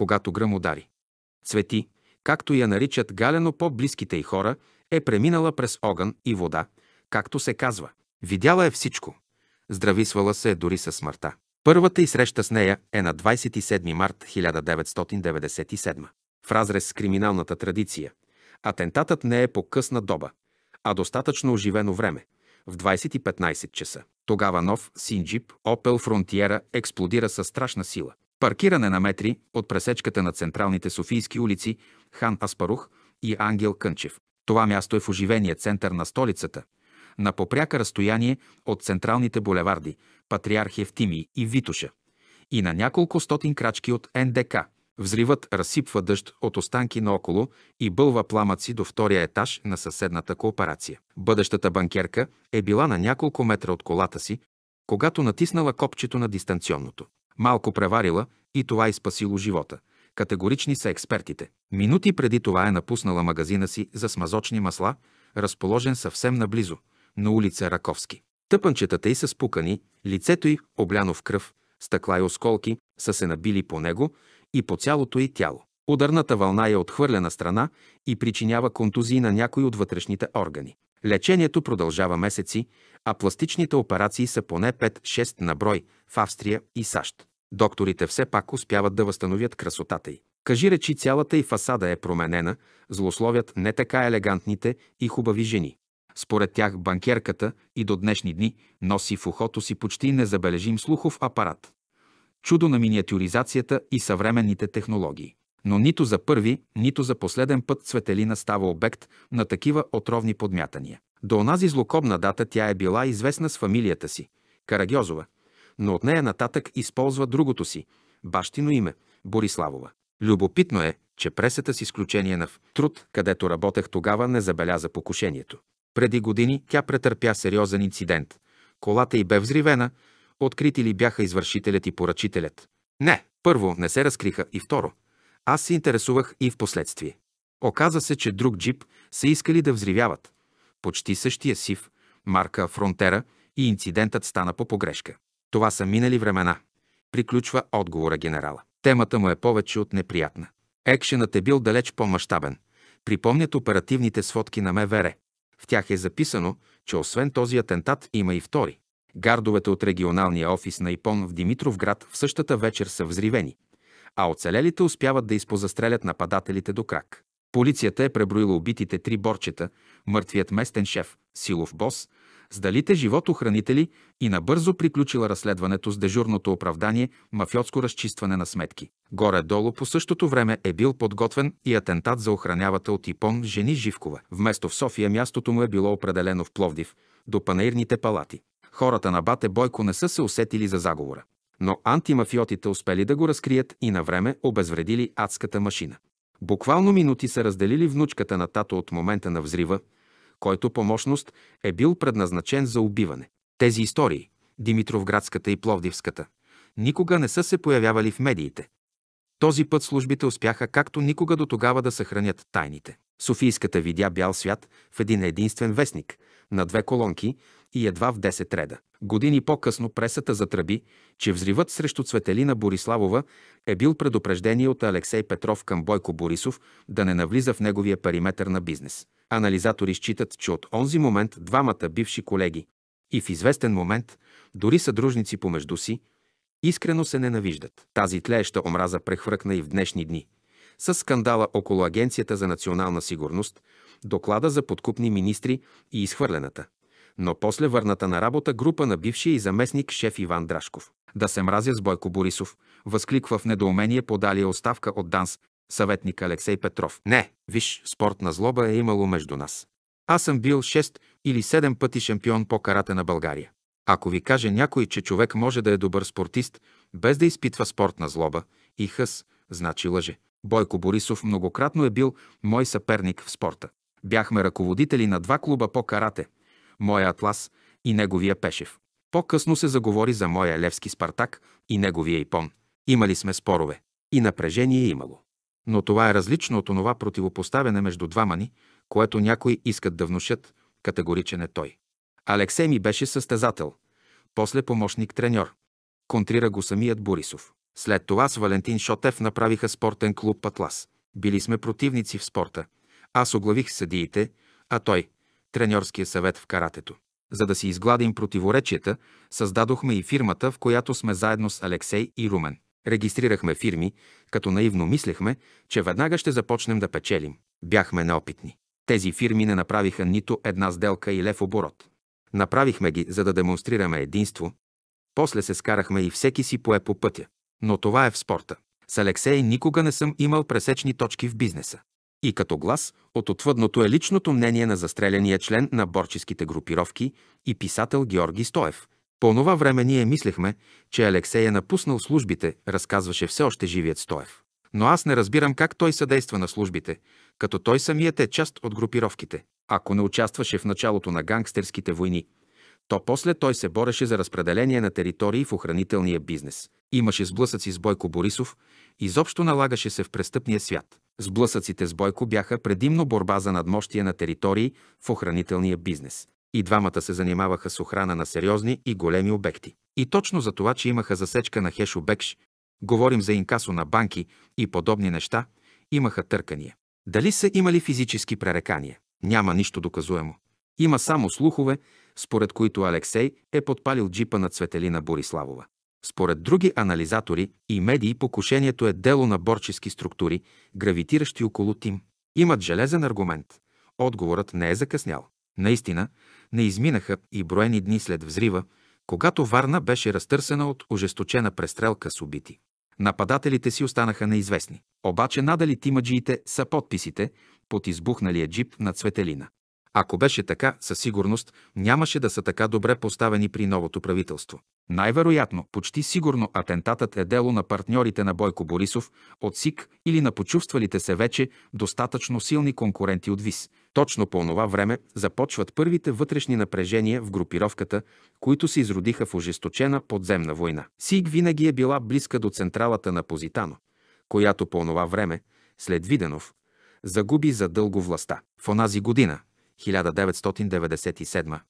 когато гръм удари. Цвети, както я наричат галено по-близките й хора, е преминала през огън и вода, както се казва. Видяла е всичко. Здрависвала се е дори със смъртта. Първата и среща с нея е на 27 март 1997. В разрез с криминалната традиция, атентатът не е по късна доба, а достатъчно оживено време – в 20.15 часа. Тогава нов Синджип Опел фронтиера, експлодира със страшна сила. Паркиране на метри от пресечката на централните Софийски улици Хан Аспарух и Ангел Кънчев. Това място е в оживения център на столицата, на попряка разстояние от централните булеварди Патриарх Евтимий и Витуша и на няколко стотин крачки от НДК. Взривът разсипва дъжд от останки наоколо и бълва пламъци до втория етаж на съседната кооперация. Бъдещата банкерка е била на няколко метра от колата си, когато натиснала копчето на дистанционното малко преварила и това е спасило живота. Категорични са експертите. Минути преди това е напуснала магазина си за смазочни масла, разположен съвсем наблизо, на улица Раковски. Тъпанчетата й са спукани, лицето й обляно в кръв, стъкла и осколки са се набили по него и по цялото й тяло. Ударната вълна е отхвърлена страна и причинява контузии на някои от вътрешните органи. Лечението продължава месеци, а пластичните операции са поне 5-6 на брой в Австрия и САЩ. Докторите все пак успяват да възстановят красотата й. Кажи речи цялата й фасада е променена, злословят не така елегантните и хубави жени. Според тях банкерката и до днешни дни носи в ухото си почти незабележим слухов апарат. Чудо на миниатюризацията и съвременните технологии. Но нито за първи, нито за последен път Светелина става обект на такива отровни подмятания. До онази злокобна дата тя е била известна с фамилията си – Карагьозова – но от нея нататък използва другото си, бащино име – Бориславова. Любопитно е, че пресата с изключение на в труд, където работех тогава, не забеляза покушението. Преди години тя претърпя сериозен инцидент. Колата й бе взривена, открити ли бяха извършителят и поръчителят. Не, първо не се разкриха и второ. Аз се интересувах и в последствие. Оказа се, че друг джип са искали да взривяват. Почти същия сив, марка Фронтера и инцидентът стана по погрешка. Това са минали времена. Приключва отговора генерала. Темата му е повече от неприятна. Екшенът е бил далеч по-мащабен. Припомнят оперативните сводки на МВР. В тях е записано, че освен този атентат има и втори. Гардовете от регионалния офис на ИПОН в Димитровград в същата вечер са взривени, а оцелелите успяват да изпозастрелят нападателите до крак. Полицията е преброила убитите три борчета, мъртвият местен шеф, силов бос, с далите животохранители и набързо приключила разследването с дежурното оправдание мафиотско разчистване на сметки. Горе-долу по същото време е бил подготвен и атентат за охранявата от Ипон Жени Живкова. Вместо в София мястото му е било определено в Пловдив, до панаирните палати. Хората на Бате Бойко не са се усетили за заговора. Но антимафиотите успели да го разкрият и на време обезвредили адската машина. Буквално минути са разделили внучката на тато от момента на взрива, който по мощност е бил предназначен за убиване. Тези истории, Димитровградската и Пловдивската, никога не са се появявали в медиите. Този път службите успяха както никога до тогава да съхранят тайните. Софийската видя бял свят в един единствен вестник, на две колонки и едва в 10 реда. Години по-късно пресата затраби, че взривът срещу Цветелина Бориславова е бил предупреждение от Алексей Петров към Бойко Борисов да не навлиза в неговия периметър на бизнес. Анализатори считат, че от онзи момент двамата бивши колеги и в известен момент дори съдружници помежду си искрено се ненавиждат. Тази тлееща омраза прехвъркна и в днешни дни – с скандала около Агенцията за национална сигурност, доклада за подкупни министри и изхвърлената, но после върната на работа група на бившия и заместник шеф Иван Драшков. Да се мразя с Бойко Борисов, възкликва в недоумение подалия оставка от ДАНС съветник Алексей Петров. Не, виж, спортна злоба е имало между нас. Аз съм бил 6 или 7 пъти шампион по карате на България. Ако ви каже някой, че човек може да е добър спортист, без да изпитва спортна злоба и хъс, значи лъже. Бойко Борисов многократно е бил мой съперник в спорта. Бяхме ръководители на два клуба по карате – моя Атлас и неговия Пешев. По-късно се заговори за моя Левски Спартак и неговия Ипон. Имали сме спорове. И напрежение е имало. Но това е различно от онова противопоставяне между двама ни, което някои искат да внушат, категоричен е той. Алексей ми беше състезател, после помощник-треньор. Контрира го самият Борисов. След това с Валентин Шотев направиха спортен клуб Атлас. Били сме противници в спорта. Аз оглавих съдиите, а той – треньорския съвет в каратето. За да си изгладим противоречията, създадохме и фирмата, в която сме заедно с Алексей и Румен. Регистрирахме фирми, като наивно мислехме, че веднага ще започнем да печелим. Бяхме неопитни. Тези фирми не направиха нито една сделка и лев оборот. Направихме ги, за да демонстрираме единство. После се скарахме и всеки си пое по пътя. Но това е в спорта. С Алексей никога не съм имал пресечни точки в бизнеса. И като глас от отвъдното е личното мнение на застреляния член на борческите групировки и писател Георги Стоев – по това време ние мислехме, че Алексей е напуснал службите, разказваше все още живият Стоев. Но аз не разбирам как той съдейства на службите, като той самият е част от групировките. Ако не участваше в началото на гангстерските войни, то после той се бореше за разпределение на територии в охранителния бизнес. Имаше сблъсъци с Бойко Борисов, изобщо налагаше се в престъпния свят. Сблъсъците с Бойко бяха предимно борба за надмощие на територии в охранителния бизнес. И двамата се занимаваха с охрана на сериозни и големи обекти. И точно за това, че имаха засечка на Хешо Бекш, говорим за инкасо на банки и подобни неща, имаха търкания. Дали са имали физически пререкания? Няма нищо доказуемо. Има само слухове, според които Алексей е подпалил джипа на Цветелина Бориславова. Според други анализатори и медии покушението е дело на борчески структури, гравитиращи около Тим. Имат железен аргумент. Отговорът не е закъснял. Наистина, не изминаха и броени дни след взрива, когато Варна беше разтърсена от ожесточена престрелка с убити. Нападателите си останаха неизвестни. Обаче надали тимаджиите са подписите под избухналия джип на Цветелина. Ако беше така, със сигурност нямаше да са така добре поставени при новото правителство. Най-вероятно, почти сигурно атентатът е дело на партньорите на Бойко Борисов от СИК или на почувствалите се вече достатъчно силни конкуренти от ВИС, точно по това време започват първите вътрешни напрежения в групировката, които се изродиха в ожесточена подземна война. Сиг винаги е била близка до централата на Позитано, която по онова време, след Виденов, загуби за дълго властта. В онази година, 1997,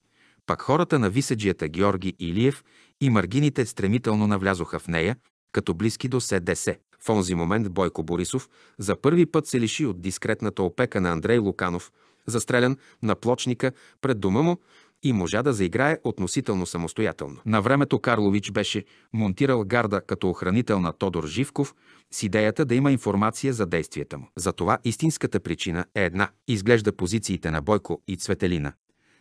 пак хората на виседжията Георги Илиев и маргините стремително навлязоха в нея, като близки до СДС. В онзи момент Бойко Борисов за първи път се лиши от дискретната опека на Андрей Луканов – застрелян на плочника пред дома му и можа да заиграе относително самостоятелно. На времето Карлович беше монтирал гарда като охранител на Тодор Живков с идеята да има информация за действията му. Затова истинската причина е една. Изглежда позициите на Бойко и Цветелина,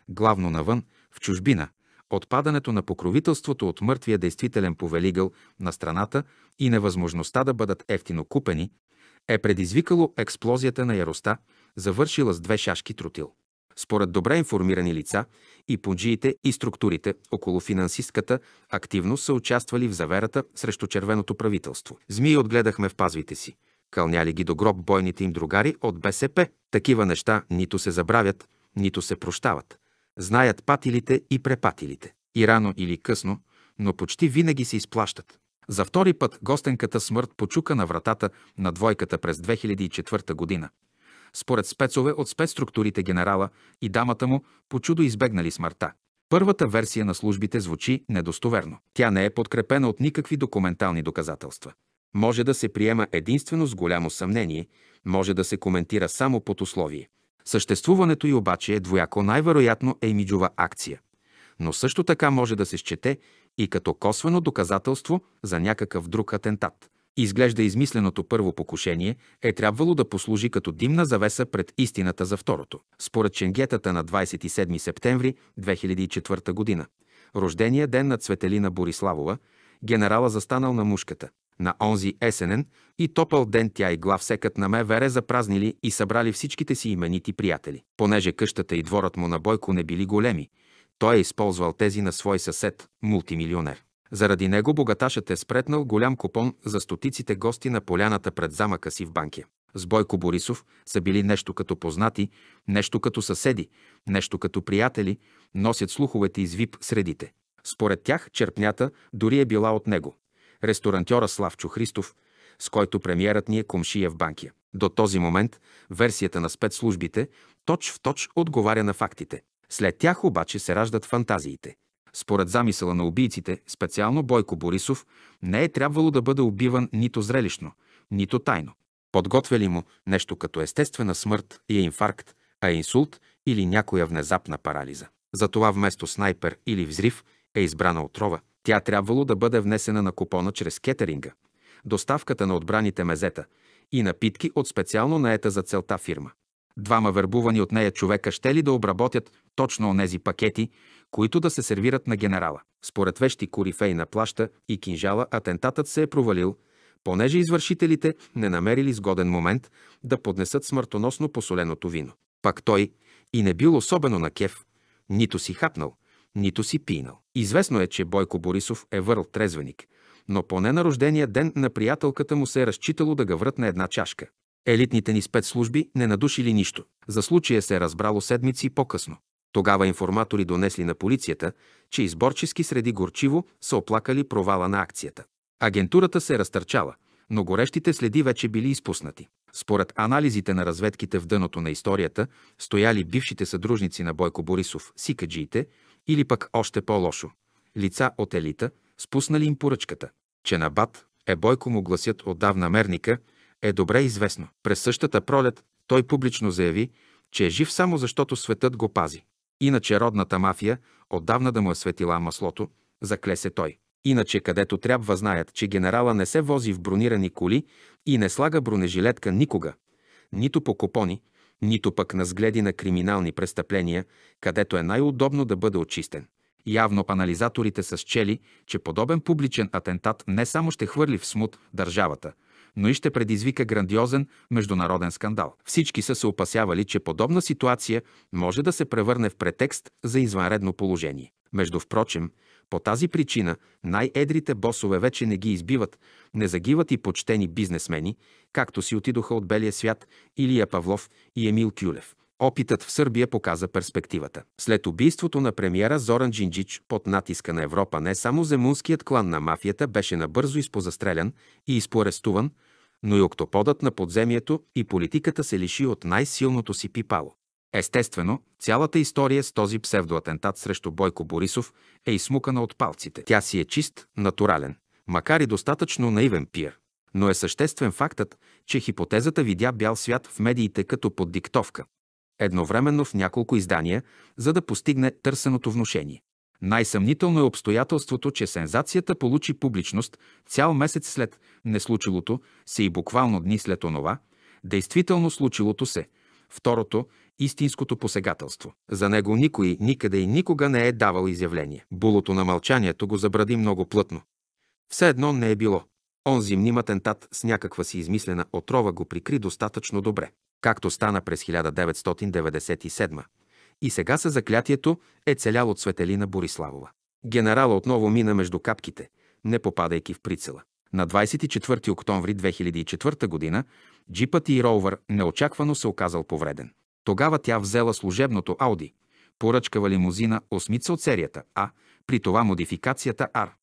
главно навън, в чужбина, отпадането на покровителството от мъртвия действителен повелигъл на страната и невъзможността да бъдат ефтино купени, е предизвикало експлозията на яроста завършила с две шашки тротил. Според добре информирани лица, и пунджиите и структурите около финансистката активно са участвали в заверата срещу червеното правителство. Змии отгледахме в пазвите си. Кълняли ги до гроб бойните им другари от БСП. Такива неща нито се забравят, нито се прощават. Знаят патилите и препатилите. И рано или късно, но почти винаги се изплащат. За втори път гостенката смърт почука на вратата на двойката през 2004 година според спецове от спецструктурите генерала и дамата му, по чудо избегнали смъртта. Първата версия на службите звучи недостоверно. Тя не е подкрепена от никакви документални доказателства. Може да се приема единствено с голямо съмнение, може да се коментира само под условие. Съществуването и обаче е двояко най-вероятно е имиджова акция, но също така може да се счете и като косвено доказателство за някакъв друг атентат. Изглежда измисленото първо покушение е трябвало да послужи като димна завеса пред истината за второто. Според ченгетата на 27 септември 2004 година, рождения ден на Цветелина Бориславова, генерала застанал на мушката. На онзи есенен и топъл ден тя и глав секът на МВР запразнили и събрали всичките си именити приятели. Понеже къщата и дворът му на Бойко не били големи, той е използвал тези на свой съсед, мултимилионер. Заради него богаташът е спретнал голям купон за стотиците гости на поляната пред замъка си в Банкия. С Бойко Борисов са били нещо като познати, нещо като съседи, нещо като приятели, носят слуховете из вип средите. Според тях черпнята дори е била от него. Ресторантьора Славчо Христов, с който премиерът ни е комшия в Банкия. До този момент версията на спецслужбите точ в точ отговаря на фактите. След тях обаче се раждат фантазиите – според замисъла на убийците, специално Бойко Борисов не е трябвало да бъде убиван нито зрелищно, нито тайно. Подготвяли му нещо като естествена смърт и инфаркт, а инсулт или някоя внезапна парализа. Затова вместо снайпер или взрив е избрана отрова. Тя трябвало да бъде внесена на купона чрез кетеринга, доставката на отбраните мезета и напитки от специално наета за целта фирма. Двама вербувани от нея човека ще ли да обработят точно онези пакети, които да се сервират на генерала. Според вещи корифей на плаща и кинжала атентатът се е провалил, понеже извършителите не намерили сгоден момент да поднесат смъртоносно посоленото вино. Пак той и не бил особено на кеф, нито си хапнал, нито си пинал. Известно е, че Бойко Борисов е върл трезвеник, но поне на рождения ден на приятелката му се е разчитало да гъврат на една чашка. Елитните ни спецслужби не надушили нищо. За случая се е разбрало седмици по-късно. Тогава информатори донесли на полицията, че изборчески среди горчиво са оплакали провала на акцията. Агентурата се разтърчала, но горещите следи вече били изпуснати. Според анализите на разведките в дъното на историята стояли бившите съдружници на Бойко Борисов, сикаджиите, или пък още по-лошо – лица от елита, спуснали им поръчката. Че на БАТ е Бойко му гласят отдавна мерника, е добре известно. През същата пролет той публично заяви, че е жив само защото светът го пази. Иначе родната мафия отдавна да му е светила маслото, заклесе той. Иначе където трябва знаят, че генерала не се вози в бронирани коли и не слага бронежилетка никога, нито по купони, нито пък на сгледи на криминални престъпления, където е най-удобно да бъде очистен. Явно анализаторите са счели, че подобен публичен атентат не само ще хвърли в смут държавата – но и ще предизвика грандиозен международен скандал. Всички са се опасявали, че подобна ситуация може да се превърне в претекст за извънредно положение. Между впрочем, по тази причина най-едрите босове вече не ги избиват, не загиват и почтени бизнесмени, както си отидоха от Белия свят Илия Павлов и Емил Кюлев. Опитът в Сърбия показа перспективата. След убийството на премиера Зоран Джинджич под натиска на Европа не само земунският клан на мафията беше набързо изпозастрелян и изпоарестуван, но и октоподът на подземието и политиката се лиши от най-силното си пипало. Естествено, цялата история с този псевдоатентат срещу Бойко Борисов е измукана от палците. Тя си е чист, натурален, макар и достатъчно наивен пир. Но е съществен фактът, че хипотезата видя бял свят в медиите като поддиктовка едновременно в няколко издания, за да постигне търсеното вношение. Най-съмнително е обстоятелството, че сензацията получи публичност цял месец след неслучилото се и буквално дни след онова, действително случилото се, второто истинското посегателство. За него никой никъде и никога не е давал изявление. Булото на мълчанието го забради много плътно. Все едно не е било. Онзи мним атентат с някаква си измислена отрова го прикри достатъчно добре както стана през 1997 и сега със заклятието е целял от Светелина Бориславова. Генерала отново мина между капките, не попадайки в прицела. На 24 октомври 2004 г. джипът и Роувър неочаквано се оказал повреден. Тогава тя взела служебното Ауди, поръчкава лимузина осмица от серията А, при това модификацията Ар.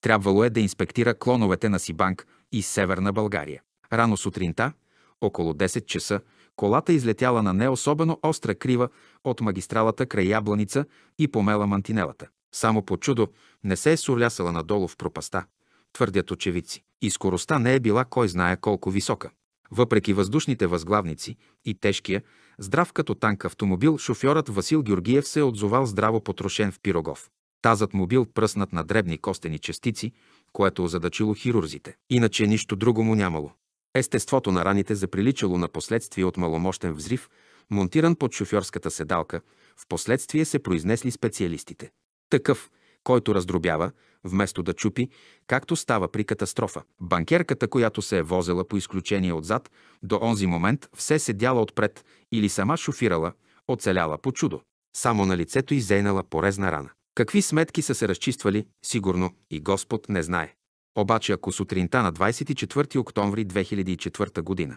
Трябвало е да инспектира клоновете на Сибанк и Северна България. Рано сутринта, около 10 часа, Колата излетяла на не особено остра крива от магистралата край Ябланица и помела мантинелата. Само по чудо не се е сурлясала надолу в пропаста, твърдят очевидци. И скоростта не е била кой знае колко висока. Въпреки въздушните възглавници и тежкия, здрав като танк автомобил, шофьорът Васил Георгиев се е отзовал здраво потрошен в пирогов. Тазът му бил пръснат на дребни костени частици, което озадачило хирурзите. Иначе нищо друго му нямало. Естеството на раните заприличало на последствие от маломощен взрив, монтиран под шофьорската седалка, в последствие се произнесли специалистите. Такъв, който раздробява, вместо да чупи, както става при катастрофа. Банкерката, която се е возела по изключение отзад, до онзи момент все седяла отпред или сама шофирала, оцеляла по чудо. Само на лицето изейнала порезна рана. Какви сметки са се разчиствали, сигурно и Господ не знае. Обаче ако сутринта на 24 октомври 2004 година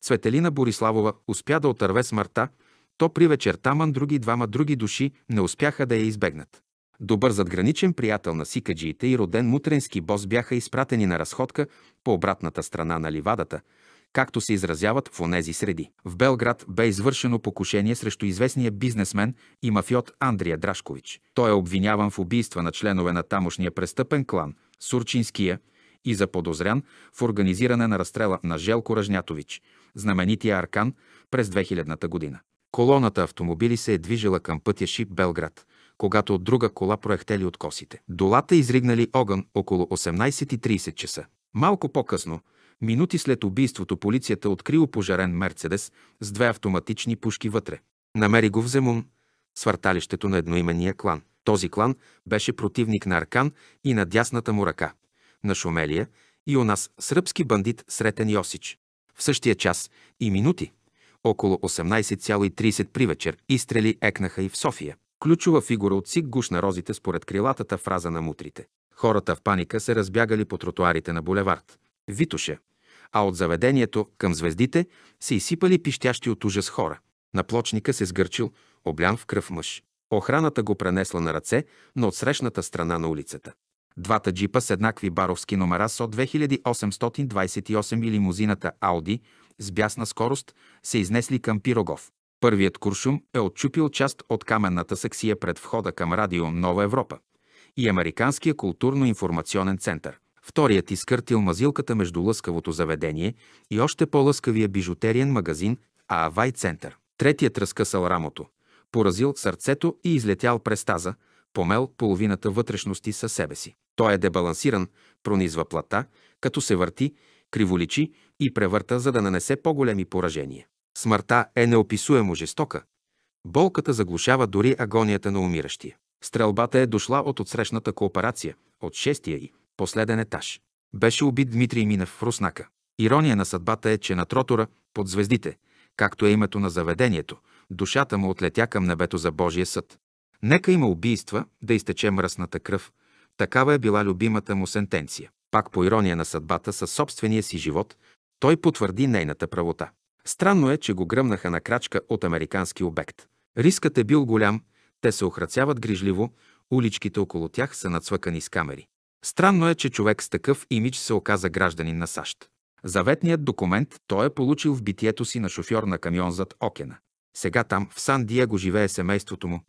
Цветелина Бориславова успя да отърве смъртта, то при вечерта ман други двама други души не успяха да я избегнат. Добър задграничен приятел на сикаджиите и роден мутренски бос бяха изпратени на разходка по обратната страна на ливадата, както се изразяват в онези среди. В Белград бе извършено покушение срещу известния бизнесмен и мафиот Андрия Драшкович. Той е обвиняван в убийства на членове на тамошния престъпен клан – Сурчинския и заподозрян в организиране на разстрела на Желко Ръжнятович, знаменития Аркан, през 2000 та година. Колоната автомобили се е движила към пътя Шип Белград, когато от друга кола проехтели от косите. Долата изригнали огън около 18.30 часа. Малко по-късно, минути след убийството, полицията откри пожарен Мерцедес с две автоматични пушки вътре. Намери го в Земун, свърталището на едноимения клан. Този клан беше противник на Аркан и на дясната му ръка, на Шумелия и у нас сръбски бандит Сретен Йосич. В същия час и минути, около 18,30 при вечер, изстрели екнаха и в София. Ключова фигура от СИК гушна розите според крилатата фраза на мутрите. Хората в паника се разбягали по тротуарите на булевард. Витоше, а от заведението към звездите се изсипали пищящи от ужас хора. На плочника се сгърчил, облян в кръв мъж. Охраната го пренесла на ръце, но от срещната страна на улицата. Двата джипа с еднакви баровски номера со 2828 и лимузината Ауди с бясна скорост се изнесли към Пирогов. Първият куршум е отчупил част от каменната саксия пред входа към Радио Нова Европа и Американския културно-информационен център. Вторият изкъртил мазилката между лъскавото заведение и още по-лъскавия бижутериен магазин Аавай Център. Третият разкъсал рамото, поразил сърцето и излетял през таза, помел половината вътрешности със себе си. Той е дебалансиран, пронизва плата, като се върти, криволичи и превърта, за да нанесе по-големи поражения. Смъртта е неописуемо жестока. Болката заглушава дори агонията на умиращия. Стрелбата е дошла от отсрещната кооперация, от шестия и последен етаж. Беше убит Дмитрий Минев в Руснака. Ирония на съдбата е, че на тротора, под звездите, както е името на заведението, Душата му отлетя към небето за Божия съд. Нека има убийства, да изтече мръсната кръв. Такава е била любимата му сентенция. Пак по ирония на съдбата със собствения си живот, той потвърди нейната правота. Странно е, че го гръмнаха на крачка от американски обект. Рискът е бил голям, те се охрацяват грижливо, уличките около тях са нацвъкани с камери. Странно е, че човек с такъв имидж се оказа гражданин на САЩ. Заветният документ той е получил в битието си на шофьор на камион зад окена. Сега там, в Сан-Диего, живее семейството му,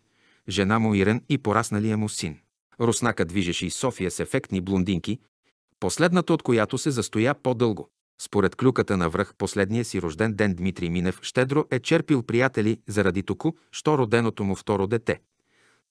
жена му Ирен и порасналия му син. Руснака движеше и София с ефектни блондинки, последната от която се застоя по-дълго. Според клюката на връх, последния си рожден ден Дмитрий Минев щедро е черпил приятели заради току, що роденото му второ дете.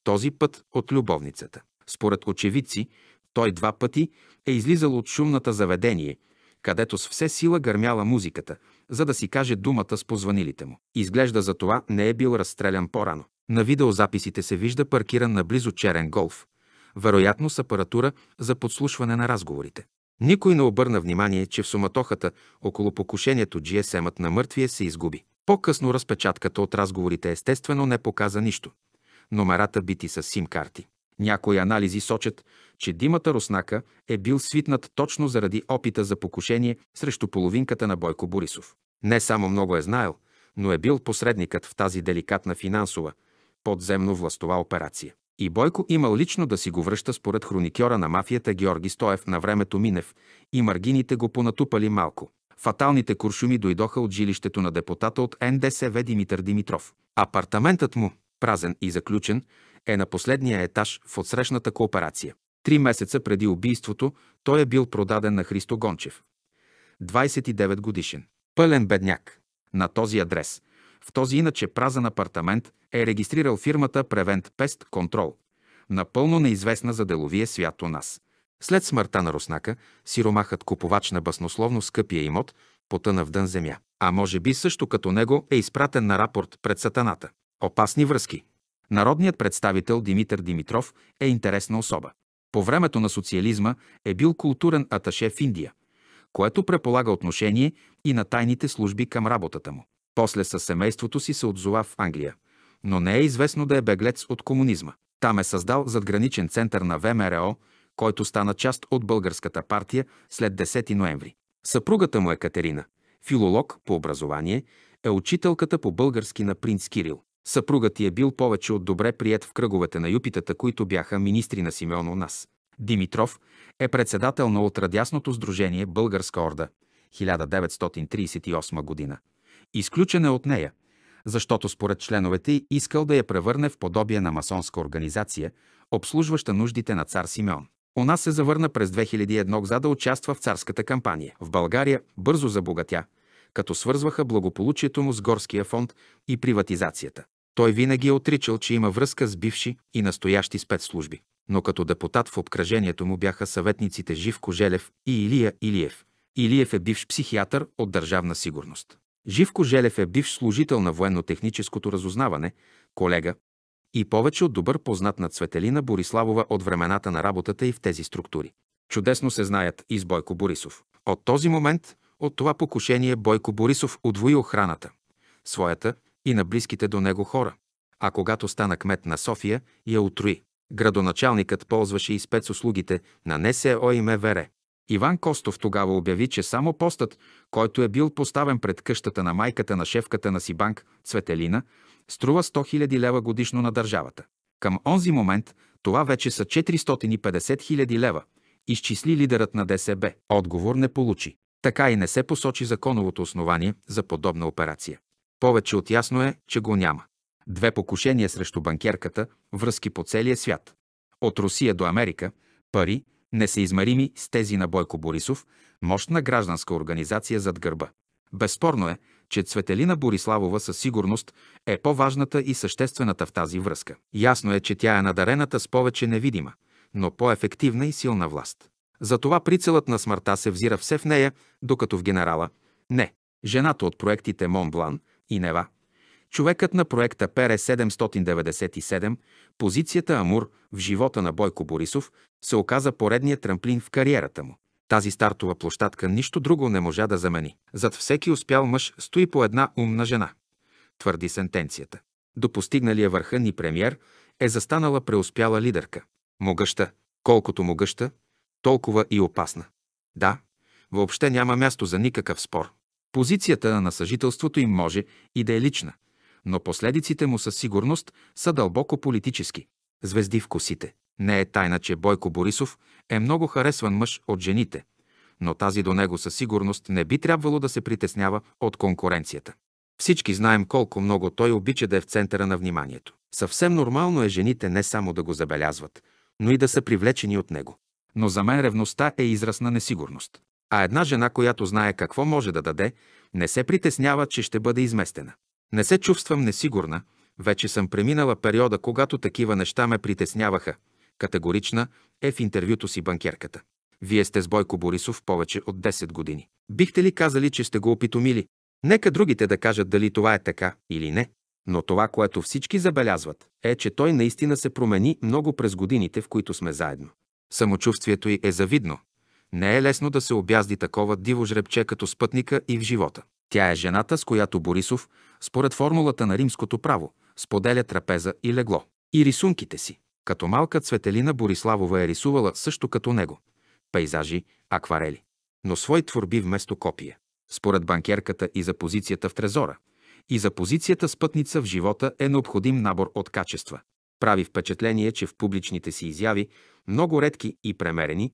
Този път от любовницата. Според очевидци, той два пъти е излизал от шумната заведение, където с все сила гърмяла музиката, за да си каже думата с позванилите му. Изглежда за това не е бил разстрелян по-рано. На видеозаписите се вижда паркиран наблизо черен голф, вероятно с апаратура за подслушване на разговорите. Никой не обърна внимание, че в суматохата около покушението GSM-ът на мъртвия се изгуби. По-късно разпечатката от разговорите естествено не показа нищо. Номерата бити с сим-карти. Някои анализи сочат, че Димата Руснака е бил свитнат точно заради опита за покушение срещу половинката на Бойко Борисов. Не само много е знаел, но е бил посредникът в тази деликатна финансова, подземно властова операция. И Бойко имал лично да си го връща според хроникьора на мафията Георги Стоев на времето Минев и маргините го понатупали малко. Фаталните куршуми дойдоха от жилището на депутата от НДСВ Димитър Димитров. Апартаментът му, празен и заключен, е на последния етаж в отсрещната кооперация. Три месеца преди убийството той е бил продаден на Христо Гончев. 29 годишен. Пълен бедняк. На този адрес, в този иначе празен апартамент, е регистрирал фирмата Prevent Pest Control, напълно неизвестна за деловия свят у нас. След смъртта на Руснака, сиромахът купувач на баснословно скъпия имот потъна в дън земя. А може би също като него е изпратен на рапорт пред сатаната. Опасни връзки. Народният представител Димитър Димитров е интересна особа. По времето на социализма е бил културен аташе в Индия, което преполага отношение и на тайните служби към работата му. После със семейството си се отзова в Англия, но не е известно да е беглец от комунизма. Там е създал задграничен център на ВМРО, който стана част от българската партия след 10 ноември. Съпругата му е Катерина, филолог по образование, е учителката по български на принц Кирил. Съпругът ти е бил повече от добре прият в кръговете на юпитата, които бяха министри на Симеон у нас. Димитров е председател на отрадясното сдружение Българска орда – 1938 година. Изключен е от нея, защото според членовете искал да я превърне в подобие на масонска организация, обслужваща нуждите на цар Симеон. Она се завърна през 2001 за да участва в царската кампания. В България бързо забогатя, като свързваха благополучието му с горския фонд и приватизацията. Той винаги е отричал, че има връзка с бивши и настоящи спецслужби. Но като депутат в обкръжението му бяха съветниците Живко Желев и Илия Илиев, Илиев е бивш психиатър от Държавна сигурност. Живко Желев е бивш служител на военно-техническото разузнаване, колега и повече от добър познат на Цветелина Бориславова от времената на работата и в тези структури. Чудесно се знаят и с Бойко Борисов. От този момент, от това покушение Бойко Борисов удвои охраната, своята и на близките до него хора. А когато стана кмет на София, я утрои, Градоначалникът ползваше и спецуслугите на НСО и МВР. Иван Костов тогава обяви, че само постът, който е бил поставен пред къщата на майката на шефката на Сибанк, Светелина, струва 100 000 лева годишно на държавата. Към онзи момент това вече са 450 000 лева, изчисли лидерът на ДСБ. Отговор не получи. Така и не се посочи законовото основание за подобна операция. Повече от ясно е, че го няма. Две покушения срещу банкерката, връзки по целия свят. От Русия до Америка, пари, несъизмерими с тези на Бойко Борисов, мощна гражданска организация зад гърба. Безспорно е, че Цветелина Бориславова със сигурност е по-важната и съществената в тази връзка. Ясно е, че тя е надарената с повече невидима, но по-ефективна и силна власт. Затова прицелът на смъртта се взира все в нея, докато в генерала – не. Жената от проектите Монблан и Нева – Човекът на проекта ПР-797, позицията Амур в живота на Бойко Борисов, се оказа поредният трамплин в кариерата му. Тази стартова площадка нищо друго не можа да замени. Зад всеки успял мъж стои по една умна жена, твърди сентенцията. До постигналия върха ни премьер е застанала преуспяла лидерка. Могъща, колкото могъща, толкова и опасна. Да, въобще няма място за никакъв спор. Позицията на съжителството им може и да е лична – но последиците му със сигурност са дълбоко политически. Звезди в косите. Не е тайна, че Бойко Борисов е много харесван мъж от жените, но тази до него със сигурност не би трябвало да се притеснява от конкуренцията. Всички знаем колко много той обича да е в центъра на вниманието. Съвсем нормално е жените не само да го забелязват, но и да са привлечени от него. Но за мен ревността е израз на несигурност. А една жена, която знае какво може да даде, не се притеснява, че ще бъде изместена. Не се чувствам несигурна, вече съм преминала периода, когато такива неща ме притесняваха. Категорична е в интервюто си банкерката. Вие сте с Бойко Борисов повече от 10 години. Бихте ли казали, че сте го опитомили? Нека другите да кажат дали това е така или не. Но това, което всички забелязват, е, че той наистина се промени много през годините, в които сме заедно. Самочувствието й е завидно. Не е лесно да се обязди такова диво жребче като спътника и в живота. Тя е жената, с която Борисов, според формулата на римското право, споделя трапеза и легло. И рисунките си. Като малка Цветелина Бориславова е рисувала също като него. Пейзажи, акварели. Но свои творби вместо копия. Според банкерката и за позицията в трезора, и за позицията с пътница в живота е необходим набор от качества. Прави впечатление, че в публичните си изяви, много редки и премерени,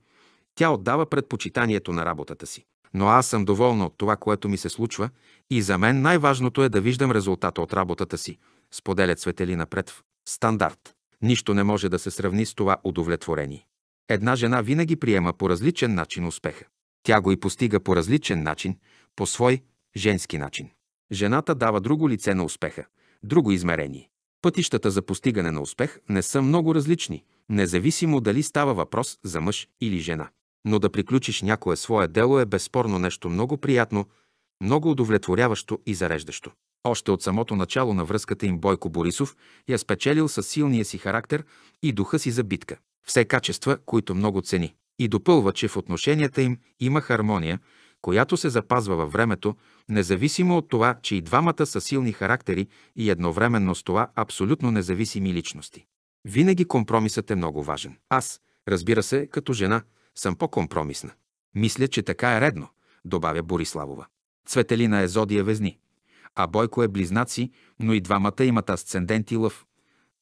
тя отдава предпочитанието на работата си. Но аз съм доволна от това, което ми се случва и за мен най-важното е да виждам резултата от работата си, споделя Цветели напред в стандарт. Нищо не може да се сравни с това удовлетворение. Една жена винаги приема по различен начин успеха. Тя го и постига по различен начин, по свой женски начин. Жената дава друго лице на успеха, друго измерение. Пътищата за постигане на успех не са много различни, независимо дали става въпрос за мъж или жена. Но да приключиш някое свое дело е безспорно нещо много приятно, много удовлетворяващо и зареждащо. Още от самото начало на връзката им Бойко Борисов я спечелил със силния си характер и духа си за битка. Все качества, които много цени. И допълва, че в отношенията им има хармония, която се запазва във времето, независимо от това, че и двамата са силни характери и едновременно с това абсолютно независими личности. Винаги компромисът е много важен. Аз, разбира се, като жена, съм по-компромисна. Мисля, че така е редно, добавя Бориславова. Цветелина е зодия везни, а Бойко е близнаци, но и двамата имат асцендент и лъв,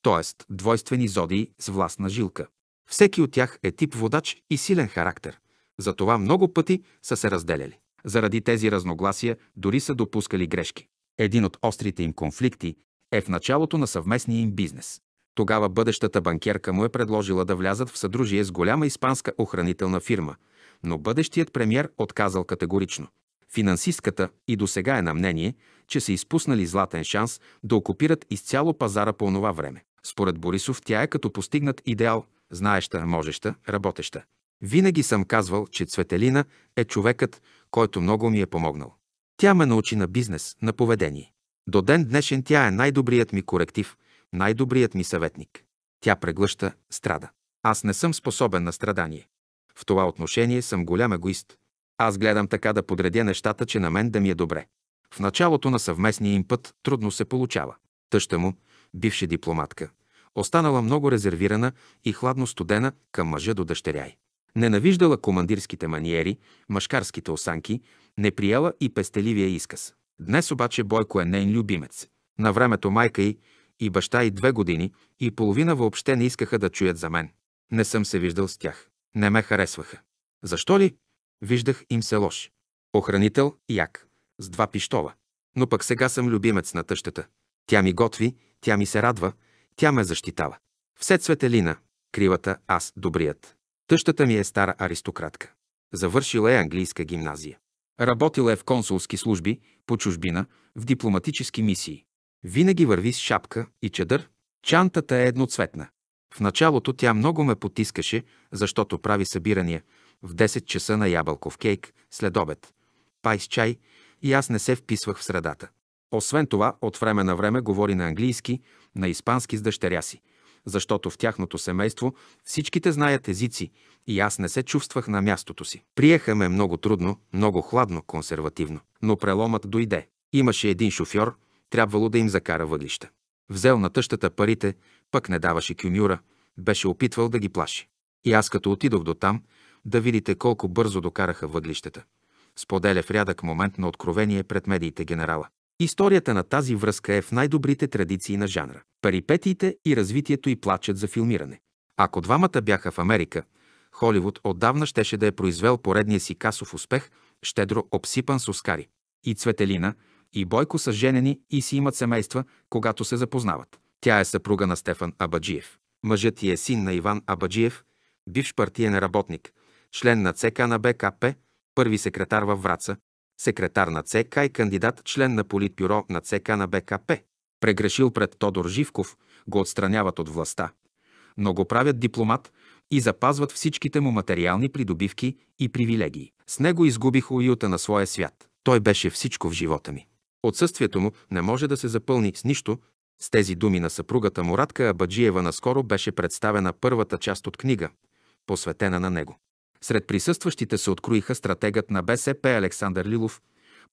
т.е. двойствени зодии с властна жилка. Всеки от тях е тип водач и силен характер. Затова много пъти са се разделяли. Заради тези разногласия дори са допускали грешки. Един от острите им конфликти е в началото на съвместния им бизнес. Тогава бъдещата банкерка му е предложила да влязат в съдружие с голяма испанска охранителна фирма, но бъдещият премьер отказал категорично. Финансистката и до сега е на мнение, че са изпуснали златен шанс да окупират изцяло пазара по онова време. Според Борисов тя е като постигнат идеал, знаеща, можеща, работеща. Винаги съм казвал, че Цветелина е човекът, който много ми е помогнал. Тя ме научи на бизнес, на поведение. До ден днешен тя е най-добрият ми коректив, най-добрият ми съветник. Тя преглъща, страда. Аз не съм способен на страдание. В това отношение съм голям егоист. Аз гледам така да подредя нещата, че на мен да ми е добре. В началото на съвместния им път трудно се получава. Тъща му, бивша дипломатка, останала много резервирана и хладно студена към мъжа до дъщеря й. Ненавиждала командирските маниери, машкарските осанки, не приела и пестеливия изказ. Днес обаче Бойко е нейн любимец. На времето майка й, и баща и две години и половина въобще не искаха да чуят за мен. Не съм се виждал с тях. Не ме харесваха. Защо ли? Виждах им се лош. Охранител як, с два пиштова. Но пък сега съм любимец на тъщата. Тя ми готви, тя ми се радва, тя ме защитава. Все цветелина, кривата аз добрият. Тъщата ми е стара аристократка. Завършила е английска гимназия. Работила е в консулски служби, по чужбина, в дипломатически мисии. Винаги върви с шапка и чадър. Чантата е едноцветна. В началото тя много ме потискаше, защото прави събирания в 10 часа на ябълков кейк след обед, пай с чай и аз не се вписвах в средата. Освен това, от време на време говори на английски, на испански с дъщеря си, защото в тяхното семейство всичките знаят езици и аз не се чувствах на мястото си. Приеха ме много трудно, много хладно, консервативно, но преломът дойде. Имаше един шофьор, трябвало да им закара въглища. Взел на тъщата парите, пък не даваше кюмюра, беше опитвал да ги плаши. И аз като отидох до там, да видите колко бързо докараха въглищата. Споделя в рядък момент на откровение пред медиите генерала. Историята на тази връзка е в най-добрите традиции на жанра. Парипетиите и развитието и плачат за филмиране. Ако двамата бяха в Америка, Холивуд отдавна щеше да е произвел поредния си касов успех, щедро обсипан с Оскари. И Цветелина, и Бойко са женени и си имат семейства, когато се запознават. Тя е съпруга на Стефан Абаджиев. Мъжът ти е син на Иван Абаджиев, бивш партиен работник, член на ЦК на БКП, първи секретар във Враца, секретар на ЦК и кандидат член на политбюро на ЦК на БКП. Прегрешил пред Тодор Живков, го отстраняват от властта, но го правят дипломат и запазват всичките му материални придобивки и привилегии. С него изгубих уюта на своя свят. Той беше всичко в живота ми. Отсъствието му не може да се запълни с нищо. С тези думи на съпругата му Радка Абаджиева наскоро беше представена първата част от книга, посветена на него. Сред присъстващите се откроиха стратегът на БСП Александър Лилов,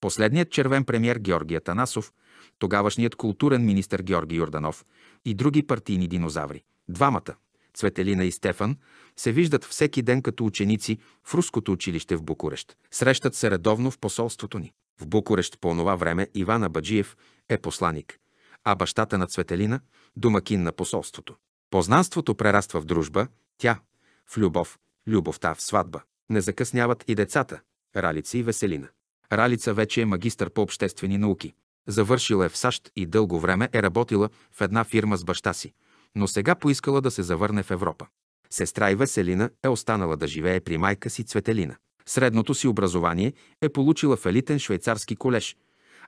последният червен премьер Георгия Танасов, тогавашният културен министр Георги Йорданов и други партийни динозаври. Двамата, Цветелина и Стефан, се виждат всеки ден като ученици в Руското училище в Букурещ. Срещат се редовно в посолството ни. В Букурещ по онова време Иван Абаджиев е посланик, а бащата на Цветелина – домакин на посолството. Познанството прераства в дружба, тя – в любов, любовта в сватба. Не закъсняват и децата – Ралица и Веселина. Ралица вече е магистър по обществени науки. Завършила е в САЩ и дълго време е работила в една фирма с баща си, но сега поискала да се завърне в Европа. Сестра и Веселина е останала да живее при майка си Цветелина. Средното си образование е получила в елитен швейцарски колеж,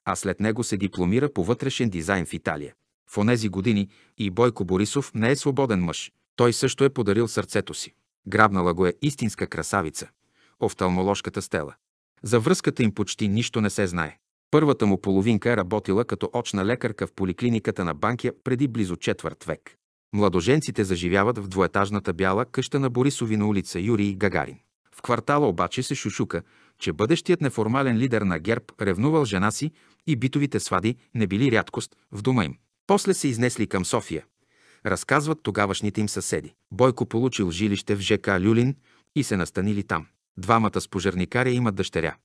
а след него се дипломира по вътрешен дизайн в Италия. В онези години и Бойко Борисов не е свободен мъж. Той също е подарил сърцето си. Грабнала го е истинска красавица – офталмоложката стела. За връзката им почти нищо не се знае. Първата му половинка е работила като очна лекарка в поликлиниката на Банкия преди близо четвърт век. Младоженците заживяват в двоетажната бяла къща на Борисовина улица Юрий Гагарин. В квартала обаче се шушука, че бъдещият неформален лидер на ГЕРБ ревнувал жена си и битовите свади не били рядкост в дома им. После се изнесли към София. Разказват тогавашните им съседи. Бойко получил жилище в ЖК Люлин и се настанили там. Двамата с пожарникаря имат дъщеря.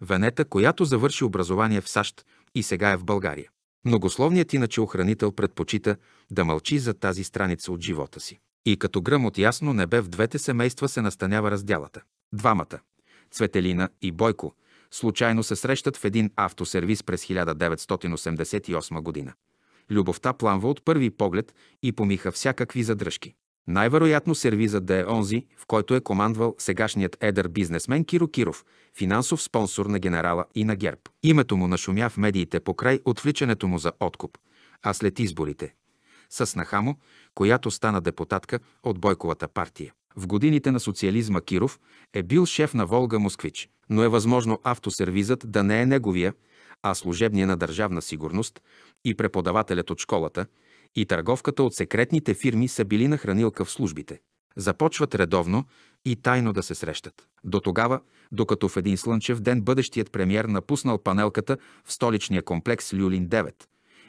Венета, която завърши образование в САЩ и сега е в България. Многословният иначе охранител предпочита да мълчи за тази страница от живота си. И като гръм от ясно небе в двете семейства се настанява разделата. Двамата, Цветелина и Бойко, случайно се срещат в един автосервис през 1988 година. Любовта пламва от първи поглед и помиха всякакви задръжки. Най-вероятно сервизът да е онзи, в който е командвал сегашният едър бизнесмен Киро Киров, финансов спонсор на генерала и на ГЕРБ. Името му нашумя в медиите покрай отвличането му за откуп, а след изборите – с снаха му, която стана депутатка от Бойковата партия. В годините на социализма Киров е бил шеф на Волга Москвич, но е възможно автосервизът да не е неговия, а служебния на държавна сигурност и преподавателят от школата и търговката от секретните фирми са били на хранилка в службите. Започват редовно и тайно да се срещат. До тогава, докато в един слънчев ден бъдещият премьер напуснал панелката в столичния комплекс Люлин 9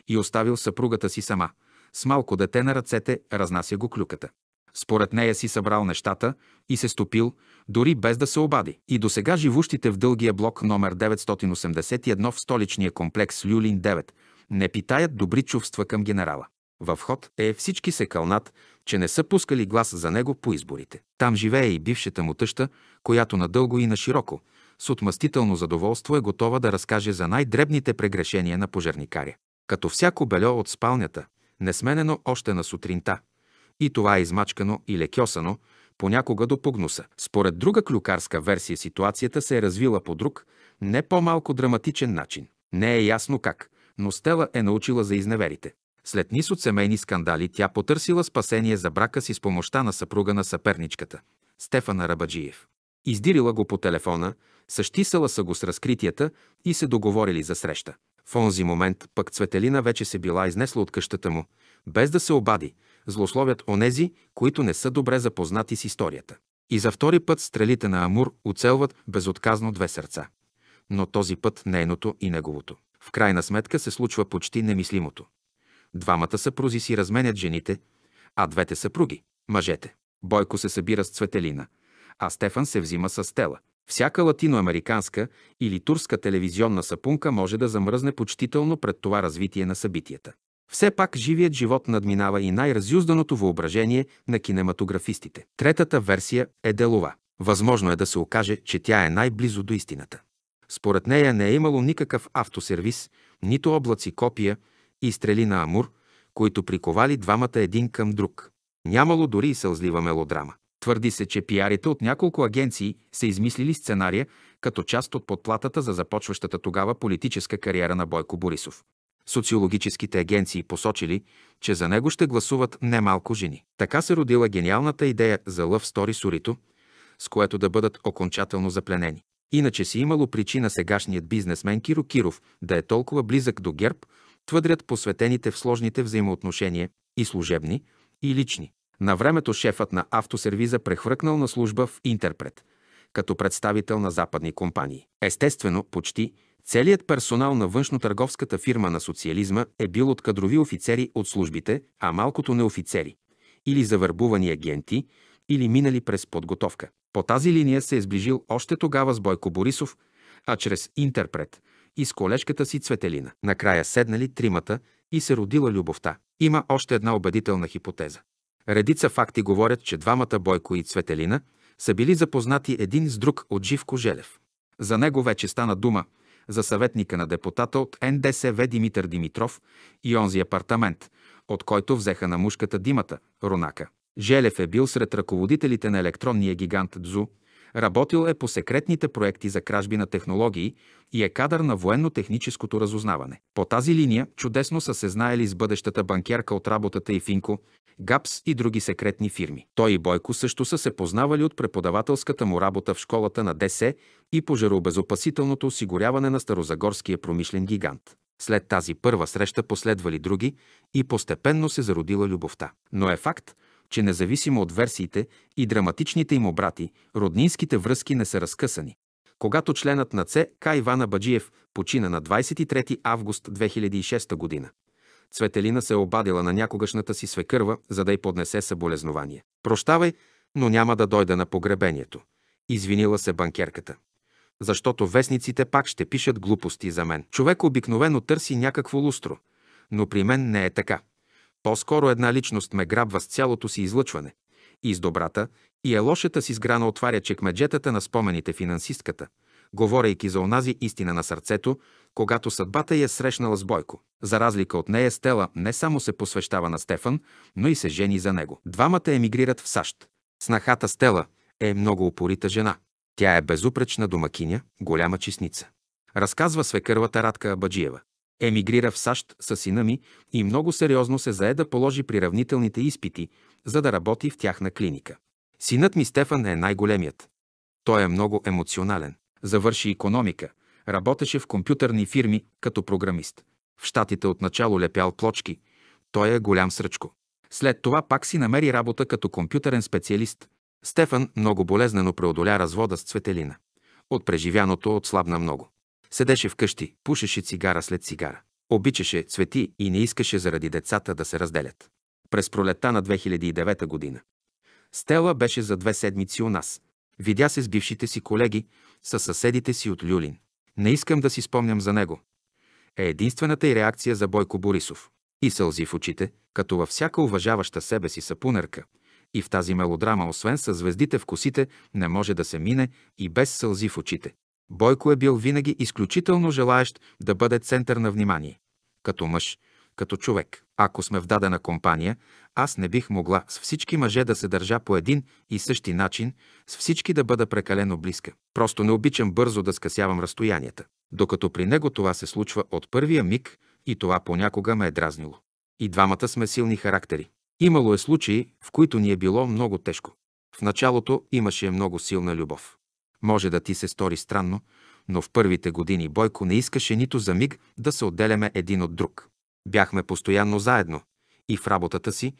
и оставил съпругата си сама, с малко дете на ръцете разнася го клюката. Според нея си събрал нещата и се стопил, дори без да се обади. И до сега живущите в дългия блок номер 981 в столичния комплекс Люлин 9 не питаят добри чувства към генерала. Във ход е всички се кълнат, че не са пускали глас за него по изборите. Там живее и бившата му тъща, която надълго и на широко, с отмъстително задоволство е готова да разкаже за най-дребните прегрешения на пожарникаря. Като всяко бельо от спалнята, несменено още на сутринта, и това е измачкано и лекьосано, понякога до погнуса. Според друга клюкарска версия ситуацията се е развила по друг, не по-малко драматичен начин. Не е ясно как, но Стела е научила за изневерите. След низ от семейни скандали тя потърсила спасение за брака си с помощта на съпруга на съперничката – Стефана Рабаджиев. Издирила го по телефона, същисала са го с разкритията и се договорили за среща. В онзи момент пък Цветелина вече се била изнесла от къщата му, без да се обади – злословят онези, които не са добре запознати с историята. И за втори път стрелите на Амур оцелват безотказно две сърца. Но този път нейното и неговото. В крайна сметка се случва почти немислимото. Двамата съпрузи си разменят жените, а двете съпруги – мъжете. Бойко се събира с Цветелина, а Стефан се взима с Стела. Всяка латиноамериканска или турска телевизионна сапунка може да замръзне почтително пред това развитие на събитията. Все пак живият живот надминава и най-разюзданото въображение на кинематографистите. Третата версия е делова. Възможно е да се окаже, че тя е най-близо до истината. Според нея не е имало никакъв автосервис, нито облаци копия и стрели на Амур, които приковали двамата един към друг. Нямало дори и сълзлива мелодрама. Твърди се, че пиарите от няколко агенции са измислили сценария като част от подплатата за започващата тогава политическа кариера на Бойко Борисов социологическите агенции посочили, че за него ще гласуват немалко жени. Така се родила гениалната идея за лъв стори сурито, с което да бъдат окончателно запленени. Иначе си имало причина сегашният бизнесмен Киро Киров да е толкова близък до ГЕРБ, твъдрят посветените в сложните взаимоотношения и служебни, и лични. На времето шефът на автосервиза прехвъркнал на служба в интерпрет, като представител на западни компании. Естествено, почти – Целият персонал на външно търговската фирма на социализма е бил от кадрови офицери от службите, а малкото не офицери, или завърбувани агенти, или минали през подготовка. По тази линия се е сближил още тогава с Бойко Борисов, а чрез интерпрет и с колежката си Цветелина. Накрая седнали тримата и се родила любовта. Има още една убедителна хипотеза. Редица факти говорят, че двамата Бойко и Цветелина са били запознати един с друг от Живко Желев. За него вече стана дума – за съветника на депутата от НДСВ Димитър Димитров и онзи апартамент, от който взеха на мушката Димата, Ронака. Желев е бил сред ръководителите на електронния гигант ДЗУ, Работил е по секретните проекти за кражби на технологии и е кадър на военно-техническото разузнаване. По тази линия чудесно са се знаели с бъдещата банкерка от работата и Финко, ГАПС и други секретни фирми. Той и Бойко също са се познавали от преподавателската му работа в школата на ДС и пожаробезопасителното осигуряване на старозагорския промишлен гигант. След тази първа среща последвали други и постепенно се зародила любовта. Но е факт, че независимо от версиите и драматичните им обрати, роднинските връзки не са разкъсани. Когато членът на ЦК Ивана Баджиев почина на 23 август 2006 година, Цветелина се е обадила на някогашната си свекърва, за да й поднесе съболезнование. Прощавай, но няма да дойда на погребението. Извинила се банкерката. Защото вестниците пак ще пишат глупости за мен. Човек обикновено търси някакво лустро, но при мен не е така. По-скоро една личност ме грабва с цялото си излъчване. И с добрата, и е лошата си сграна отваря чекмеджетата на спомените финансистката, говорейки за онази истина на сърцето, когато съдбата я е срещнала с Бойко. За разлика от нея, Стела не само се посвещава на Стефан, но и се жени за него. Двамата емигрират в САЩ. Снахата Стела е много упорита жена. Тя е безупречна домакиня, голяма чесница. Разказва свекървата Радка Абаджиева. Емигрира в САЩ с сина ми и много сериозно се зае да положи приравнителните изпити, за да работи в тяхна клиника. Синът ми Стефан е най-големият. Той е много емоционален. Завърши економика, работеше в компютърни фирми като програмист. В Штатите отначало лепял плочки. Той е голям сръчко. След това пак си намери работа като компютърен специалист. Стефан много болезнено преодоля развода с Цветелина. От преживяното отслабна много. Седеше вкъщи, пушеше цигара след цигара. Обичаше цвети и не искаше заради децата да се разделят. През пролета на 2009 година. Стела беше за две седмици у нас. Видя се с бившите си колеги, с съседите си от Люлин. Не искам да си спомням за него. Е единствената и реакция за Бойко Борисов. И сълзи в очите, като във всяка уважаваща себе си сапунерка. И в тази мелодрама, освен със звездите в косите, не може да се мине и без сълзи в очите. Бойко е бил винаги изключително желаещ да бъде център на внимание. Като мъж, като човек. Ако сме в дадена компания, аз не бих могла с всички мъже да се държа по един и същи начин, с всички да бъда прекалено близка. Просто не обичам бързо да скъсявам разстоянията. Докато при него това се случва от първия миг и това понякога ме е дразнило. И двамата сме силни характери. Имало е случаи, в които ни е било много тежко. В началото имаше много силна любов. Може да ти се стори странно, но в първите години Бойко не искаше нито за миг да се отделяме един от друг. Бяхме постоянно заедно и в работата си,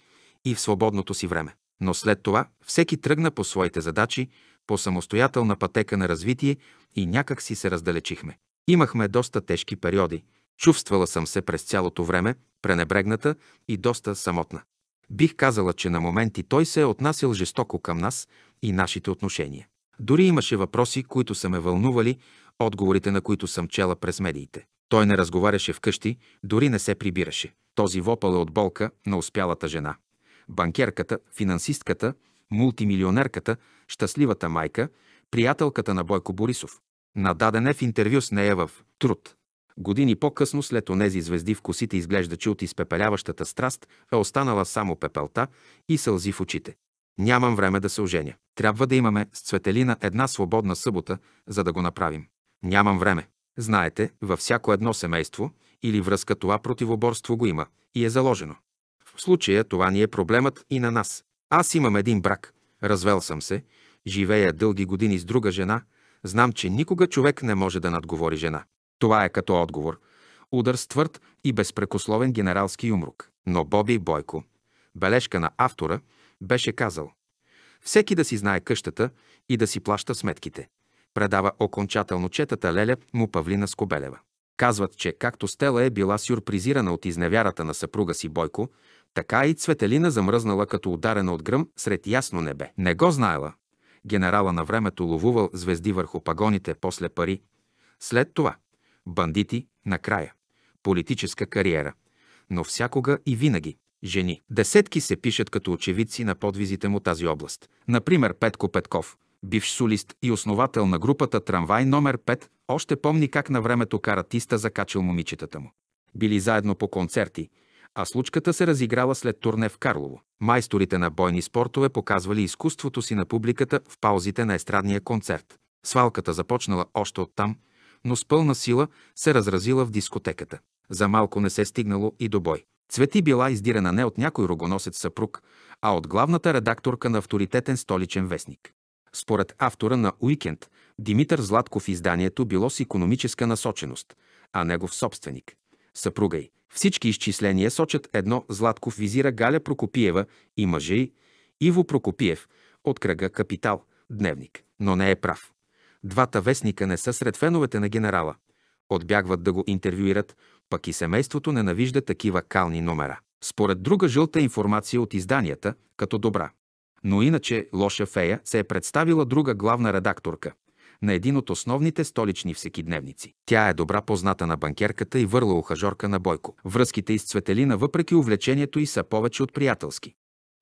и в свободното си време. Но след това всеки тръгна по своите задачи, по самостоятелна пътека на развитие и някак си се раздалечихме. Имахме доста тежки периоди. Чувствала съм се през цялото време, пренебрегната и доста самотна. Бих казала, че на моменти той се е отнасил жестоко към нас и нашите отношения. Дори имаше въпроси, които са ме вълнували, отговорите на които съм чела през медиите. Той не разговаряше вкъщи, дори не се прибираше. Този вопъл е от болка на успялата жена. Банкерката, финансистката, мултимилионерката, щастливата майка, приятелката на Бойко Борисов. Нададен е в интервю с нея в «Труд». Години по-късно, след онези звезди в косите, изглежда, че от изпепеляващата страст е останала само пепелта и сълзи в очите. Нямам време да се оженя. Трябва да имаме с Цветелина една свободна събота, за да го направим. Нямам време. Знаете, във всяко едно семейство или връзка това противоборство го има и е заложено. В случая това ни е проблемът и на нас. Аз имам един брак. Развел съм се. Живея дълги години с друга жена. Знам, че никога човек не може да надговори жена. Това е като отговор. Удар с твърд и безпрекословен генералски юмрук. Но Боби Бойко, бележка на автора – беше казал «Всеки да си знае къщата и да си плаща сметките». Предава окончателно четата Леля му Павлина Скобелева. Казват, че както Стела е била сюрпризирана от изневярата на съпруга си Бойко, така и Цветелина замръзнала като ударена от гръм сред ясно небе. Не го знаела. Генерала на времето ловувал звезди върху пагоните, после пари. След това – бандити, накрая. Политическа кариера. Но всякога и винаги жени. Десетки се пишат като очевидци на подвизите му тази област. Например, Петко Петков, бивш солист и основател на групата Трамвай номер 5, още помни как на времето каратиста закачил момичетата му. Били заедно по концерти, а случката се разиграла след турне в Карлово. Майсторите на бойни спортове показвали изкуството си на публиката в паузите на естрадния концерт. Свалката започнала още оттам, но с пълна сила се разразила в дискотеката. За малко не се е стигнало и до бой. Цвети била издирана не от някой рогоносец съпруг, а от главната редакторка на авторитетен столичен вестник. Според автора на «Уикенд», Димитър Златков изданието било с економическа насоченост, а негов собственик. Съпруга й. Всички изчисления сочат едно Златков визира Галя Прокопиева и мъжа й, Иво Прокопиев, от кръга «Капитал», дневник. Но не е прав. Двата вестника не са сред феновете на генерала. Отбягват да го интервюират, пък и семейството ненавижда такива кални номера. Според друга жълта информация от изданията, като добра. Но иначе лоша фея се е представила друга главна редакторка на един от основните столични всекидневници. Тя е добра позната на банкерката и върла ухажорка на Бойко. Връзките из Цветелина, въпреки увлечението й, са повече от приятелски.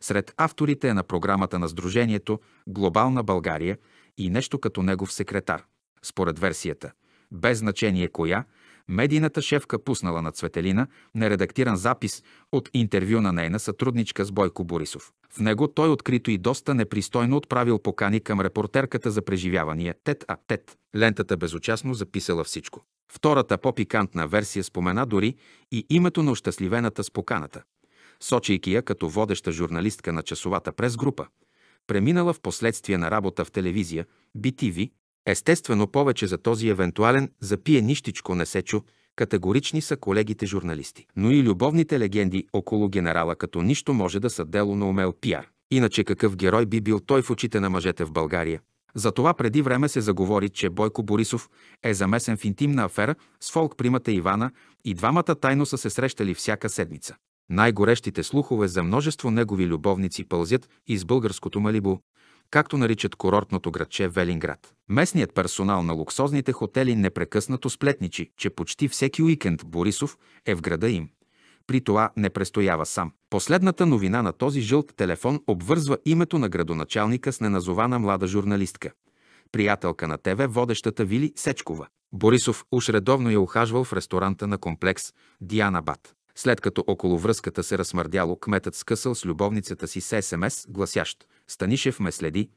Сред авторите е на програмата на Сдружението «Глобална България» и нещо като негов секретар. Според версията, без значение коя, Медийната шефка пуснала на Цветелина нередактиран запис от интервю на нейна сътрудничка с Бойко Борисов. В него той открито и доста непристойно отправил покани към репортерката за преживявания тет а тет. Лентата безучастно записала всичко. Втората по-пикантна версия спомена дори и името на ощастливената с поканата, сочейки я като водеща журналистка на часовата прес-група, преминала в последствие на работа в телевизия, BTV, Естествено, повече за този евентуален запие нищичко не се чу, категорични са колегите журналисти. Но и любовните легенди около генерала като нищо може да са дело на умел пиар. Иначе какъв герой би бил той в очите на мъжете в България? Затова преди време се заговори, че Бойко Борисов е замесен в интимна афера с фолк примата Ивана и двамата тайно са се срещали всяка седмица. Най-горещите слухове за множество негови любовници пълзят из българското Малибо както наричат курортното градче Велинград. Местният персонал на луксозните хотели непрекъснато сплетничи, че почти всеки уикенд Борисов е в града им. При това не престоява сам. Последната новина на този жълт телефон обвързва името на градоначалника с неназована млада журналистка приятелка на ТВ, водещата Вили Сечкова. Борисов уж редовно я ухажвал в ресторанта на комплекс Диана Бат. След като около връзката се размърдяло, кметът скъсал с любовницата си с СМС, гласящ Станишев ме следи.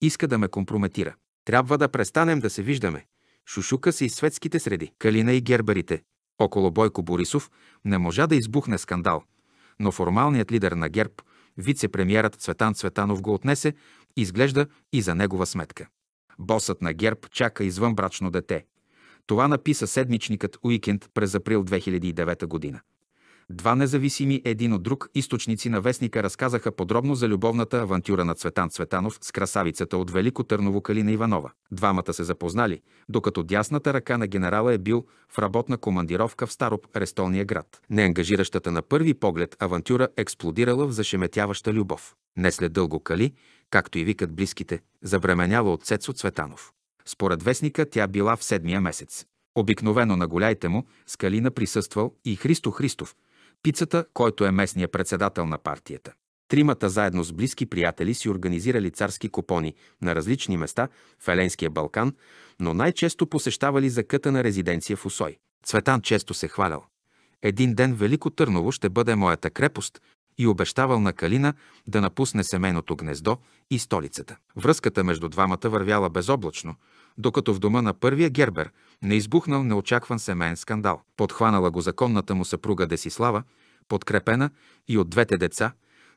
Иска да ме компрометира. Трябва да престанем да се виждаме. Шушука се и светските среди. Калина и герберите. Около Бойко Борисов не можа да избухне скандал, но формалният лидер на ГЕРБ, вице-премьерът Цветан Цветанов го отнесе, изглежда и за негова сметка. Босът на ГЕРБ чака извън брачно дете. Това написа седмичникът Уикенд през април 2009 година. Два независими един от друг източници на вестника разказаха подробно за любовната авантюра на Цветан Цветанов с красавицата от Велико Търново Калина Иванова. Двамата се запознали, докато дясната ръка на генерала е бил в работна командировка в Староп, Рестолния град. Неангажиращата на първи поглед авантюра експлодирала в зашеметяваща любов. Не след дълго Кали, както и викат близките, забременяла от Цецо Цветанов. Според вестника тя била в седмия месец. Обикновено на голяйте му с Калина присъствал и Христо Христов, Пицата, който е местният председател на партията. Тримата заедно с близки приятели си организирали царски купони на различни места в Еленския Балкан, но най-често посещавали закъта на резиденция в Усой. Цветан често се хвалял. Един ден Велико Търново ще бъде моята крепост и обещавал на Калина да напусне семейното гнездо и столицата. Връзката между двамата вървяла безоблачно – докато в дома на първия Гербер не избухнал неочакван семейен скандал. Подхванала го законната му съпруга Десислава, подкрепена и от двете деца,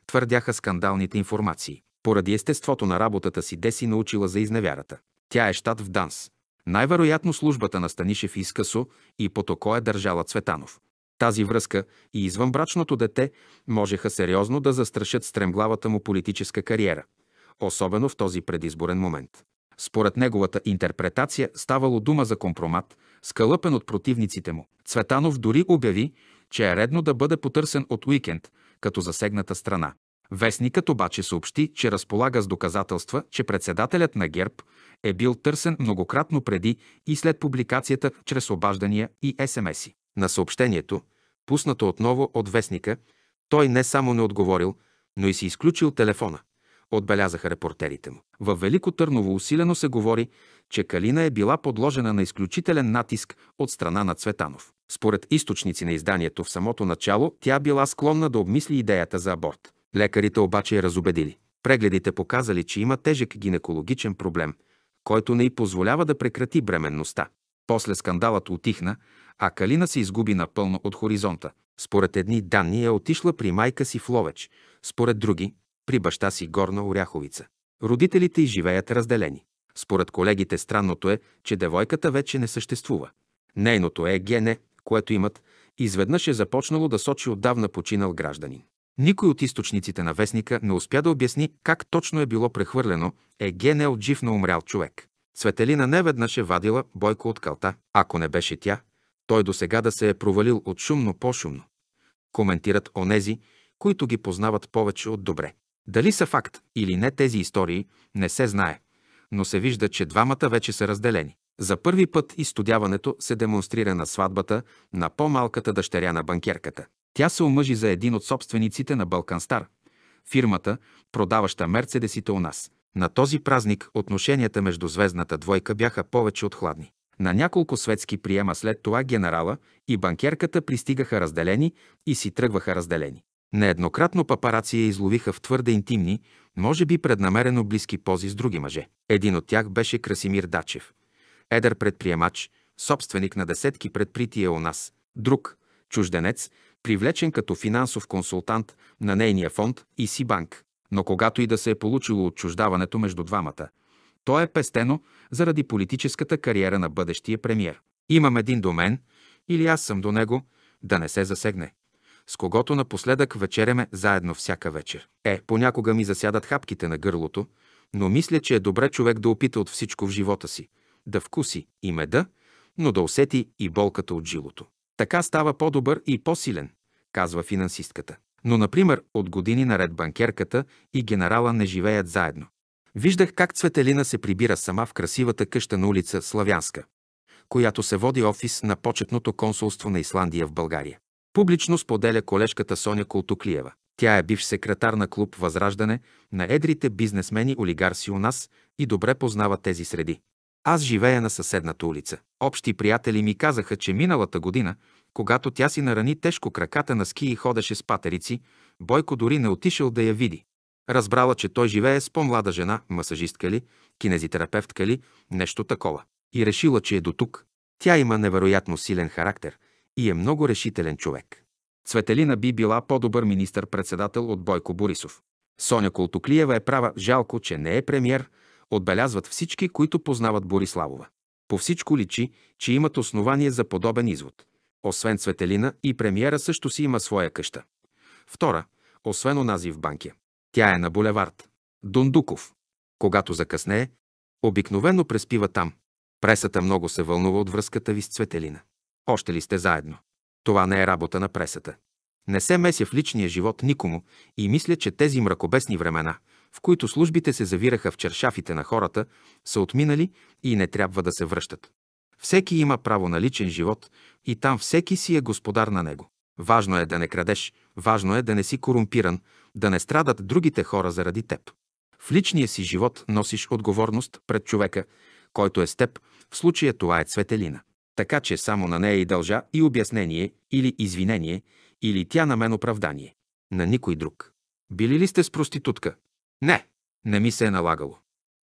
твърдяха скандалните информации. Поради естеството на работата си Деси научила за изневярата. Тя е щат в Данс. Най-вероятно службата на Станишев изкъсо и потоко е държала Цветанов. Тази връзка и извънбрачното дете можеха сериозно да застрашат стремглавата му политическа кариера, особено в този предизборен момент. Според неговата интерпретация ставало дума за компромат, скалъпен от противниците му. Цветанов дори обяви, че е редно да бъде потърсен от Уикенд, като засегната страна. Вестникът обаче съобщи, че разполага с доказателства, че председателят на ГЕРБ е бил търсен многократно преди и след публикацията чрез обаждания и СМС-и. На съобщението, пуснато отново от вестника, той не само не отговорил, но и си изключил телефона отбелязаха репортерите му. Във Велико Търново усилено се говори, че Калина е била подложена на изключителен натиск от страна на Цветанов. Според източници на изданието в самото начало тя била склонна да обмисли идеята за аборт. Лекарите обаче я разубедили. Прегледите показали, че има тежък гинекологичен проблем, който не й позволява да прекрати бременността. После скандалът отихна, а Калина се изгуби напълно от хоризонта. Според едни данни е отишла при майка си в Ловеч, според други при баща си Горна Оряховица. Родителите й живеят разделени. Според колегите странното е, че девойката вече не съществува. Нейното е гене, което имат, изведнъж е започнало да сочи отдавна починал гражданин. Никой от източниците на вестника не успя да обясни как точно е било прехвърлено е гене от жив на умрял човек. Светелина неведнъж е вадила Бойко от калта. Ако не беше тя, той до сега да се е провалил от шумно по-шумно. Коментират онези, които ги познават повече от добре. Дали са факт или не тези истории, не се знае, но се вижда, че двамата вече са разделени. За първи път изстудяването се демонстрира на сватбата на по-малката дъщеря на банкерката. Тя се омъжи за един от собствениците на Балканстар, фирмата, продаваща мерцедесите у нас. На този празник отношенията между звездната двойка бяха повече от хладни. На няколко светски приема след това генерала и банкерката пристигаха разделени и си тръгваха разделени. Нееднократно папараци я изловиха в твърде интимни, може би преднамерено близки пози с други мъже. Един от тях беше Красимир Дачев, едър предприемач, собственик на десетки предпрития у нас. Друг, чужденец, привлечен като финансов консултант на нейния фонд и си банк. Но когато и да се е получило отчуждаването между двамата, то е пестено заради политическата кариера на бъдещия премьер. Имам един до мен, или аз съм до него, да не се засегне с когото напоследък вечеряме заедно всяка вечер. Е, понякога ми засядат хапките на гърлото, но мисля, че е добре човек да опита от всичко в живота си, да вкуси и меда, но да усети и болката от жилото. Така става по-добър и по-силен, казва финансистката. Но, например, от години наред банкерката и генерала не живеят заедно. Виждах как Цветелина се прибира сама в красивата къща на улица Славянска, която се води офис на почетното консулство на Исландия в България. Публично споделя колежката Соня Колтоклиева. Тя е бивш секретар на клуб Възраждане на едрите бизнесмени олигарси у нас и добре познава тези среди. Аз живея на съседната улица. Общи приятели ми казаха, че миналата година, когато тя си нарани тежко краката на ски и ходеше с патерици, Бойко дори не отишъл да я види. Разбрала, че той живее с по-млада жена, масажистка ли, кинезитерапевтка ли, нещо такова. И решила, че е до тук. Тя има невероятно силен характер – и е много решителен човек. Цветелина би била по-добър министър-председател от Бойко Борисов. Соня Колтоклиева е права, жалко, че не е премьер, отбелязват всички, които познават Бориславова. По всичко личи, че имат основание за подобен извод. Освен Цветелина и премьера също си има своя къща. Втора, освен онази в банкия. Тя е на булевард. Дундуков. Когато закъснее, обикновено преспива там. Пресата много се вълнува от връзката ви с Цветелина. Още ли сте заедно? Това не е работа на пресата. Не се меся в личния живот никому и мисля, че тези мракобесни времена, в които службите се завираха в чершафите на хората, са отминали и не трябва да се връщат. Всеки има право на личен живот и там всеки си е господар на него. Важно е да не крадеш, важно е да не си корумпиран, да не страдат другите хора заради теб. В личния си живот носиш отговорност пред човека, който е с теб, в случая това е Цветелина. Така че само на нея и дължа и обяснение, или извинение, или тя на мен оправдание. На никой друг. Били ли сте с проститутка? Не, не ми се е налагало.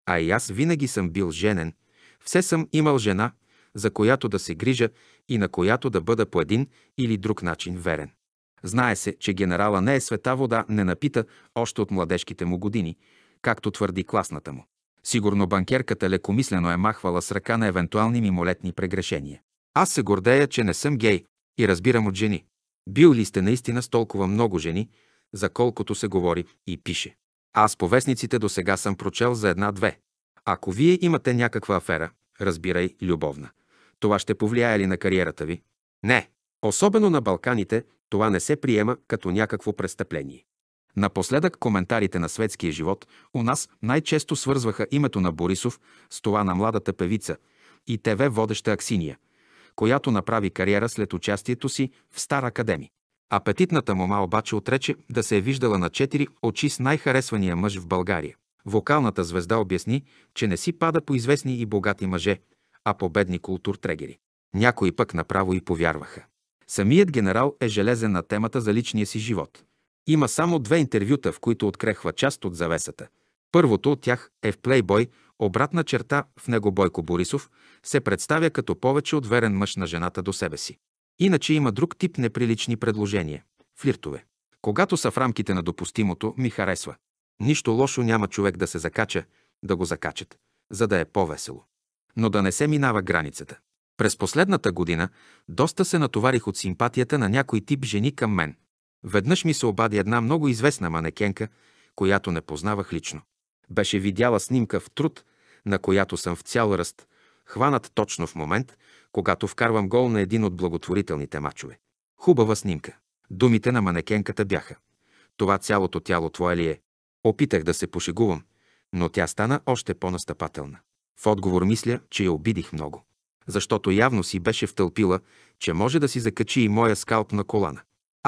А и аз винаги съм бил женен. Все съм имал жена, за която да се грижа и на която да бъда по един или друг начин верен. Знае се, че генерала не е света вода, не напита още от младежките му години, както твърди класната му. Сигурно банкерката лекомислено е махвала с ръка на евентуални мимолетни прегрешения. Аз се гордея, че не съм гей и разбирам от жени. Бил ли сте наистина с толкова много жени, за колкото се говори и пише? Аз повестниците до сега съм прочел за една-две. Ако вие имате някаква афера, разбирай, любовна, това ще повлияе ли на кариерата ви? Не. Особено на Балканите това не се приема като някакво престъпление. Напоследък коментарите на светския живот у нас най-често свързваха името на Борисов с това на младата певица и ТВ водеща Аксиния, която направи кариера след участието си в Стара академия. Апетитната мома обаче отрече да се е виждала на четири очи с най-харесвания мъж в България. Вокалната звезда обясни, че не си пада по известни и богати мъже, а по бедни трегери. Някои пък направо и повярваха. Самият генерал е железен на темата за личния си живот. Има само две интервюта, в които открехва част от завесата. Първото от тях е в Playboy, обратна черта в него Бойко Борисов се представя като повече от верен мъж на жената до себе си. Иначе има друг тип неприлични предложения – флиртове. Когато са в рамките на допустимото, ми харесва. Нищо лошо няма човек да се закача, да го закачат, за да е по-весело. Но да не се минава границата. През последната година доста се натоварих от симпатията на някой тип жени към мен – Веднъж ми се обади една много известна манекенка, която не познавах лично. Беше видяла снимка в труд, на която съм в цял ръст, хванат точно в момент, когато вкарвам гол на един от благотворителните мачове. Хубава снимка. Думите на манекенката бяха. Това цялото тяло твое ли е? Опитах да се пошегувам, но тя стана още по-настъпателна. В отговор мисля, че я обидих много, защото явно си беше втълпила, че може да си закачи и моя скалп на колана.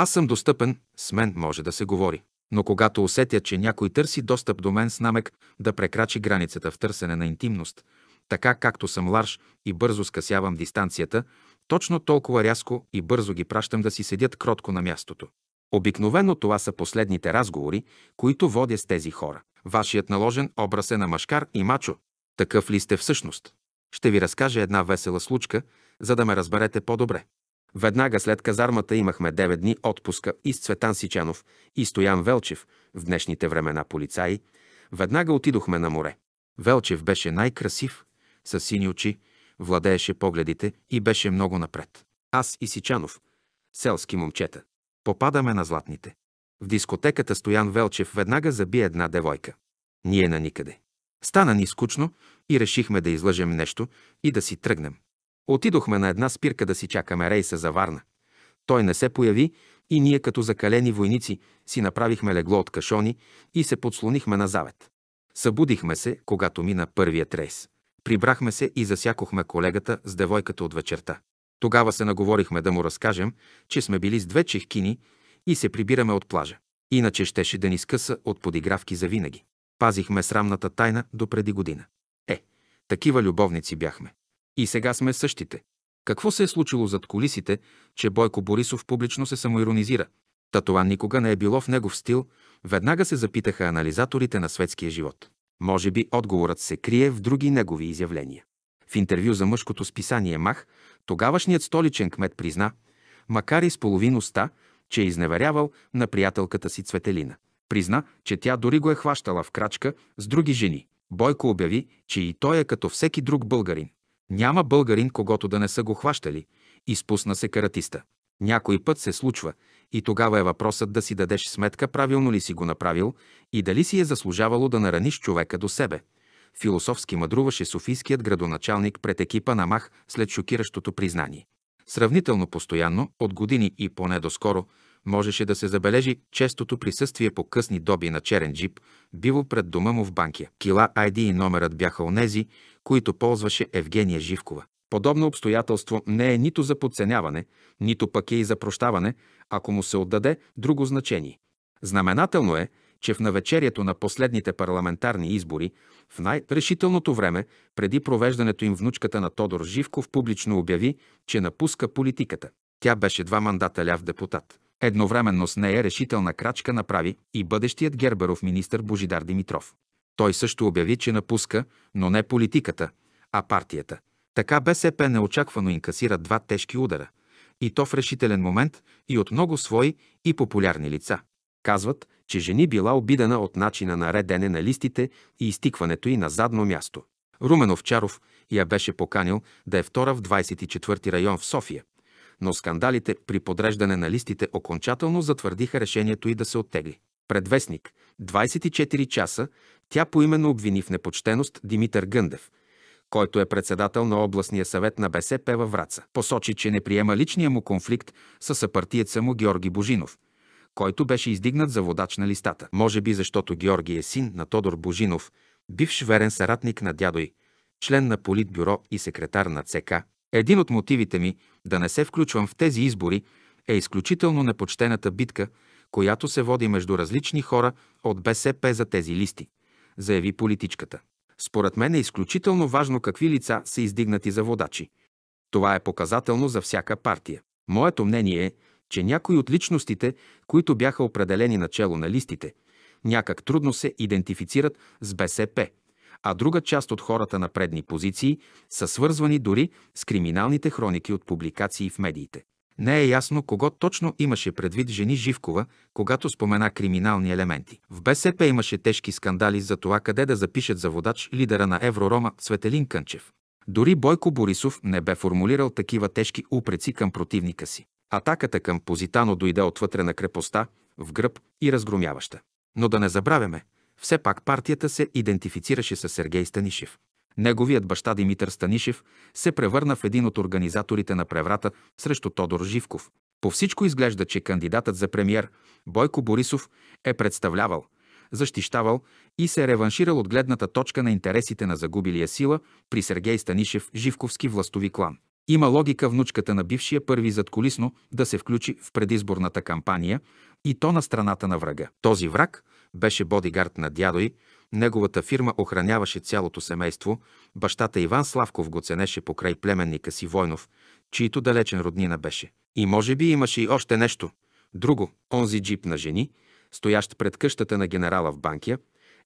Аз съм достъпен, с мен може да се говори. Но когато усетя, че някой търси достъп до мен с намек да прекрачи границата в търсене на интимност, така както съм ларш и бързо скъсявам дистанцията, точно толкова рязко и бързо ги пращам да си седят кротко на мястото. Обикновено това са последните разговори, които водя с тези хора. Вашият наложен образ е на машкар и мачо. Такъв ли сте всъщност? Ще ви разкажа една весела случка, за да ме разберете по-добре. Веднага след казармата имахме 9 дни отпуска и с Цветан Сичанов и Стоян Велчев, в днешните времена полицаи, веднага отидохме на море. Велчев беше най-красив, с сини очи, владееше погледите и беше много напред. Аз и Сичанов, селски момчета, попадаме на златните. В дискотеката Стоян Велчев веднага заби една девойка. Ние на никъде. Стана ни скучно и решихме да излъжем нещо и да си тръгнем. Отидохме на една спирка да си чакаме рейса за Варна. Той не се появи и ние като закалени войници си направихме легло от кашони и се подслонихме на завет. Събудихме се, когато мина първият рейс. Прибрахме се и засякохме колегата с девойката от вечерта. Тогава се наговорихме да му разкажем, че сме били с две чехкини и се прибираме от плажа. Иначе щеше да ни скъса от подигравки за винаги. Пазихме срамната тайна до преди година. Е, такива любовници бяхме. И сега сме същите. Какво се е случило зад колисите, че Бойко Борисов публично се самоиронизира? Та това никога не е било в негов стил, веднага се запитаха анализаторите на светския живот. Може би отговорът се крие в други негови изявления. В интервю за мъжкото списание Мах, тогавашният столичен кмет призна, макар и с половин уста, че е изневерявал на приятелката си Цветелина. Призна, че тя дори го е хващала в крачка с други жени. Бойко обяви, че и той е като всеки друг българин. Няма българин, когото да не са го хващали. Изпусна се каратиста. Някой път се случва и тогава е въпросът да си дадеш сметка правилно ли си го направил и дали си е заслужавало да нараниш човека до себе. Философски мъдруваше софийският градоначалник пред екипа на Мах след шокиращото признание. Сравнително постоянно, от години и поне доскоро, можеше да се забележи честото присъствие по късни доби на черен джип, биво пред дома му в Банкия. Кила ID и номерът бяха онези, които ползваше Евгения Живкова. Подобно обстоятелство не е нито за подценяване, нито пък е и за прощаване, ако му се отдаде друго значение. Знаменателно е, че в навечерието на последните парламентарни избори, в най-решителното време, преди провеждането им внучката на Тодор Живков публично обяви, че напуска политиката. Тя беше два мандата ляв депутат. Едновременно с нея решителна крачка направи и бъдещият Герберов министр Божидар Димитров. Той също обяви, че напуска, но не политиката, а партията. Така БСП неочаквано инкасира два тежки удара, и то в решителен момент и от много свои и популярни лица. Казват, че жени била обидена от начина на редене на листите и изтикването й на задно място. Румен Овчаров я беше поканил да е втора в 24 ти район в София но скандалите при подреждане на листите окончателно затвърдиха решението и да се оттегли. Предвестник, 24 часа, тя поименно обвини в непочтеност Димитър Гъндев, който е председател на областния съвет на БСП във Враца. Посочи, че не приема личния му конфликт с съпартиеца му Георги Божинов, който беше издигнат за водач на листата. Може би защото Георги е син на Тодор Божинов, бивш верен съратник на дядой, член на Политбюро и секретар на ЦК, един от мотивите ми да не се включвам в тези избори е изключително непочтената битка, която се води между различни хора от БСП за тези листи, заяви политичката. Според мен е изключително важно какви лица са издигнати за водачи. Това е показателно за всяка партия. Моето мнение е, че някои от личностите, които бяха определени начало на листите, някак трудно се идентифицират с БСП – а друга част от хората на предни позиции са свързвани дори с криминалните хроники от публикации в медиите. Не е ясно кого точно имаше предвид жени Живкова, когато спомена криминални елементи. В БСП имаше тежки скандали за това къде да запишат за водач лидера на Евророма Светелин Кънчев. Дори Бойко Борисов не бе формулирал такива тежки упреци към противника си. Атаката към Позитано дойде отвътре на крепостта, в гръб и разгромяваща. Но да не забравяме, все пак партията се идентифицираше с Сергей Станишев. Неговият баща Димитър Станишев се превърна в един от организаторите на преврата срещу Тодор Живков. По всичко изглежда, че кандидатът за премьер Бойко Борисов е представлявал, защищавал и се реванширал от гледната точка на интересите на загубилия сила при Сергей Станишев Живковски властови клан. Има логика внучката на бившия първи зад колисно да се включи в предизборната кампания и то на страната на врага. Този враг беше бодигард на дядо й, неговата фирма охраняваше цялото семейство, бащата Иван Славков го ценеше покрай племенника си Войнов, чието далечен роднина беше. И може би имаше и още нещо. Друго, онзи джип на жени, стоящ пред къщата на генерала в Банкия,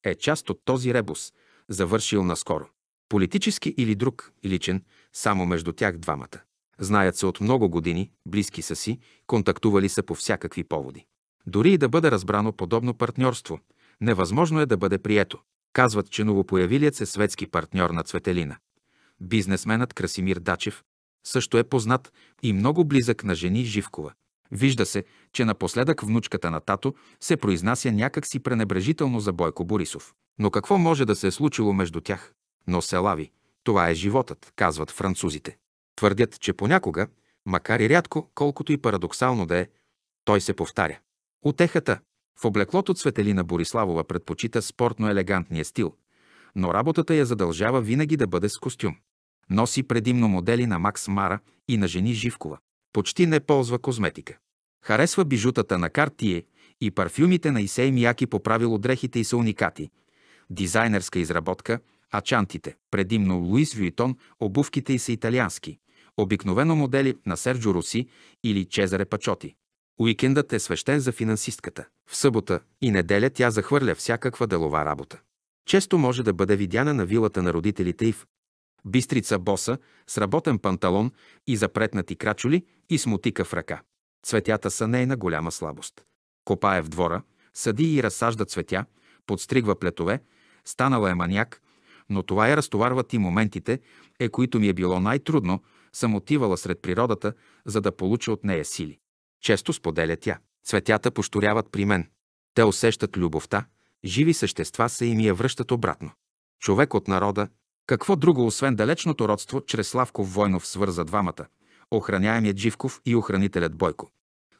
е част от този ребус, завършил наскоро. Политически или друг, личен, само между тях двамата. Знаят се от много години, близки са си, контактували са по всякакви поводи. Дори и да бъде разбрано подобно партньорство, невъзможно е да бъде прието. Казват, че новопоявилият е светски партньор на Цветелина. Бизнесменът Красимир Дачев също е познат и много близък на жени Живкова. Вижда се, че напоследък внучката на тато се произнася някакси пренебрежително за Бойко Борисов. Но какво може да се е случило между тях? Но се лави. Това е животът, казват французите. Твърдят, че понякога, макар и рядко, колкото и парадоксално да е, той се повтаря. Утехата. В облеклото Цветелина Бориславова предпочита спортно-елегантния стил, но работата я задължава винаги да бъде с костюм. Носи предимно модели на Макс Мара и на жени Живкова. Почти не ползва козметика. Харесва бижутата на Картие и парфюмите на Исей Мияки по правило дрехите и са уникати. Дизайнерска изработка, а чантите, предимно Луис Вюитон, обувките и са италиански. Обикновено модели на Серджо Руси или Чезаре Пачоти. Уикендът е свещен за финансистката. В събота и неделя тя захвърля всякаква делова работа. Често може да бъде видяна на вилата на родителите и в бистрица боса, с работен панталон и запретнати крачули и смотика в ръка. Цветята са нейна голяма слабост. Копае в двора, съди и разсажда цветя, подстригва плетове, станала е маняк, но това я разтоварват и моментите, е които ми е било най-трудно, съм отивала сред природата, за да получа от нея сили. Често споделя тя. Цветята пошторяват при мен. Те усещат любовта, живи същества са и ми я връщат обратно. Човек от народа, какво друго освен далечното родство, чрез Славков Войнов свърза двамата, охраняемият Живков и охранителят Бойко.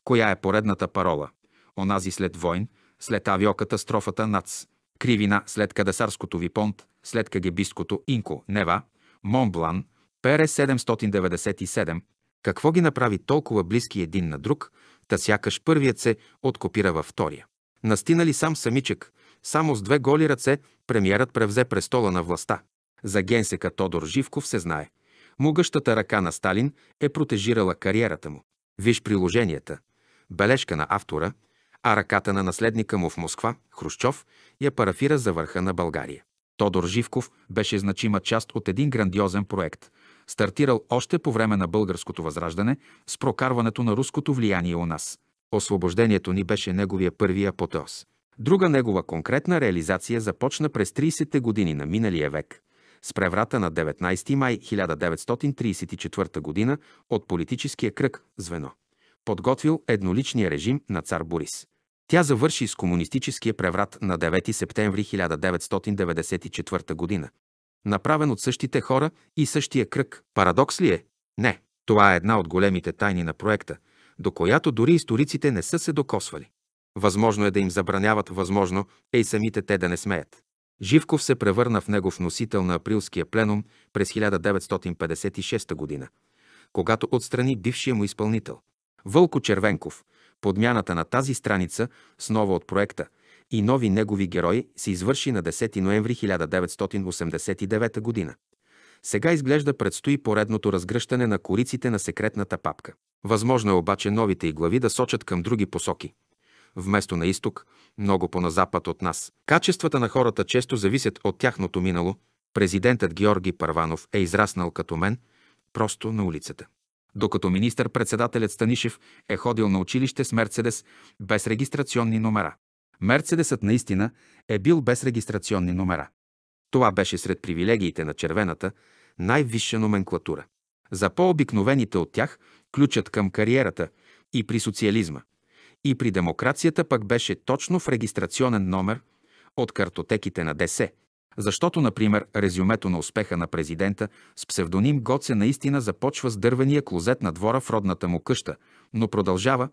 Коя е поредната парола? Онази след войн, след авиокатастрофата НАЦ, Кривина след кадесарското Випонт, след Кагебиското Инко, Нева, Монблан, ПР 797, какво ги направи толкова близки един на друг, та сякаш първият се откопира във втория. Настинали сам самичък, само с две голи ръце премиерът превзе престола на властта. За генсека Тодор Живков се знае. Могъщата ръка на Сталин е протежирала кариерата му. Виж приложенията. Бележка на автора, а ръката на наследника му в Москва, Хрущов, я парафира за върха на България. Тодор Живков беше значима част от един грандиозен проект – стартирал още по време на българското възраждане с прокарването на руското влияние у нас. Освобождението ни беше неговия първия апотеоз. Друга негова конкретна реализация започна през 30-те години на миналия век с преврата на 19 май 1934 година от политическия кръг звено. Подготвил едноличния режим на цар Борис. Тя завърши с комунистическия преврат на 9 септември 1994 година направен от същите хора и същия кръг. Парадокс ли е? Не. Това е една от големите тайни на проекта, до която дори историците не са се докосвали. Възможно е да им забраняват, възможно е и самите те да не смеят. Живков се превърна в негов носител на априлския пленум през 1956 година, когато отстрани бившия му изпълнител. Вълко Червенков, подмяната на тази страница с нова от проекта – и нови негови герои се извърши на 10 ноември 1989 г. Сега изглежда предстои поредното разгръщане на кориците на секретната папка. Възможно е обаче новите и глави да сочат към други посоки. Вместо на изток, много по-на запад от нас. Качествата на хората често зависят от тяхното минало. Президентът Георги Парванов е израснал като мен, просто на улицата. Докато министър-председателят Станишев е ходил на училище с Мерцедес без регистрационни номера. Мерцедесът наистина е бил без регистрационни номера. Това беше сред привилегиите на червената, най-висша номенклатура. За по-обикновените от тях ключът към кариерата и при социализма, и при демокрацията пък беше точно в регистрационен номер от картотеките на ДС, защото, например, резюмето на успеха на президента с псевдоним Гоце наистина започва с дървения клозет на двора в родната му къща, но продължава,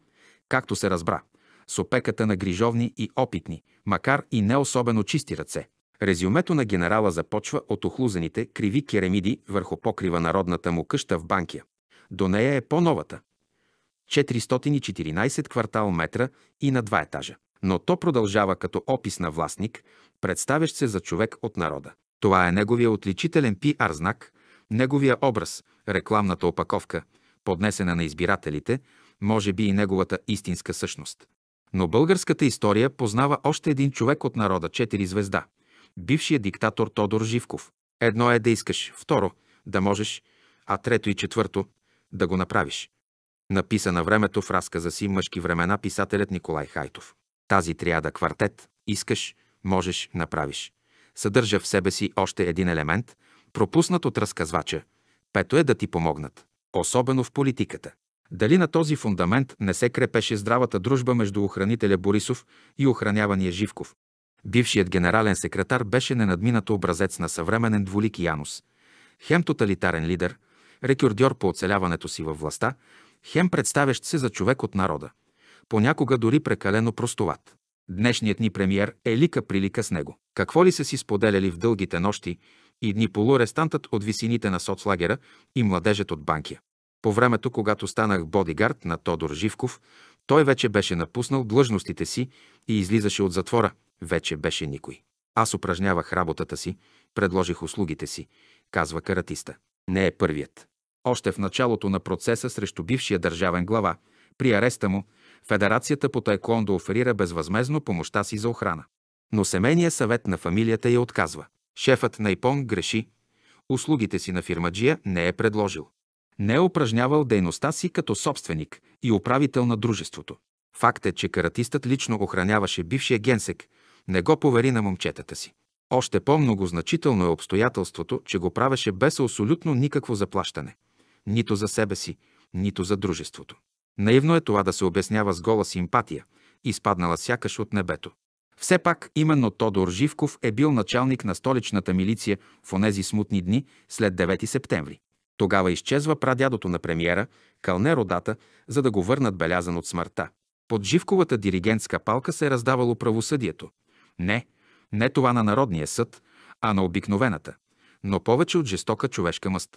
както се разбра – с опеката на грижовни и опитни, макар и не особено чисти ръце. Резюмето на генерала започва от охлузените криви керамиди върху покрива народната му къща в Банкия. До нея е по-новата. 414 квартал метра и на два етажа. Но то продължава като опис на властник, представящ се за човек от народа. Това е неговия отличителен пиар знак, неговия образ, рекламната опаковка, поднесена на избирателите, може би и неговата истинска същност. Но българската история познава още един човек от народа четири звезда – бившия диктатор Тодор Живков. Едно е да искаш, второ – да можеш, а трето и четвърто – да го направиш. Написа на времето в разказа си мъжки времена писателят Николай Хайтов. Тази триада квартет – искаш, можеш, направиш. Съдържа в себе си още един елемент, пропуснат от разказвача. Пето е да ти помогнат, особено в политиката. Дали на този фундамент не се крепеше здравата дружба между охранителя Борисов и охранявания Живков? Бившият генерален секретар беше ненадминато образец на съвременен дволик Янус. Хем тоталитарен лидер, рекордьор по оцеляването си във властта, хем представящ се за човек от народа. Понякога дори прекалено простоват. Днешният ни премиер е лика-прилика с него. Какво ли са си споделяли в дългите нощи и дни полурестантът от висините на соцлагера и младежът от Банкия? По времето, когато станах бодигард на Тодор Живков, той вече беше напуснал длъжностите си и излизаше от затвора. Вече беше никой. Аз упражнявах работата си, предложих услугите си, казва каратиста. Не е първият. Още в началото на процеса срещу бившия държавен глава, при ареста му, Федерацията по тайкон да оферира безвъзмезно помощта си за охрана. Но семейният съвет на фамилията я отказва. Шефът на Ипон греши. Услугите си на фирмаджия не е предложил не е упражнявал дейността си като собственик и управител на дружеството. Факт е, че каратистът лично охраняваше бившия генсек, не го повери на момчетата си. Още по-много значително е обстоятелството, че го правеше без абсолютно никакво заплащане. Нито за себе си, нито за дружеството. Наивно е това да се обяснява с гола симпатия, изпаднала сякаш от небето. Все пак именно Тодор Живков е бил началник на столичната милиция в онези смутни дни след 9 септември. Тогава изчезва прадядото на премиера, кълне родата, за да го върнат белязан от смъртта. Под Живковата диригентска палка се е раздавало правосъдието. Не, не това на Народния съд, а на обикновената, но повече от жестока човешка мъст.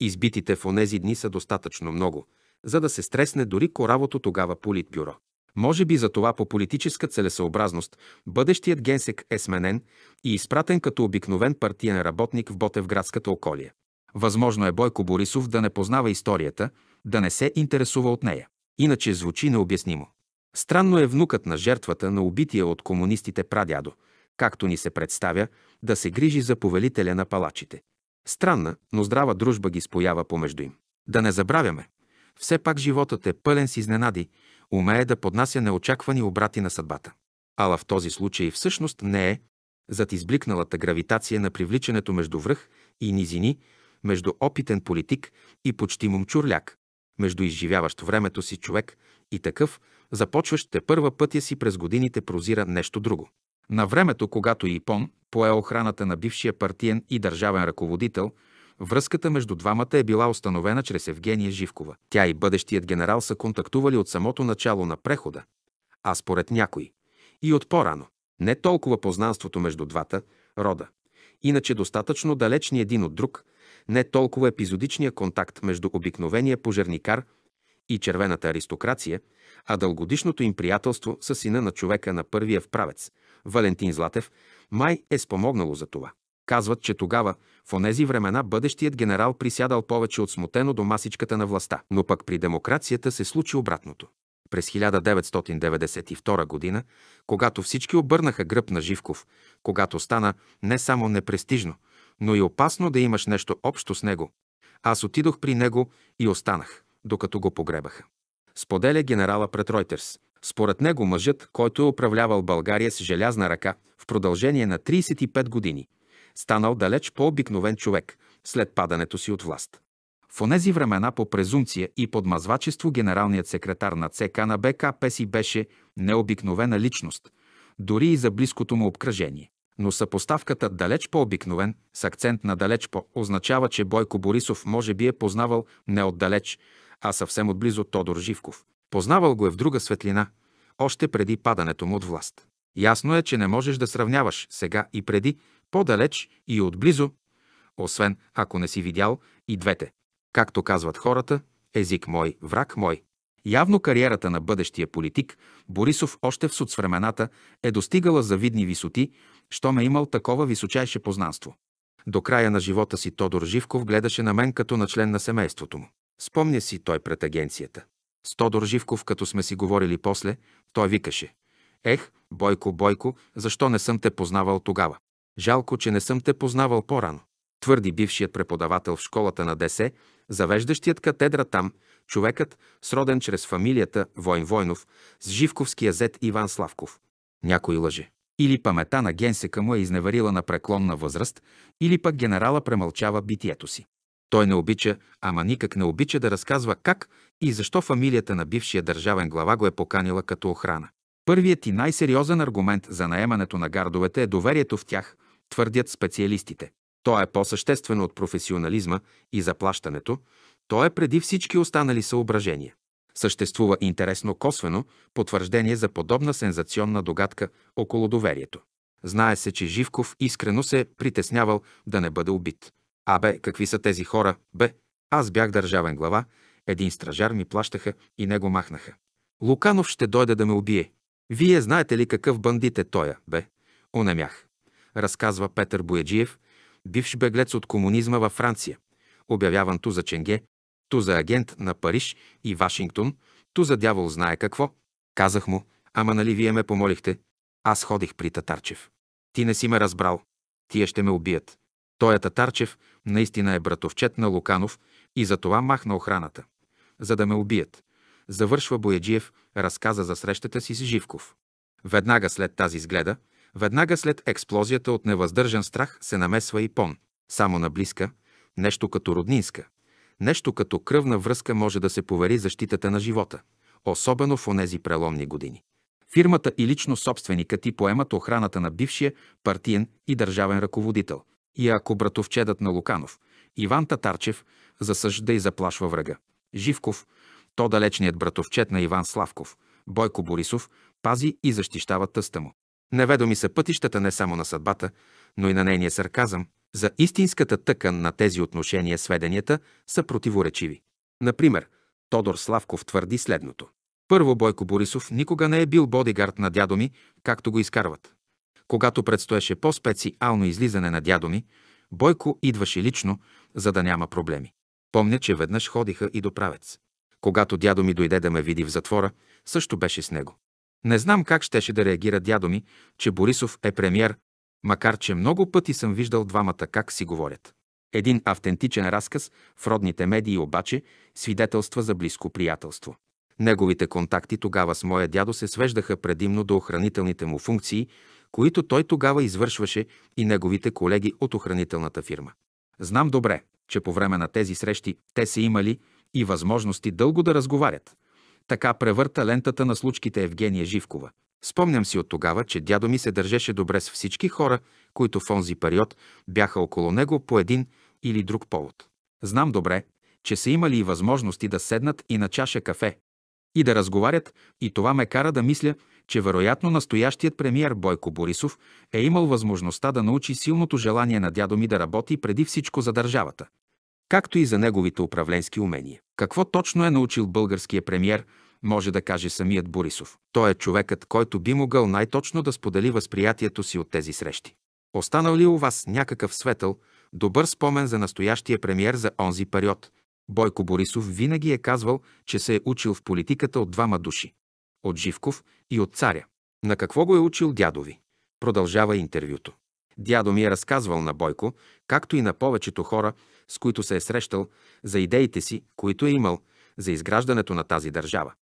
Избитите в онези дни са достатъчно много, за да се стресне дори коравото тогава политбюро. Може би за това по политическа целесообразност бъдещият генсек е сменен и изпратен като обикновен партиен работник в Ботевградската околия. Възможно е Бойко Борисов да не познава историята, да не се интересува от нея. Иначе звучи необяснимо. Странно е внукът на жертвата на убития от комунистите прадядо, както ни се представя, да се грижи за повелителя на палачите. Странна, но здрава дружба ги споява помежду им. Да не забравяме. Все пак животът е пълен с изненади, умее да поднася неочаквани обрати на съдбата. Ала в този случай всъщност не е, зад избликналата гравитация на привличането между връх и низини, между опитен политик и почти момчурляк, между изживяващ времето си човек и такъв, започващ те първа пътя си през годините прозира нещо друго. На времето, когато Япон пое охраната на бившия партиен и държавен ръководител, връзката между двамата е била установена чрез Евгения Живкова. Тя и бъдещият генерал са контактували от самото начало на прехода, а според някой. и от по-рано. Не толкова познанството между двата рода, иначе достатъчно далечни един от друг, не толкова епизодичния контакт между обикновения пожарникар и червената аристокрация, а дългодишното им приятелство с сина на човека на първия вправец, Валентин Златев, май е спомогнало за това. Казват, че тогава, в онези времена, бъдещият генерал присядал повече от смутено до масичката на властта. Но пък при демокрацията се случи обратното. През 1992 година, когато всички обърнаха гръб на Живков, когато стана не само непрестижно – но и опасно да имаш нещо общо с него. Аз отидох при него и останах, докато го погребаха. Споделя генерала пред Ройтерс. Според него мъжът, който е управлявал България с желязна ръка в продължение на 35 години, станал далеч по-обикновен човек след падането си от власт. В онези времена по презумция и подмазвачество генералният секретар на ЦК на БКП си беше необикновена личност, дори и за близкото му обкръжение но съпоставката далеч по-обикновен с акцент на далеч по означава, че Бойко Борисов може би е познавал не отдалеч, а съвсем отблизо Тодор Живков. Познавал го е в друга светлина, още преди падането му от власт. Ясно е, че не можеш да сравняваш сега и преди, по-далеч и отблизо, освен ако не си видял и двете. Както казват хората, език мой, враг мой. Явно кариерата на бъдещия политик Борисов още в соцвремената е достигала завидни висоти, щом е имал такова височайше познанство. До края на живота си Тодор Живков гледаше на мен като на член на семейството му. Спомня си той пред агенцията. С Тодор Живков, като сме си говорили после, той викаше. Ех, Бойко, Бойко, защо не съм те познавал тогава? Жалко, че не съм те познавал по-рано. Твърди бившият преподавател в школата на ДСЕ, завеждащият катедра там, човекът, сроден чрез фамилията Войн Войнов, с живковския зет Иван Славков. Някой лъже или памета на генсека му е изневарила на преклонна възраст, или пък генерала премълчава битието си. Той не обича, ама никак не обича да разказва как и защо фамилията на бившия държавен глава го е поканила като охрана. Първият и най-сериозен аргумент за наемането на гардовете е доверието в тях, твърдят специалистите. То е по-съществено от професионализма и заплащането, то е преди всички останали съображения. Съществува интересно косвено потвърждение за подобна сензационна догадка около доверието. Знае се, че Живков искрено се е притеснявал да не бъде убит. А бе, какви са тези хора? Бе, аз бях държавен глава, един стражар ми плащаха и него махнаха. Луканов ще дойде да ме убие. Вие знаете ли какъв бандит е тоя, бе? Онемях. Разказва Петър Бояджиев, бивш беглец от комунизма във Франция, обявяван ту за Ченге, ту за агент на Париж и Вашингтон, ту за дявол знае какво. Казах му, ама нали вие ме помолихте? Аз ходих при Татарчев. Ти не си ме разбрал. Тия ще ме убият. Той е Татарчев, наистина е братовчет на Луканов и за това махна охраната. За да ме убият. Завършва Бояджиев разказа за срещата си с Живков. Веднага след тази изгледа, веднага след експлозията от невъздържан страх се намесва и пон. Само на близка, нещо като роднинска – нещо като кръвна връзка може да се повери защитата на живота, особено в онези преломни години. Фирмата и лично собственика ти поемат охраната на бившия партиен и държавен ръководител. И ако братовчедът на Луканов, Иван Татарчев, засъжда и заплашва врага. Живков, то далечният братовчет на Иван Славков, Бойко Борисов, пази и защищава тъста му. Неведоми са пътищата не само на съдбата, но и на нейния сарказъм, за истинската тъкан на тези отношения сведенията са противоречиви. Например, Тодор Славков твърди следното. Първо, Бойко Борисов никога не е бил бодигард на дядо ми, както го изкарват. Когато предстоеше по-специално излизане на дядо ми, Бойко идваше лично, за да няма проблеми. Помня, че веднъж ходиха и до правец. Когато дядо ми дойде да ме види в затвора, също беше с него. Не знам как щеше да реагира дядо ми, че Борисов е премьер Макар, че много пъти съм виждал двамата как си говорят. Един автентичен разказ в родните медии обаче свидетелства за близко приятелство. Неговите контакти тогава с моя дядо се свеждаха предимно до охранителните му функции, които той тогава извършваше и неговите колеги от охранителната фирма. Знам добре, че по време на тези срещи те са имали и възможности дълго да разговарят. Така превърта лентата на случките Евгения Живкова. Спомням си от тогава, че дядо ми се държеше добре с всички хора, които в онзи период бяха около него по един или друг повод. Знам добре, че са имали и възможности да седнат и на чаша кафе, и да разговарят, и това ме кара да мисля, че вероятно настоящият премиер Бойко Борисов е имал възможността да научи силното желание на дядо ми да работи преди всичко за държавата, както и за неговите управленски умения. Какво точно е научил българския премиер може да каже самият Борисов. Той е човекът, който би могъл най-точно да сподели възприятието си от тези срещи. Останал ли у вас някакъв светъл, добър спомен за настоящия премьер за онзи период? Бойко Борисов винаги е казвал, че се е учил в политиката от двама души – от Живков и от царя. На какво го е учил дядо ви? Продължава интервюто. Дядо ми е разказвал на Бойко, както и на повечето хора, с които се е срещал, за идеите си, които е имал, за изграждането на тази държава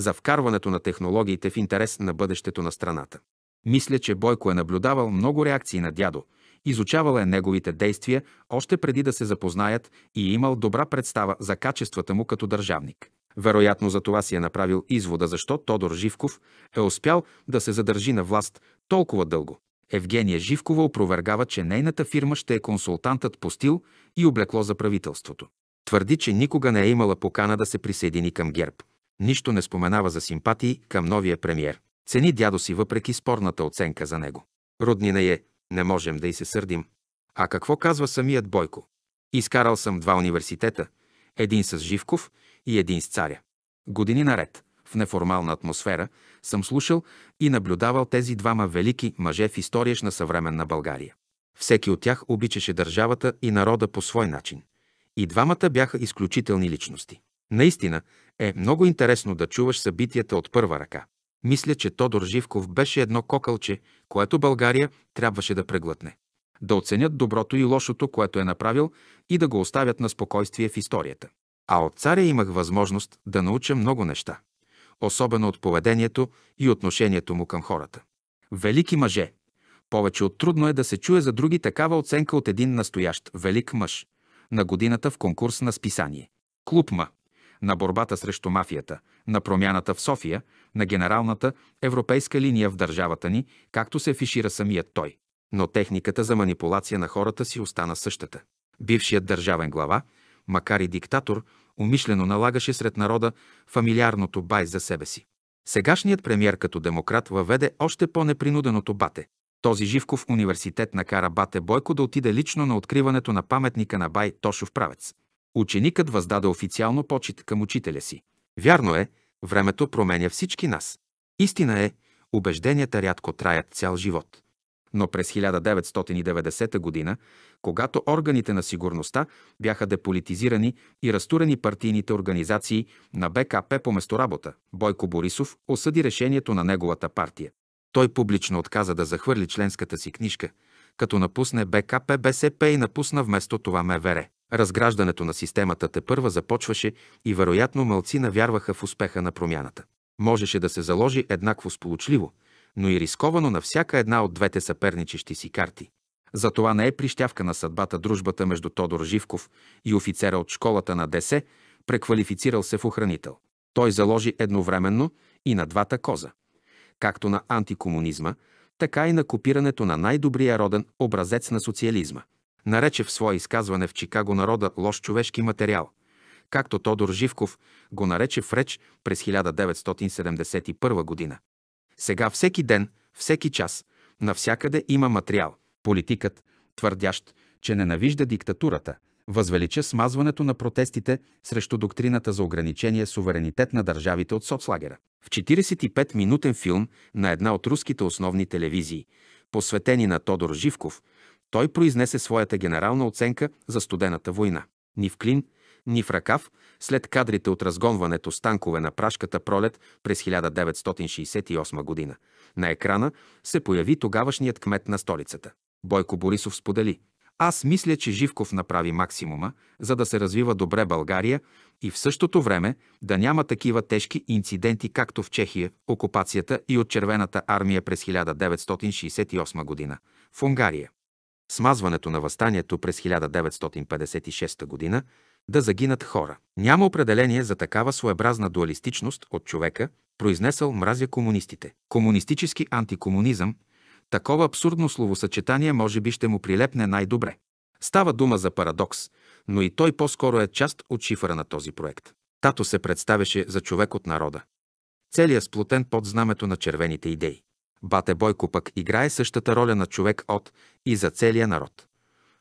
за вкарването на технологиите в интерес на бъдещето на страната. Мисля, че Бойко е наблюдавал много реакции на дядо, изучавал е неговите действия още преди да се запознаят и е имал добра представа за качествата му като държавник. Вероятно за това си е направил извода защо Тодор Живков е успял да се задържи на власт толкова дълго. Евгения Живкова опровергава, че нейната фирма ще е консултантът по стил и облекло за правителството. Твърди, че никога не е имала покана да се присъедини към ГЕРБ. Нищо не споменава за симпатии към новия премьер. Цени дядо си въпреки спорната оценка за него. Роднина е, не можем да й се сърдим. А какво казва самият Бойко? Изкарал съм два университета, един с Живков и един с Царя. Години наред, в неформална атмосфера, съм слушал и наблюдавал тези двама велики мъже в историяш на съвременна България. Всеки от тях обичаше държавата и народа по свой начин. И двамата бяха изключителни личности. Наистина, е много интересно да чуваш събитията от първа ръка. Мисля, че Тодор Живков беше едно кокълче, което България трябваше да преглътне. Да оценят доброто и лошото, което е направил и да го оставят на спокойствие в историята. А от царя имах възможност да науча много неща, особено от поведението и отношението му към хората. Велики мъже. Повече от трудно е да се чуе за други такава оценка от един настоящ велик мъж на годината в конкурс на списание. Клуб Ма на борбата срещу мафията, на промяната в София, на генералната европейска линия в държавата ни, както се афишира самият той. Но техниката за манипулация на хората си остана същата. Бившият държавен глава, макар и диктатор, умишлено налагаше сред народа фамилиарното бай за себе си. Сегашният премьер като демократ въведе още по-непринуденото бате. Този Живков университет накара бате Бойко да отиде лично на откриването на паметника на бай Тошов правец. Ученикът въздаде официално почет към учителя си. Вярно е, времето променя всички нас. Истина е, убежденията рядко траят цял живот. Но през 1990 година, когато органите на сигурността бяха деполитизирани и разтурени партийните организации на БКП по месторабота, Бойко Борисов осъди решението на неговата партия. Той публично отказа да захвърли членската си книжка, като напусне БКП БСП и напусна вместо това МВР. Разграждането на системата те първа започваше и вероятно мълцина вярваха в успеха на промяната. Можеше да се заложи еднакво сполучливо, но и рисковано на всяка една от двете съперничещи си карти. Затова не е прищявка на съдбата дружбата между Тодор Живков и офицера от школата на ДС, преквалифицирал се в охранител. Той заложи едновременно и на двата коза, както на антикомунизма, така и на копирането на най-добрия роден образец на социализма – нарече в свое изказване в Чикаго народа лош човешки материал, както Тодор Живков го нарече в реч през 1971 година. Сега всеки ден, всеки час, навсякъде има материал. Политикът, твърдящ, че ненавижда диктатурата, възвелича смазването на протестите срещу доктрината за ограничение суверенитет на държавите от соцлагера. В 45-минутен филм на една от руските основни телевизии, посветени на Тодор Живков – той произнесе своята генерална оценка за студената война. Ни в клин, ни в ръкав, след кадрите от разгонването с танкове на прашката пролет през 1968 година. На екрана се появи тогавашният кмет на столицата. Бойко Борисов сподели. Аз мисля, че Живков направи максимума, за да се развива добре България и в същото време да няма такива тежки инциденти, както в Чехия, окупацията и от Червената армия през 1968 година, в Унгария смазването на възстанието през 1956 г. да загинат хора. Няма определение за такава своеобразна дуалистичност от човека, произнесъл мразя комунистите. Комунистически антикомунизъм, такова абсурдно словосъчетание може би ще му прилепне най-добре. Става дума за парадокс, но и той по-скоро е част от шифъра на този проект. Тато се представяше за човек от народа. Целият сплотен под знамето на червените идеи. Бате Бойко пък играе същата роля на човек от и за целия народ,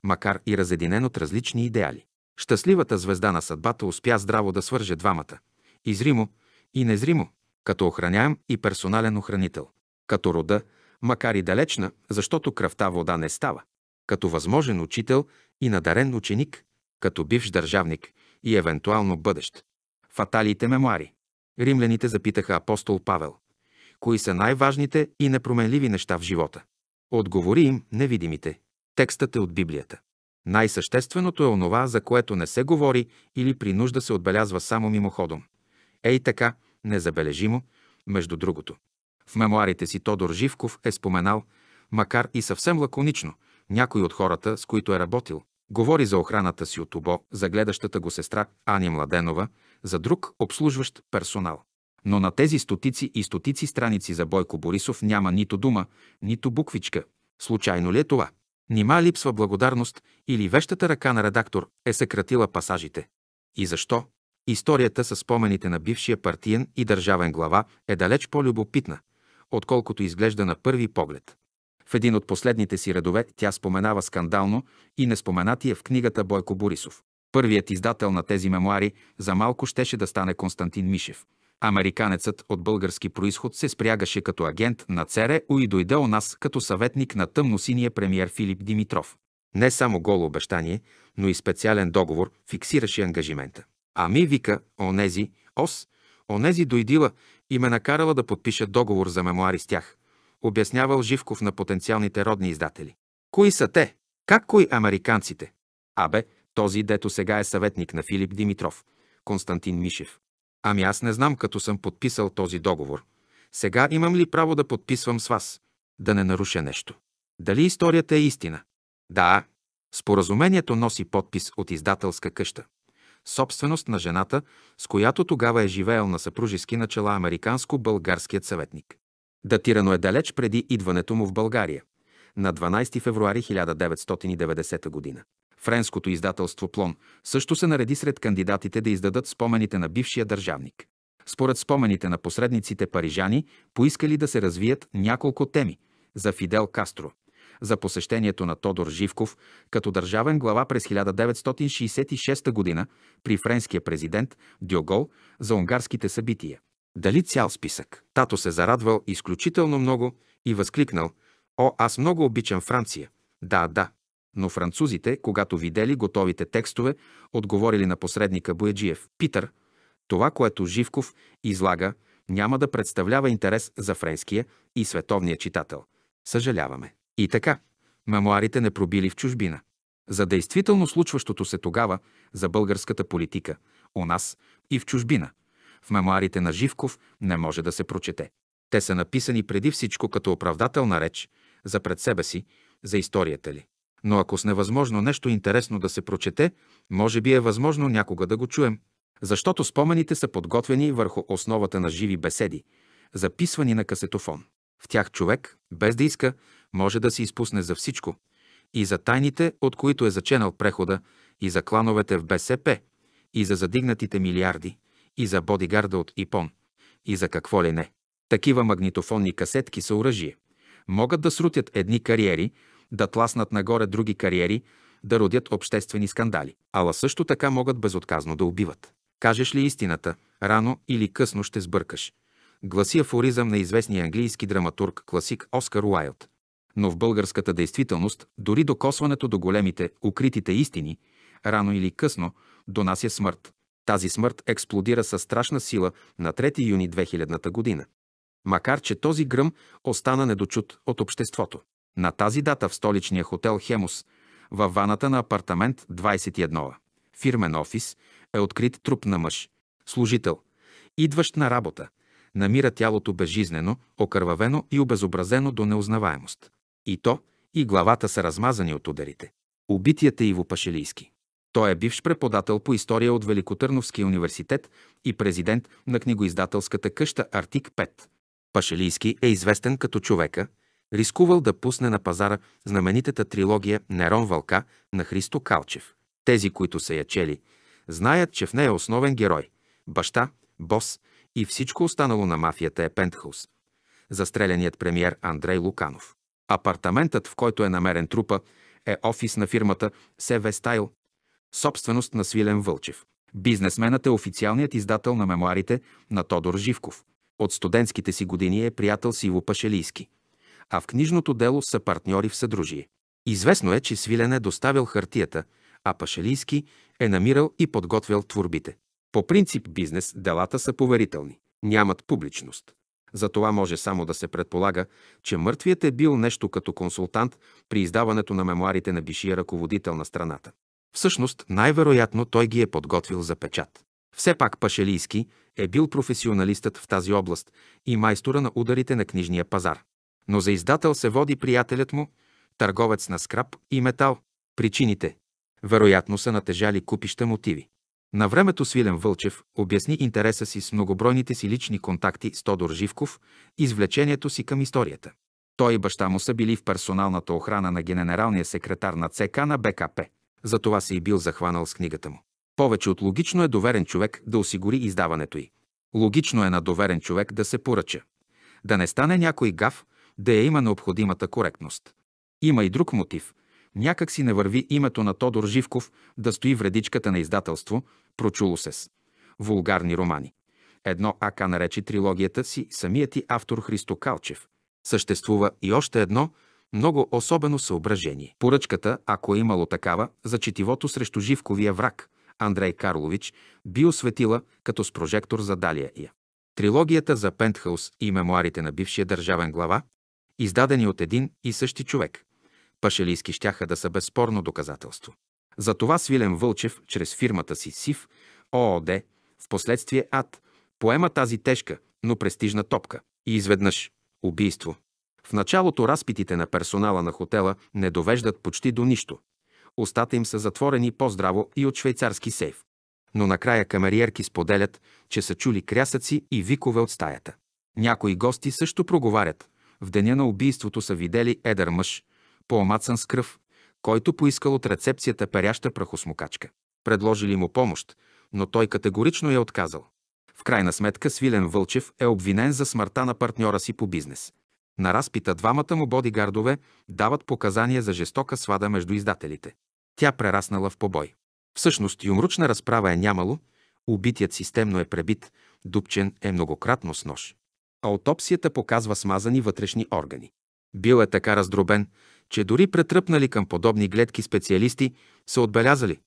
макар и разединен от различни идеали. Щастливата звезда на съдбата успя здраво да свърже двамата – изримо и незримо, като охраняем и персонален охранител, като рода, макар и далечна, защото кръвта вода не става, като възможен учител и надарен ученик, като бивш държавник и евентуално бъдещ. Фаталите мемуари. Римляните запитаха апостол Павел – кои са най-важните и непроменливи неща в живота. Отговори им невидимите. Текстът е от Библията. Най-същественото е онова, за което не се говори или при нужда се отбелязва само мимоходом. Ей така, незабележимо, между другото. В мемуарите си Тодор Живков е споменал, макар и съвсем лаконично, някой от хората, с които е работил. Говори за охраната си от обо, за гледащата го сестра Ани Младенова, за друг обслужващ персонал. Но на тези стотици и стотици страници за Бойко Борисов няма нито дума, нито буквичка. Случайно ли е това? Нима липсва благодарност или вещата ръка на редактор е съкратила пасажите? И защо? Историята с спомените на бившия партиен и държавен глава е далеч по-любопитна, отколкото изглежда на първи поглед. В един от последните си редове тя споменава скандално и неспоменатия в книгата Бойко Борисов. Първият издател на тези мемуари за малко щеше да стане Константин Мишев – Американецът от български происход се спрягаше като агент на ЦРУ и дойде у нас като съветник на тъмносиния премьер Филип Димитров. Не само голо обещание, но и специален договор фиксираше ангажимента. Ами вика, онези, ос, онези дойдила и ме накарала да подпиша договор за мемуари с тях, обяснявал Живков на потенциалните родни издатели. Кои са те? Как кои американците? Абе, този дето сега е съветник на Филип Димитров, Константин Мишев. Ами аз не знам, като съм подписал този договор. Сега имам ли право да подписвам с вас? Да не наруша нещо. Дали историята е истина? Да. Споразумението носи подпис от издателска къща. Собственост на жената, с която тогава е живеел на съпружески начала американско-българският съветник. Датирано е далеч преди идването му в България, на 12 февруари 1990 година. Френското издателство Плон също се нареди сред кандидатите да издадат спомените на бившия държавник. Според спомените на посредниците парижани, поискали да се развият няколко теми за Фидел Кастро, за посещението на Тодор Живков като държавен глава през 1966 г. при френския президент Дюгол за унгарските събития. Дали цял списък? Тато се зарадвал изключително много и възкликнал – О, аз много обичам Франция. Да, да. Но французите, когато видели готовите текстове, отговорили на посредника Бояджиев. Питър, това, което Живков излага, няма да представлява интерес за френския и световния читател. Съжаляваме. И така, мемуарите не пробили в чужбина. За действително случващото се тогава за българската политика, у нас и в чужбина, в мемуарите на Живков не може да се прочете. Те са написани преди всичко като оправдателна реч за пред себе си, за историята ли. Но ако с невъзможно нещо интересно да се прочете, може би е възможно някога да го чуем, защото спомените са подготвени върху основата на живи беседи, записвани на касетофон. В тях човек, без да иска, може да се изпусне за всичко – и за тайните, от които е заченал прехода, и за клановете в БСП, и за задигнатите милиарди, и за бодигарда от Ипон, и за какво ли не. Такива магнитофонни касетки са оръжие. Могат да срутят едни кариери, да тласнат нагоре други кариери, да родят обществени скандали. Ала също така могат безотказно да убиват. Кажеш ли истината, рано или късно ще сбъркаш. Гласи афоризъм на известния английски драматург класик Оскар Уайлд. Но в българската действителност, дори докосването до големите, укритите истини, рано или късно, донася смърт. Тази смърт експлодира със страшна сила на 3 юни 2000 година. Макар, че този гръм остана недочут от обществото. На тази дата в столичния хотел Хемус, във ваната на апартамент 21 фирмен офис, е открит труп на мъж, служител, идващ на работа. Намира тялото безжизнено, окървавено и обезобразено до неузнаваемост. И то, и главата са размазани от ударите. Убитият е Иво Пашелийски. Той е бивш преподател по история от Великотърновския университет и президент на книгоиздателската къща Артик 5. Пашелийски е известен като човека, рискувал да пусне на пазара знаменитата трилогия Нерон Вълка на Христо Калчев. Тези, които са я чели, знаят, че в нея е основен герой – баща, бос и всичко останало на мафията е Пентхаус. Застреленият премьер Андрей Луканов. Апартаментът, в който е намерен трупа, е офис на фирмата CV Style, собственост на Свилен Вълчев. Бизнесменът е официалният издател на мемуарите на Тодор Живков. От студентските си години е приятел с Иво Пашелийски а в книжното дело са партньори в съдружие. Известно е, че Свилен е доставил хартията, а Пашалийски е намирал и подготвял творбите. По принцип бизнес делата са поверителни, нямат публичност. Затова може само да се предполага, че мъртвият е бил нещо като консултант при издаването на мемуарите на бившия ръководител на страната. Всъщност, най-вероятно той ги е подготвил за печат. Все пак Пашелийски е бил професионалистът в тази област и майстора на ударите на книжния пазар но за издател се води приятелят му, търговец на скрап и метал. Причините вероятно са натежали купища мотиви. На времето Свилен Вълчев обясни интереса си с многобройните си лични контакти с Тодор Живков и извлечението си към историята. Той и баща му са били в персоналната охрана на генералния секретар на ЦК на БКП. Затова се и бил захванал с книгата му. Повече от логично е доверен човек да осигури издаването й. Логично е на доверен човек да се поръча. Да не стане някой гав да я има необходимата коректност. Има и друг мотив. Някак си не върви името на Тодор Живков да стои в редичката на издателство «Прочуло се с» вулгарни романи. Едно АК наречи трилогията си самият и автор Христо Калчев. Съществува и още едно много особено съображение. Поръчката, ако е имало такава, за четивото срещу Живковия враг, Андрей Карлович, би осветила като с прожектор за Далия я. Трилогията за Пентхаус и мемуарите на бившия държавен глава издадени от един и същи човек. Пашелийски щяха да са безспорно доказателство. Затова Свилен Вълчев, чрез фирмата си СИВ, ООД, в последствие АД, поема тази тежка, но престижна топка. И изведнъж – убийство. В началото разпитите на персонала на хотела не довеждат почти до нищо. Остата им са затворени по-здраво и от швейцарски сейф. Но накрая камериерки споделят, че са чули крясъци и викове от стаята. Някои гости също проговарят в деня на убийството са видели едър мъж, поомацан с кръв, който поискал от рецепцията перяща прахосмокачка. Предложили му помощ, но той категорично я отказал. В крайна сметка Свилен Вълчев е обвинен за смъртта на партньора си по бизнес. На разпита двамата му бодигардове дават показания за жестока свада между издателите. Тя прераснала в побой. Всъщност юмручна разправа е нямало, убитият системно е пребит, дупчен е многократно с нож. Аутопсията показва смазани вътрешни органи. Бил е така раздробен, че дори претръпнали към подобни гледки специалисти са отбелязали.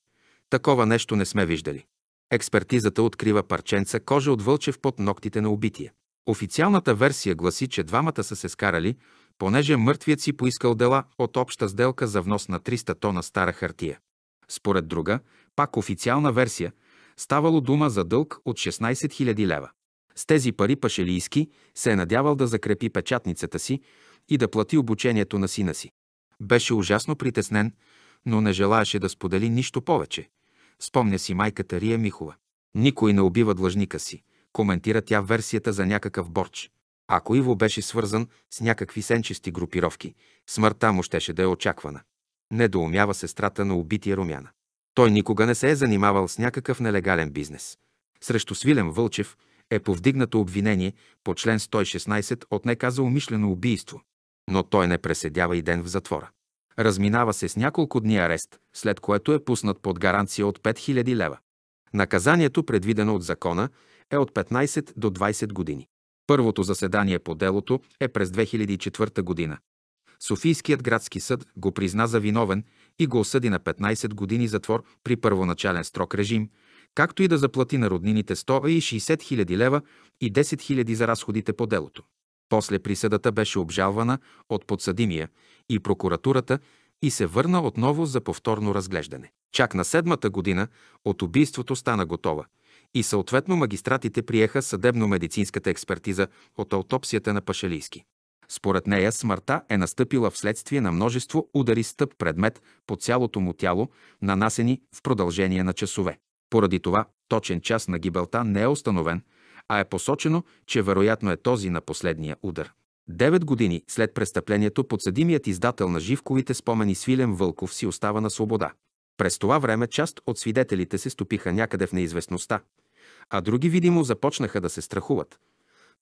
Такова нещо не сме виждали. Експертизата открива парченца кожа от вълчев под ногтите на убития. Официалната версия гласи, че двамата са се скарали, понеже мъртвият си поискал дела от обща сделка за внос на 300 тона стара хартия. Според друга, пак официална версия, ставало дума за дълг от 16 000 лева. С тези пари Пашелийски се е надявал да закрепи печатницата си и да плати обучението на сина си. Беше ужасно притеснен, но не желаеше да сподели нищо повече. Спомня си майката Рия Михова. Никой не убива длъжника си, коментира тя версията за някакъв борч. Ако Иво беше свързан с някакви сенчести групировки, смъртта му щеше да е очаквана. Недоумява сестрата на убития Румяна. Той никога не се е занимавал с някакъв нелегален бизнес. Срещу Свилен Вълчев – е повдигнато обвинение по член 116 от НК за умишлено убийство, но той не преседява и ден в затвора. Разминава се с няколко дни арест, след което е пуснат под гаранция от 5000 лева. Наказанието, предвидено от закона, е от 15 до 20 години. Първото заседание по делото е през 2004 година. Софийският градски съд го призна за виновен и го осъди на 15 години затвор при първоначален строк режим – както и да заплати на роднините 160 000 лева и 10 000 за разходите по делото. После присъдата беше обжалвана от подсъдимия и прокуратурата и се върна отново за повторно разглеждане. Чак на седмата година от убийството стана готова и съответно магистратите приеха съдебно-медицинската експертиза от аутопсията на Пашалийски. Според нея смъртта е настъпила вследствие на множество удари с тъп предмет по цялото му тяло, нанасени в продължение на часове. Поради това точен час на гибелта не е установен, а е посочено, че вероятно е този на последния удар. Девет години след престъплението подсъдимият издател на Живковите спомени Свилен Вълков си остава на свобода. През това време част от свидетелите се стопиха някъде в неизвестността, а други видимо започнаха да се страхуват.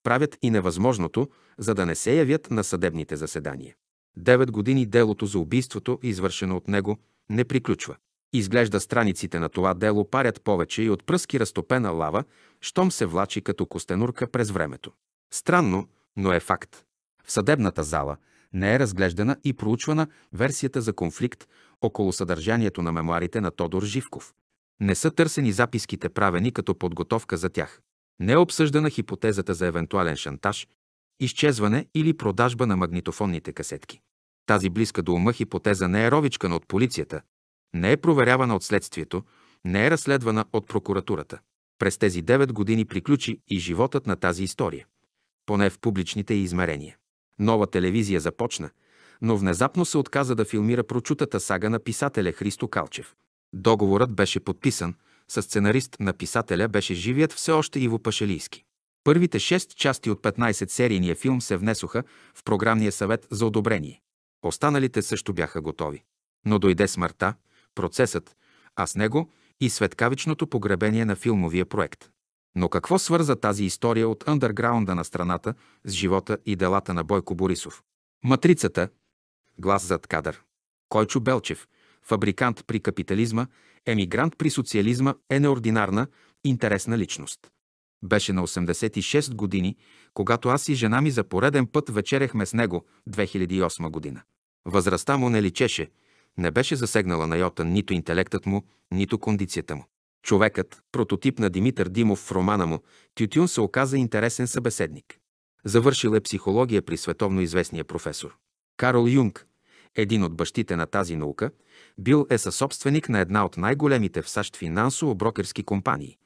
Правят и невъзможното, за да не се явят на съдебните заседания. Девет години делото за убийството, извършено от него, не приключва. Изглежда страниците на това дело парят повече и от пръски разтопена лава, щом се влачи като костенурка през времето. Странно, но е факт. В съдебната зала не е разглеждана и проучвана версията за конфликт около съдържанието на мемуарите на Тодор Живков. Не са търсени записките правени като подготовка за тях. Не е обсъждана хипотезата за евентуален шантаж, изчезване или продажба на магнитофонните касетки. Тази близка до ума хипотеза не е ровичкана от полицията, не е проверявана от следствието, не е разследвана от прокуратурата. През тези 9 години приключи и животът на тази история, поне в публичните измерения. Нова телевизия започна, но внезапно се отказа да филмира прочутата сага на писателя Христо Калчев. Договорът беше подписан, с сценарист на писателя беше живият все още Иво Пашелийски. Първите 6 части от 15-серийния филм се внесоха в програмния съвет за одобрение. Останалите също бяха готови. Но дойде смъртта, процесът, а с него и светкавичното погребение на филмовия проект. Но какво свърза тази история от андерграунда на страната с живота и делата на Бойко Борисов? Матрицата Глас зад кадър. Койчо Белчев, фабрикант при капитализма, емигрант при социализма, е неординарна, интересна личност. Беше на 86 години, когато аз и жена ми за пореден път вечеряхме с него 2008 година. Възрастта му не личеше, не беше засегнала на Йота нито интелектът му, нито кондицията му. Човекът, прототип на Димитър Димов в романа му, Тютюн се оказа интересен събеседник. Завършил е психология при световно известния професор. Карл Юнг, един от бащите на тази наука, бил е съсобственик на една от най-големите в САЩ финансово-брокерски компании.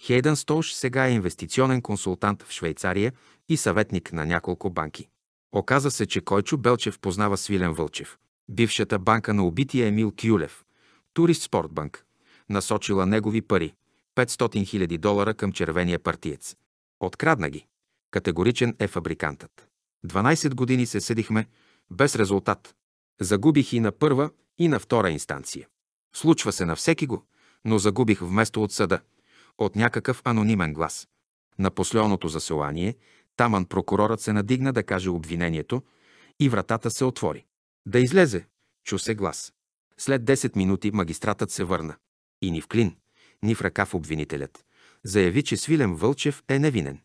Хейден Столш сега е инвестиционен консултант в Швейцария и съветник на няколко банки. Оказа се, че Койчо Белчев познава Свилен Вълчев бившата банка на убития Емил Кюлев, Турист Спортбанк, насочила негови пари – 500 000 долара към червения партиец. Открадна ги. Категоричен е фабрикантът. 12 години се съдихме, без резултат. Загубих и на първа, и на втора инстанция. Случва се на всеки го, но загубих вместо от съда, от някакъв анонимен глас. На последното заселание, таман прокурорът се надигна да каже обвинението и вратата се отвори. Да излезе, чу се глас. След 10 минути магистратът се върна. И ни в клин, ни в ръкав обвинителят. Заяви, че Свилен Вълчев е невинен.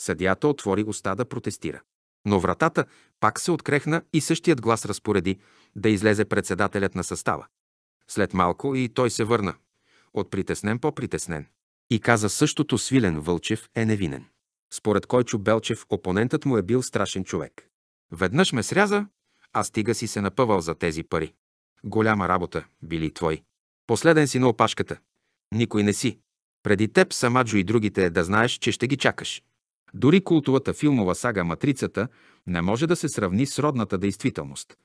Съдията отвори уста да протестира. Но вратата пак се открехна и същият глас разпореди да излезе председателят на състава. След малко и той се върна. От притеснен по-притеснен. И каза същото Свилен Вълчев е невинен. Според Койчо Белчев опонентът му е бил страшен човек. Веднъж ме сряза, а стига си се напъвал за тези пари. Голяма работа, били твой. Последен си на опашката. Никой не си. Преди теб, Самаджо и другите, да знаеш, че ще ги чакаш. Дори култовата филмова сага «Матрицата» не може да се сравни с родната действителност.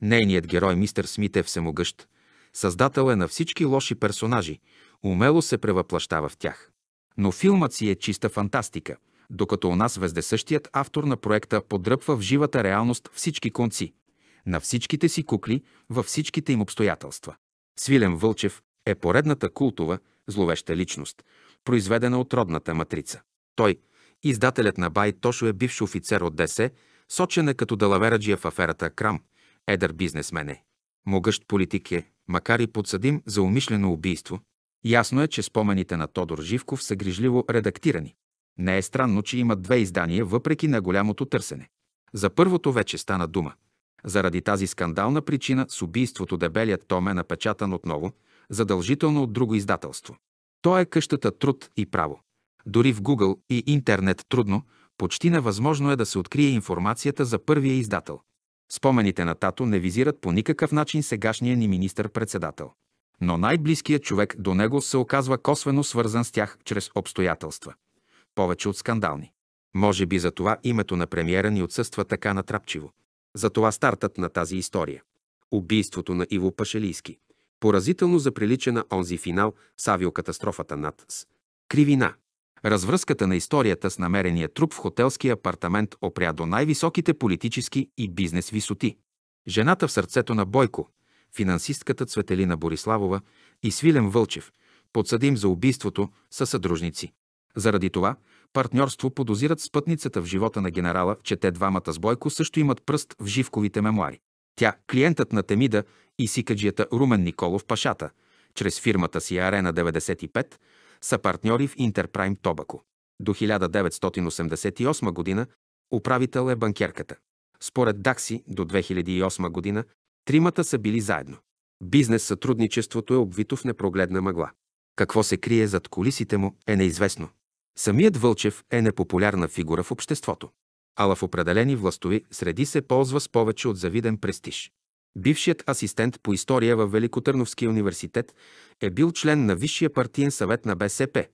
Нейният герой мистер Смит е всемогъщ. Създател е на всички лоши персонажи, умело се превъплащава в тях. Но филмът си е чиста фантастика, докато у нас вездесъщият автор на проекта подръпва в живата реалност всички конци на всичките си кукли, във всичките им обстоятелства. Свилен Вълчев е поредната култова, зловеща личност, произведена от родната матрица. Той, издателят на Бай Тошо е бивш офицер от ДС, сочен е като далавераджия в аферата Крам, едър бизнесмен е. Могъщ политик е, макар и подсъдим за умишлено убийство. Ясно е, че спомените на Тодор Живков са грижливо редактирани. Не е странно, че има две издания, въпреки на голямото търсене. За първото вече стана дума. Заради тази скандална причина с убийството Дебелият том е напечатан отново, задължително от друго издателство. То е къщата труд и право. Дори в Google и интернет трудно, почти невъзможно е да се открие информацията за първия издател. Спомените на Тато не визират по никакъв начин сегашния ни министър-председател. Но най-близкият човек до него се оказва косвено свързан с тях чрез обстоятелства. Повече от скандални. Може би за това името на премиера ни отсъства така натрапчиво. Затова стартът на тази история. Убийството на Иво Пашелийски. Поразително прилича на онзи финал с авиокатастрофата над С. Кривина. Развръзката на историята с намерения труп в хотелския апартамент опря до най-високите политически и бизнес висоти. Жената в сърцето на Бойко, финансистката Цветелина Бориславова и Свилен Вълчев, подсъдим за убийството, са съдружници. Заради това партньорство подозират спътницата в живота на генерала, че те двамата с Бойко също имат пръст в Живковите мемуари. Тя, клиентът на Темида и сикаджията Румен Николов Пашата, чрез фирмата си Арена 95, са партньори в Интерпрайм Тобако. До 1988 година управител е банкерката. Според Дакси до 2008 година тримата са били заедно. Бизнес сътрудничеството е обвито в непрогледна мъгла. Какво се крие зад колисите му е неизвестно. Самият Вълчев е непопулярна фигура в обществото, ала в определени властови среди се ползва с повече от завиден престиж. Бившият асистент по история във Великотърновския университет е бил член на Висшия партиен съвет на БСП.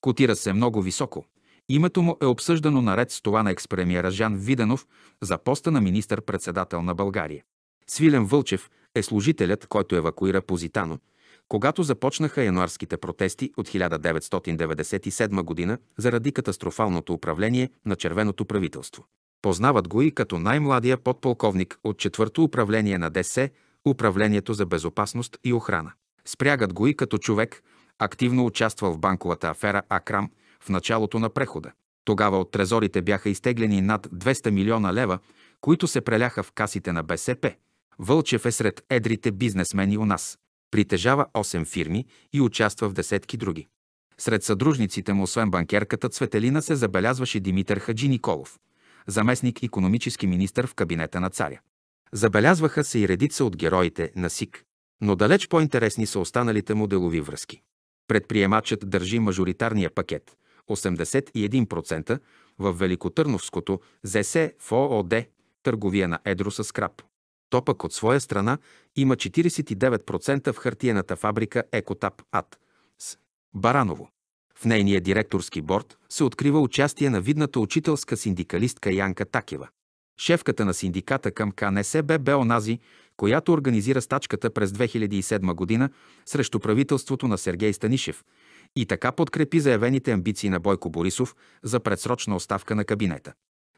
Котира се много високо. Името му е обсъждано наред с това на експремиера Жан Виденов за поста на министър-председател на България. Свилен Вълчев е служителят, който евакуира Позитано – когато започнаха януарските протести от 1997 година заради катастрофалното управление на червеното правителство. Познават го и като най-младия подполковник от четвърто управление на ДС, управлението за безопасност и охрана. Спрягат го и като човек, активно участвал в банковата афера Акрам в началото на прехода. Тогава от трезорите бяха изтеглени над 200 милиона лева, които се преляха в касите на БСП. Вълчев е сред едрите бизнесмени у нас. Притежава 8 фирми и участва в десетки други. Сред съдружниците му, освен банкерката Цветелина, се забелязваше Димитър Хаджи Николов, заместник економически министр в кабинета на царя. Забелязваха се и редица от героите на СИК. Но далеч по-интересни са останалите му делови връзки. Предприемачът държи мажоритарния пакет 81% в Великотърновското ЗС търговия на едро с краб. То пък от своя страна има 49% в хартиената фабрика Екотап Ад с Бараново. В нейния директорски борт се открива участие на видната учителска синдикалистка Янка Такева. Шефката на синдиката към КНСБ бе онази, която организира стачката през 2007 година срещу правителството на Сергей Станишев и така подкрепи заявените амбиции на Бойко Борисов за предсрочна оставка на кабинета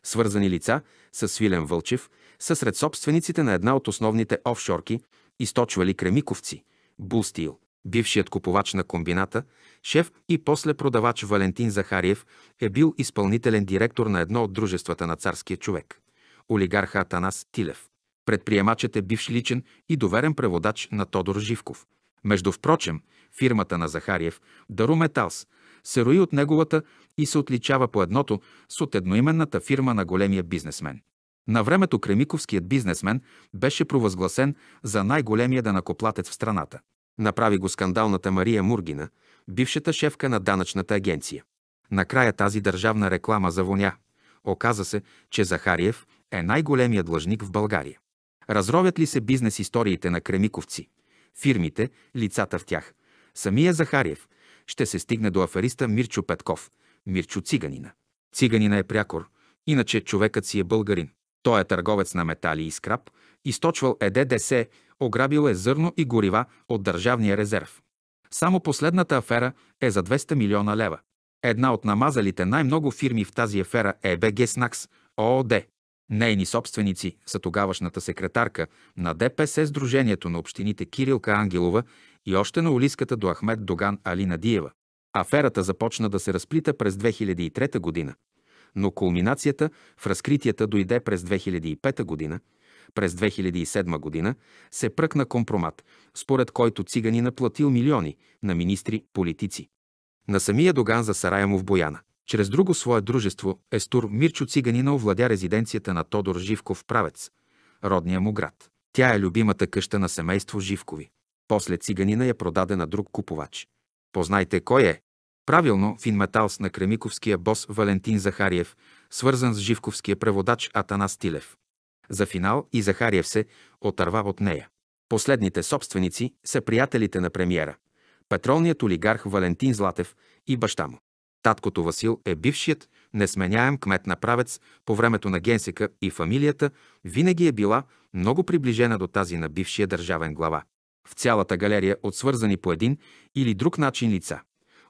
свързани лица с Свилен Вълчев са сред собствениците на една от основните офшорки, източвали Кремиковци, Булстил. Бившият купувач на комбината, шеф и после продавач Валентин Захариев е бил изпълнителен директор на едно от дружествата на царския човек – олигарха Атанас Тилев. Предприемачът е бивш личен и доверен преводач на Тодор Живков. Между впрочем, фирмата на Захариев, Дару Металс, се рои от неговата и се отличава по едното с от едноименната фирма на големия бизнесмен. На времето кремиковският бизнесмен беше провъзгласен за най-големия данакоплатец в страната. Направи го скандалната Мария Мургина, бившата шефка на данъчната агенция. Накрая тази държавна реклама завоня. Оказа се, че Захариев е най-големия длъжник в България. Разровят ли се бизнес историите на кремиковци, фирмите, лицата в тях? Самия Захариев ще се стигне до афериста Мирчо Петков – Мирчо Циганина. Циганина е прякор, иначе човекът си е българин. Той е търговец на метали и скрап, източвал е ДДС, ограбил е зърно и горива от държавния резерв. Само последната афера е за 200 милиона лева. Една от намазалите най-много фирми в тази афера е БГ Снакс ООД. Нейни собственици са тогавашната секретарка на ДПС Сдружението на общините Кирилка Ангелова и още на улиската до Ахмед Доган Алина Диева. Аферата започна да се разплита през 2003 година, но кулминацията в разкритията дойде през 2005 година. През 2007 година се пръкна компромат, според който цигани наплатил е милиони на министри, политици. На самия Доган за сарая му в Бояна. Чрез друго свое дружество Естур Мирчо Циганина овладя резиденцията на Тодор Живков Правец, родния му град. Тя е любимата къща на семейство Живкови. После циганина я продаде на друг купувач. Познайте кой е. Правилно, Финметалс на кремиковския бос Валентин Захариев, свързан с живковския преводач Атанас Тилев. За финал и Захариев се отърва от нея. Последните собственици са приятелите на премиера – петролният олигарх Валентин Златев и баща му. Таткото Васил е бившият несменяем кмет на правец по времето на Генсика и фамилията винаги е била много приближена до тази на бившия държавен глава. В цялата галерия от свързани по един или друг начин лица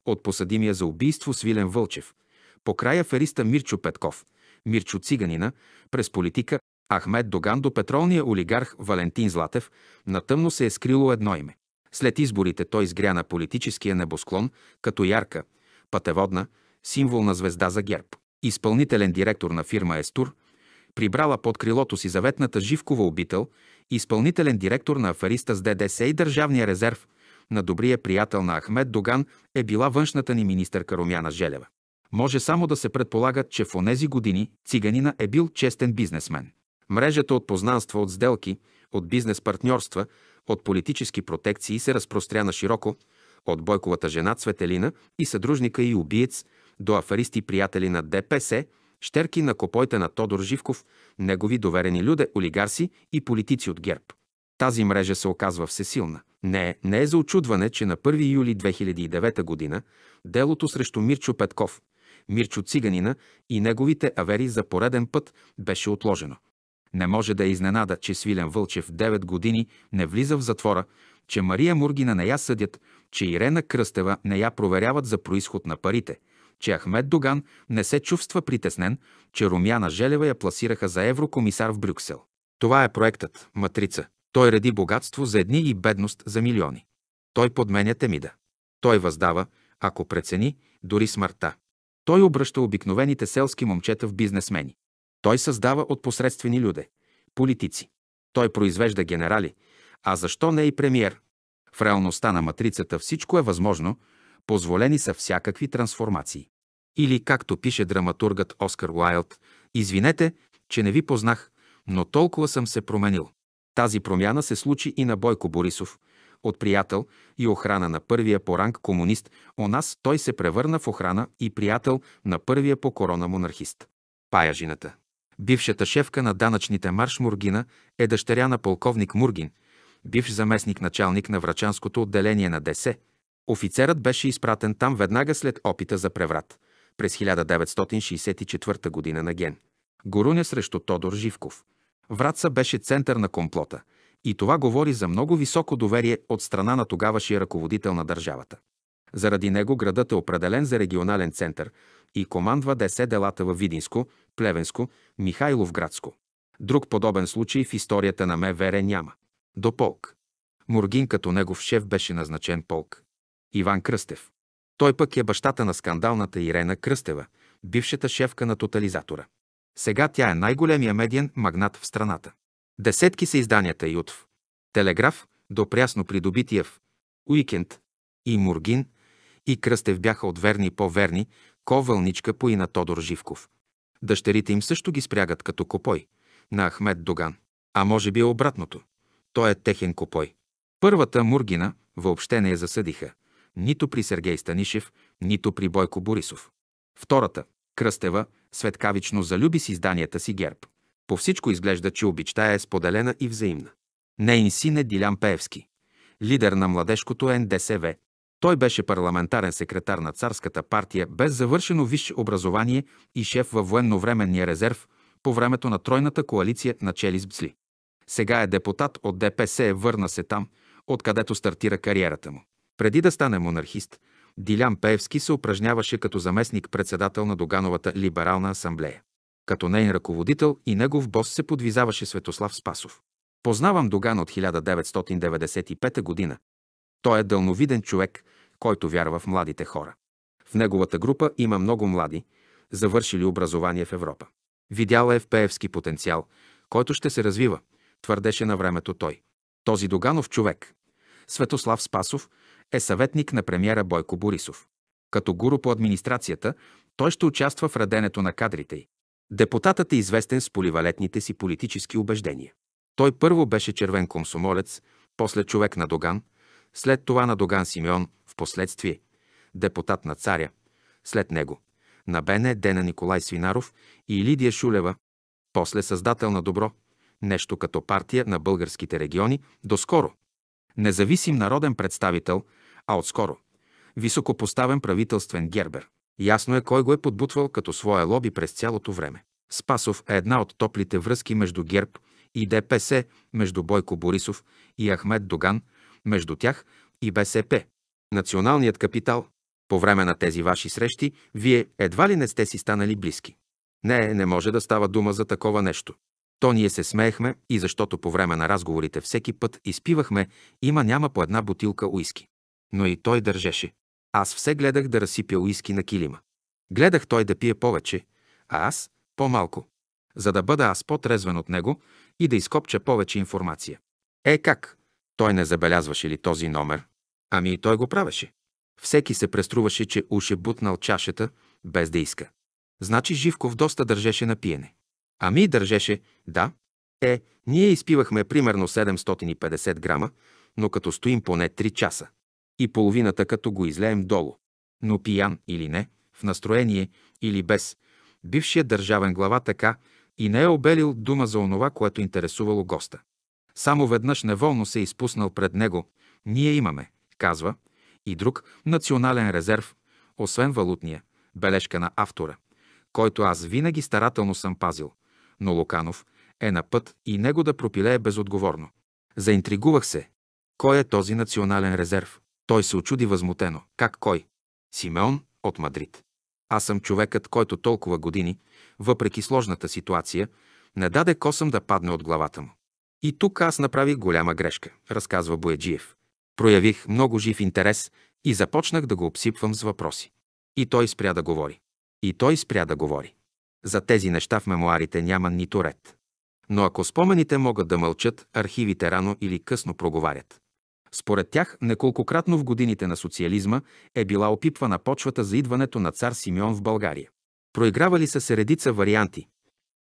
от посъдимия за убийство Свилен Вълчев, по края фериста Мирчо Петков, Мирчо Циганина, през политика Ахмед Доган до петролния олигарх Валентин Златев, натъмно се е скрило едно име. След изборите той изгря на политическия небосклон като ярка, пътеводна, символ на звезда за герб. Изпълнителен директор на фирма Естур, прибрала под крилото си заветната Живкова обител, изпълнителен директор на афериста с ДДС и Държавния резерв – на добрия приятел на Ахмед Доган е била външната ни министърка Румяна Желева. Може само да се предполага, че в онези години циганина е бил честен бизнесмен. Мрежата от познанства от сделки, от бизнес партньорства, от политически протекции се разпростряна широко, от Бойковата жена Цветелина и съдружника и убиец до афаристи приятели на ДПС, щерки на копойта на Тодор Живков, негови доверени люде, олигарси и политици от ГЕРБ. Тази мрежа се оказва всесилна. Не, не е за очудване, че на 1 юли 2009 година делото срещу Мирчо Петков, Мирчо Циганина и неговите авери за пореден път беше отложено. Не може да е изненада, че Свилен Вълчев 9 години не влиза в затвора, че Мария Мургина не я съдят, че Ирена Кръстева не я проверяват за происход на парите, че Ахмед Доган не се чувства притеснен, че Румяна Желева я пласираха за еврокомисар в Брюксел. Това е проектът «Матрица», той реди богатство за едни и бедност за милиони. Той подменя темида. Той въздава, ако прецени, дори смъртта. Той обръща обикновените селски момчета в бизнесмени. Той създава от посредствени люде, политици. Той произвежда генерали, а защо не и премиер? В реалността на матрицата всичко е възможно, позволени са всякакви трансформации. Или, както пише драматургът Оскар Уайлд, извинете, че не ви познах, но толкова съм се променил. Тази промяна се случи и на Бойко Борисов. От приятел и охрана на първия по ранг комунист, у нас той се превърна в охрана и приятел на първия по корона монархист. Паяжината. Бившата шефка на данъчните марш Мургина е дъщеря на полковник Мургин, бивш заместник началник на врачанското отделение на ДС. Офицерът беше изпратен там веднага след опита за преврат през 1964 г. на Ген. Горуня срещу Тодор Живков – Враца беше център на комплота и това говори за много високо доверие от страна на тогавашия ръководител на държавата. Заради него градът е определен за регионален център и командва 10 делата във Видинско, Плевенско, Михайловградско. Друг подобен случай в историята на МВР няма. До полк. Моргин като негов шеф беше назначен полк. Иван Кръстев. Той пък е бащата на скандалната Ирена Кръстева, бившата шефка на тотализатора. Сега тя е най-големия медиен магнат в страната. Десетки са изданията и от Телеграф до прясно в Уикенд и Мургин и Кръстев бяха от верни по-верни, ко вълничка по и на Тодор Живков. Дъщерите им също ги спрягат като копой на Ахмед Доган. А може би е обратното. Той е техен копой. Първата Мургина въобще не я засъдиха, нито при Сергей Станишев, нито при Бойко Борисов. Втората Кръстева светкавично залюби с изданията си герб. По всичко изглежда, че обичта е споделена и взаимна. Нейн син е Дилян Пеевски, лидер на младежкото НДСВ. Той беше парламентарен секретар на царската партия без завършено висше образование и шеф във военновременния резерв по времето на тройната коалиция на Челис бцли. Сега е депутат от ДПС, върна се там, откъдето стартира кариерата му. Преди да стане монархист, Дилян Пеевски се упражняваше като заместник-председател на Догановата либерална асамблея. Като нейн ръководител и негов бос се подвизаваше Светослав Спасов. Познавам Доган от 1995 година. Той е дълновиден човек, който вярва в младите хора. В неговата група има много млади, завършили образование в Европа. Видяла е в Пеевски потенциал, който ще се развива, твърдеше на времето той. Този Доганов човек, Светослав Спасов, е съветник на премьера Бойко Борисов. Като гуру по администрацията, той ще участва в раденето на кадрите й. Депутатът е известен с поливалетните си политически убеждения. Той първо беше червен комсомолец, после човек на Доган, след това на Доган Симеон, в последствие депутат на царя, след него на Бене Дена Николай Свинаров и Лидия Шулева, после създател на Добро, нещо като партия на българските региони, доскоро. Независим народен представител, а отскоро. Високопоставен правителствен гербер. Ясно е кой го е подбутвал като свое лоби през цялото време. Спасов е една от топлите връзки между ГЕРБ и ДПС, между Бойко Борисов и Ахмед Доган, между тях и БСП. Националният капитал. По време на тези ваши срещи, вие едва ли не сте си станали близки. Не, не може да става дума за такова нещо. То ние се смеехме и защото по време на разговорите всеки път изпивахме има-няма по една бутилка уиски но и той държеше. Аз все гледах да разсипя уиски на килима. Гледах той да пие повече, а аз по-малко, за да бъда аз по-трезвен от него и да изкопча повече информация. Е как? Той не забелязваше ли този номер? Ами и той го правеше. Всеки се преструваше, че уж е бутнал чашата, без да иска. Значи Живков доста държеше на пиене. Ами държеше, да. Е, ние изпивахме примерно 750 грама, но като стоим поне 3 часа и половината като го излеем долу. Но пиян или не, в настроение или без, бившия държавен глава така и не е обелил дума за онова, което интересувало госта. Само веднъж неволно се е изпуснал пред него. Ние имаме, казва, и друг национален резерв, освен валутния, бележка на автора, който аз винаги старателно съм пазил, но Луканов е на път и него да пропилее безотговорно. Заинтригувах се. Кой е този национален резерв? Той се очуди възмутено. Как кой? Симеон от Мадрид. Аз съм човекът, който толкова години, въпреки сложната ситуация, не даде косъм да падне от главата му. И тук аз направих голяма грешка, разказва Бояджиев. Проявих много жив интерес и започнах да го обсипвам с въпроси. И той спря да говори. И той спря да говори. За тези неща в мемуарите няма нито ред. Но ако спомените могат да мълчат, архивите рано или късно проговарят. Според тях, неколкократно в годините на социализма е била опипвана почвата за идването на цар Симеон в България. Проигравали са се редица варианти,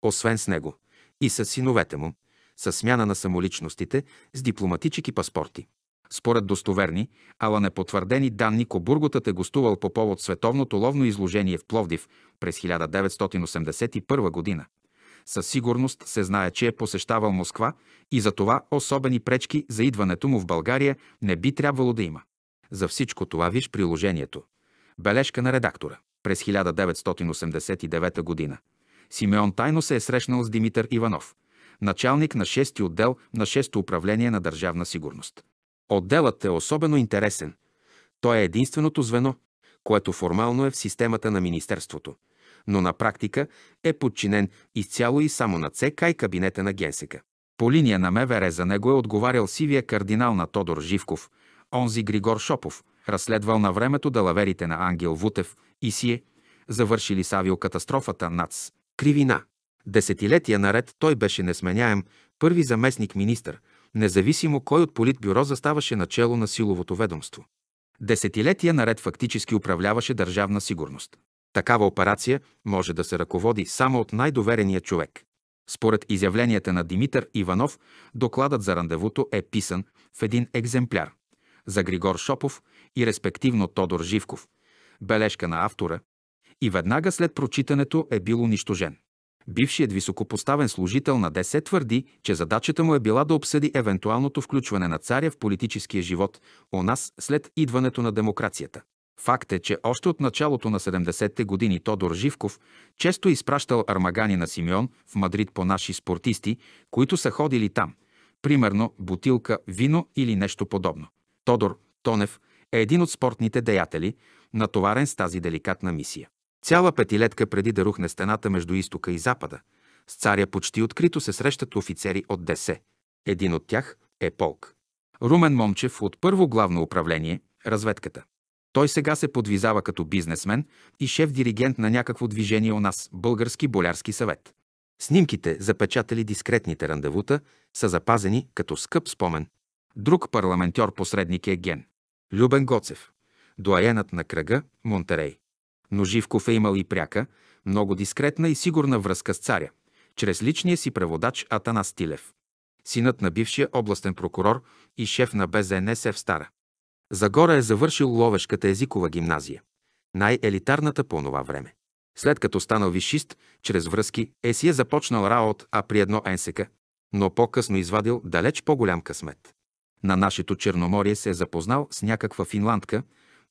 освен с него, и с синовете му, с смяна на самоличностите, с дипломатически паспорти. Според достоверни, ала непотвърдени данни, Кобурготът е гостувал по повод световното ловно изложение в Пловдив през 1981 година със сигурност се знае, че е посещавал Москва и за това особени пречки за идването му в България не би трябвало да има. За всичко това виж приложението. Бележка на редактора. През 1989 г. Симеон тайно се е срещнал с Димитър Иванов, началник на 6-ти отдел на 6-то управление на Държавна сигурност. Отделът е особено интересен. Той е единственото звено, което формално е в системата на Министерството – но на практика е подчинен изцяло и само на ЦК и кабинета на Генсека. По линия на МВР за него е отговарял сивия кардинал на Тодор Живков, онзи Григор Шопов, разследвал на времето далаверите на Ангел Вутев и Сие, завършили с авиокатастрофата НАЦ. Кривина. Десетилетия наред той беше несменяем първи заместник министър, независимо кой от политбюро заставаше начало на силовото ведомство. Десетилетия наред фактически управляваше държавна сигурност. Такава операция може да се ръководи само от най-доверения човек. Според изявленията на Димитър Иванов, докладът за рандевуто е писан в един екземпляр за Григор Шопов и респективно Тодор Живков, бележка на автора, и веднага след прочитането е бил унищожен. Бившият високопоставен служител на ДС твърди, че задачата му е била да обсъди евентуалното включване на царя в политическия живот у нас след идването на демокрацията. Факт е, че още от началото на 70-те години Тодор Живков често е изпращал армагани на Симеон в Мадрид по наши спортисти, които са ходили там. Примерно бутилка, вино или нещо подобно. Тодор Тонев е един от спортните деятели, натоварен с тази деликатна мисия. Цяла петилетка преди да рухне стената между изтока и запада, с царя почти открито се срещат офицери от ДС. Един от тях е полк. Румен Момчев от първо главно управление, разведката. Той сега се подвизава като бизнесмен и шеф-диригент на някакво движение у нас – Български болярски съвет. Снимките, запечатали дискретните рандевута, са запазени като скъп спомен. Друг парламентьор-посредник е Ген. Любен Гоцев, доаенът на кръга Монтерей. Но Живков е имал и пряка, много дискретна и сигурна връзка с царя, чрез личния си преводач Атанас Тилев синът на бившия областен прокурор и шеф на БЗНС в е Стара. Загора е завършил Ловешката езикова гимназия, най-елитарната по това време. След като станал вишист, чрез връзки, е си е започнал раот, а при едно Енсека, но по-късно извадил далеч по-голям късмет. На нашето Черноморие се е запознал с някаква финландка,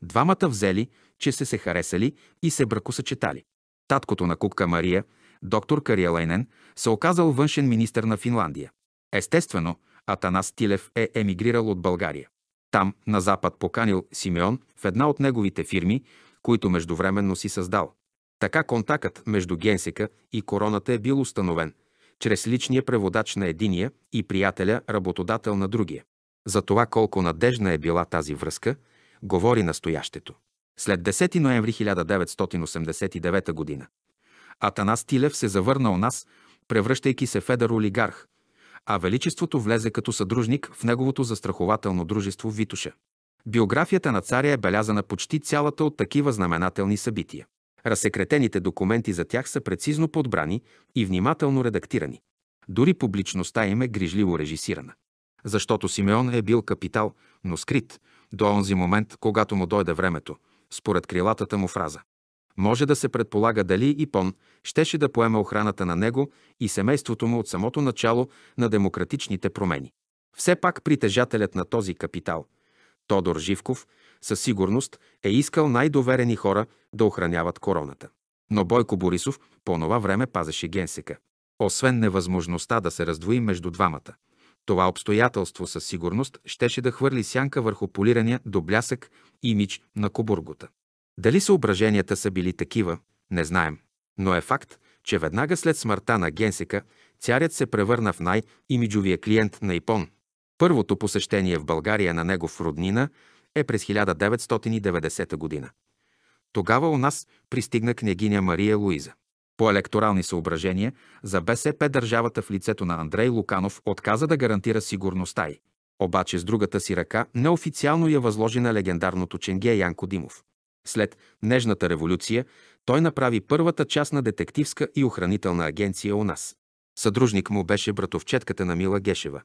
двамата взели, че се се харесали и се бракосъчетали. Таткото на купка Мария, доктор Кариелайнен, се оказал външен министр на Финландия. Естествено, Атанас Тилев е емигрирал от България. Там, на Запад, поканил Симеон в една от неговите фирми, които междувременно си създал. Така контактът между Генсека и короната е бил установен, чрез личния преводач на единия и приятеля работодател на другия. За това колко надежна е била тази връзка, говори настоящето. След 10 ноември 1989 г. Атанас Тилев се завърна у нас, превръщайки се Федер олигарх, а Величеството влезе като съдружник в неговото застрахователно дружество Витоша. Биографията на царя е белязана почти цялата от такива знаменателни събития. Разсекретените документи за тях са прецизно подбрани и внимателно редактирани. Дори публичността им е грижливо режисирана. Защото Симеон е бил капитал, но скрит, до онзи момент, когато му дойде времето, според крилатата му фраза. Може да се предполага дали Ипон щеше да поеме охраната на него и семейството му от самото начало на демократичните промени. Все пак притежателят на този капитал, Тодор Живков, със сигурност е искал най-доверени хора да охраняват короната. Но Бойко Борисов по това време пазеше генсека. Освен невъзможността да се раздвои между двамата, това обстоятелство със сигурност щеше да хвърли сянка върху полирания до блясък имидж на Кобургота. Дали съображенията са били такива, не знаем. Но е факт, че веднага след смъртта на Генсека, царят се превърна в най-имиджовия клиент на Ипон. Първото посещение в България на негов роднина е през 1990 година. Тогава у нас пристигна княгиня Мария Луиза. По електорални съображения, за БСП държавата в лицето на Андрей Луканов отказа да гарантира сигурността й. Обаче с другата си ръка неофициално я възложи на легендарното ченге Янко Димов. След Нежната революция той направи първата частна детективска и охранителна агенция у нас. Съдружник му беше братовчетката на Мила Гешева,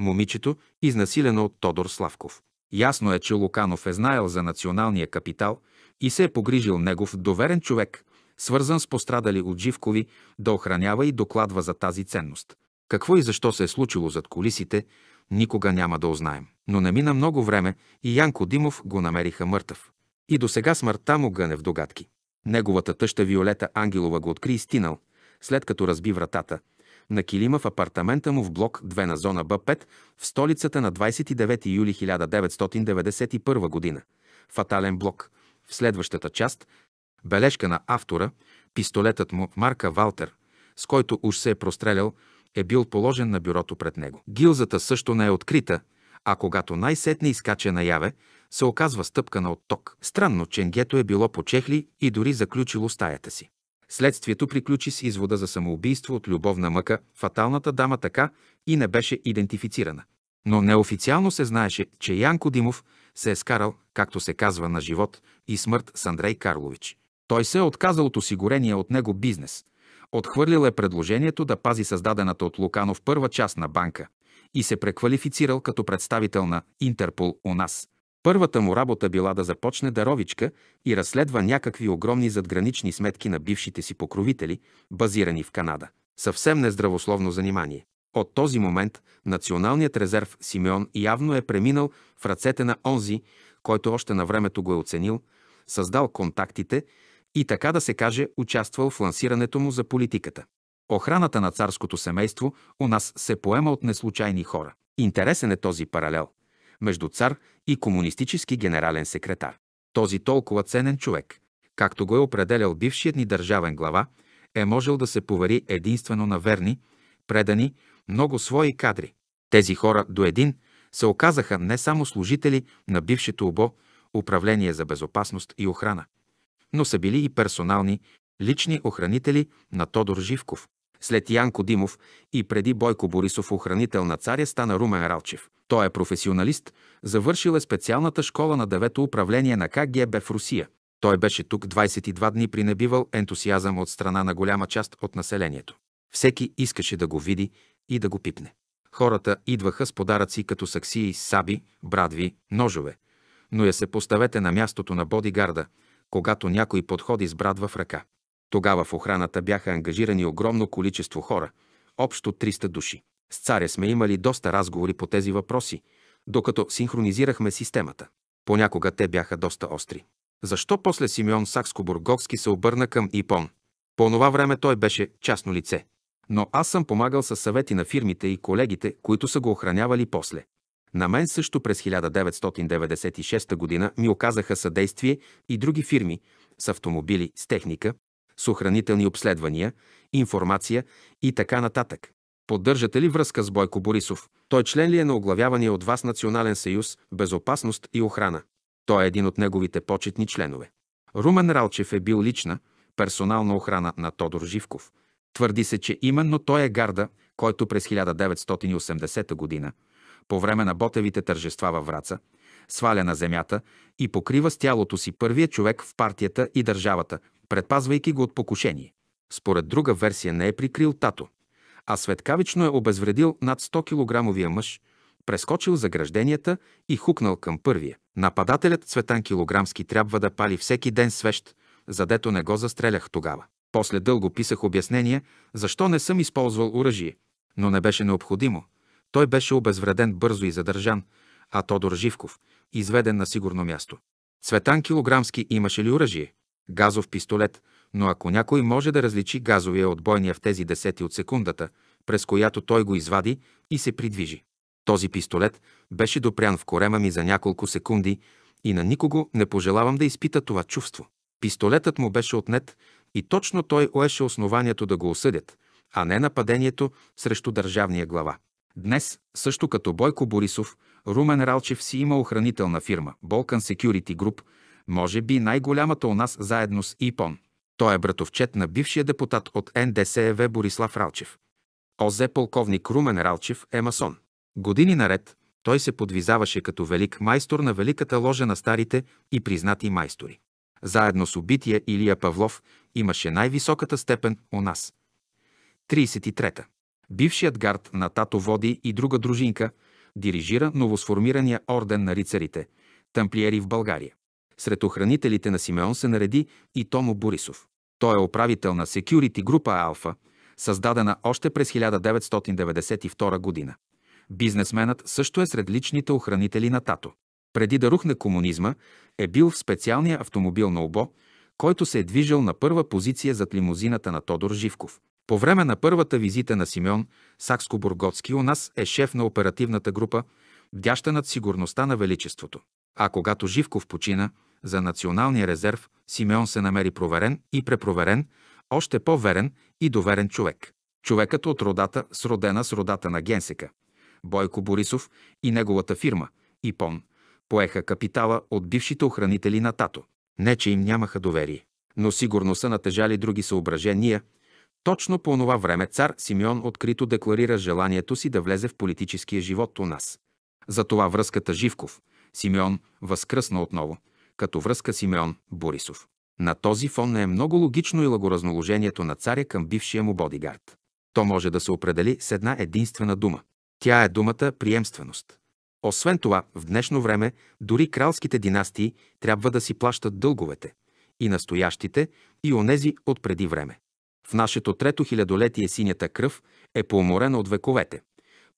момичето, изнасилено от Тодор Славков. Ясно е, че Луканов е знаел за националния капитал и се е погрижил негов доверен човек, свързан с пострадали от Живкови, да охранява и докладва за тази ценност. Какво и защо се е случило зад колисите, никога няма да узнаем. Но не мина много време и Янко Димов го намериха мъртъв. И до сега смъртта му гъне в догадки. Неговата тъща Виолета Ангелова го откри стинал, след като разби вратата, на килима в апартамента му в блок 2 на зона Б5 в столицата на 29 юли 1991 година. Фатален блок. В следващата част – бележка на автора, пистолетът му марка Валтер, с който уж се е прострелял, е бил положен на бюрото пред него. Гилзата също не е открита, а когато най-сетне изкача наяве, се оказва стъпкана от ток. Странно, ченгето е било по чехли и дори заключило стаята си. Следствието приключи с извода за самоубийство от любовна мъка. Фаталната дама така и не беше идентифицирана. Но неофициално се знаеше, че Янко Димов се е скарал, както се казва, на живот и смърт с Андрей Карлович. Той се е отказал от осигурения от него бизнес. Отхвърлил е предложението да пази създадената от Луканов първа част на банка и се преквалифицирал като представител на Интерпол у нас. Първата му работа била да започне даровичка и разследва някакви огромни задгранични сметки на бившите си покровители, базирани в Канада. Съвсем нездравословно занимание. От този момент националният резерв Симеон явно е преминал в ръцете на онзи, който още на времето го е оценил, създал контактите и така да се каже участвал в лансирането му за политиката. Охраната на царското семейство у нас се поема от неслучайни хора. Интересен е този паралел – между цар и комунистически генерален секретар. Този толкова ценен човек, както го е определял бившият ни държавен глава, е можел да се повари единствено на верни, предани, много свои кадри. Тези хора до един се оказаха не само служители на бившето ОБО, Управление за безопасност и охрана, но са били и персонални, лични охранители на Тодор Живков. След Янко Димов и преди Бойко Борисов охранител на царя стана Румен Ралчев. Той е професионалист, завършил е специалната школа на девето управление на КГБ в Русия. Той беше тук 22 дни при небивал ентусиазъм от страна на голяма част от населението. Всеки искаше да го види и да го пипне. Хората идваха с подаръци като саксии, саби, брадви, ножове. Но я се поставете на мястото на бодигарда, когато някой подходи с брадва в ръка. Тогава в охраната бяха ангажирани огромно количество хора, общо 300 души. С царя сме имали доста разговори по тези въпроси, докато синхронизирахме системата. Понякога те бяха доста остри. Защо после Симеон Сакскобурговски се обърна към Ипон? По това време той беше частно лице. Но аз съм помагал със съвети на фирмите и колегите, които са го охранявали после. На мен също през 1996 година ми оказаха съдействие и други фирми с автомобили, с техника, с охранителни обследвания, информация и така нататък. Поддържате ли връзка с Бойко Борисов? Той член ли е на оглавявания от вас Национален съюз Безопасност и охрана? Той е един от неговите почетни членове. Румен Ралчев е бил лична, персонална охрана на Тодор Живков. Твърди се, че именно той е гарда, който през 1980 г. по време на Ботевите тържества във Враца, сваля на земята и покрива с тялото си първия човек в партията и държавата, предпазвайки го от покушение. Според друга версия не е прикрил тато, а светкавично е обезвредил над 100 кг мъж, прескочил загражденията и хукнал към първия. Нападателят Цветан Килограмски трябва да пали всеки ден свещ, задето не го застрелях тогава. После дълго писах обяснение, защо не съм използвал оръжие. Но не беше необходимо. Той беше обезвреден бързо и задържан, а Тодор Живков – изведен на сигурно място. Цветан Килограмски имаше ли оръжие? Газов пистолет, но ако някой може да различи газовия от бойния в тези десети от секундата, през която той го извади и се придвижи. Този пистолет беше допрян в корема ми за няколко секунди и на никого не пожелавам да изпита това чувство. Пистолетът му беше отнет и точно той оеше основанието да го осъдят, а не нападението срещу държавния глава. Днес, също като Бойко Борисов, Румен Ралчев си има охранителна фирма Balkan Security Group, може би най-голямата у нас заедно с ИПОН. Той е братовчет на бившия депутат от НДСЕВ Борислав Ралчев. Озе полковник Румен Ралчев е масон. Години наред той се подвизаваше като велик майстор на великата ложа на старите и признати майстори. Заедно с убития Илия Павлов имаше най-високата степен у нас. 33-та. Бившият гард на Тато води и друга дружинка – дирижира новосформирания орден на рицарите – тамплиери в България. Сред охранителите на Симеон се нареди и Томо Борисов. Той е управител на Security група Алфа, създадена още през 1992 година. Бизнесменът също е сред личните охранители на Тато. Преди да рухне комунизма, е бил в специалния автомобил на ОБО, който се е движил на първа позиция зад лимузината на Тодор Живков. По време на първата визита на Симеон Сакско-Бургоцки у нас е шеф на оперативната група, бдяща над сигурността на Величеството. А когато Живков почина, за националния резерв Симеон се намери проверен и препроверен, още по-верен и доверен човек. Човекът от родата, сродена с родата на Генсека, Бойко Борисов и неговата фирма, ИПОН, поеха капитала от бившите охранители на Тато. Не, че им нямаха доверие, но сигурно са натежали други съображения – точно по онова време цар Симеон открито декларира желанието си да влезе в политическия живот у нас. Затова връзката Живков – Симеон възкръсна отново, като връзка Симеон – Борисов. На този фон не е много логично и лагоразноложението на царя към бившия му бодигард. То може да се определи с една единствена дума. Тя е думата приемственост. Освен това, в днешно време дори кралските династии трябва да си плащат дълговете – и настоящите, и онези от преди време. В нашето трето хилядолетие синята кръв е поуморена от вековете.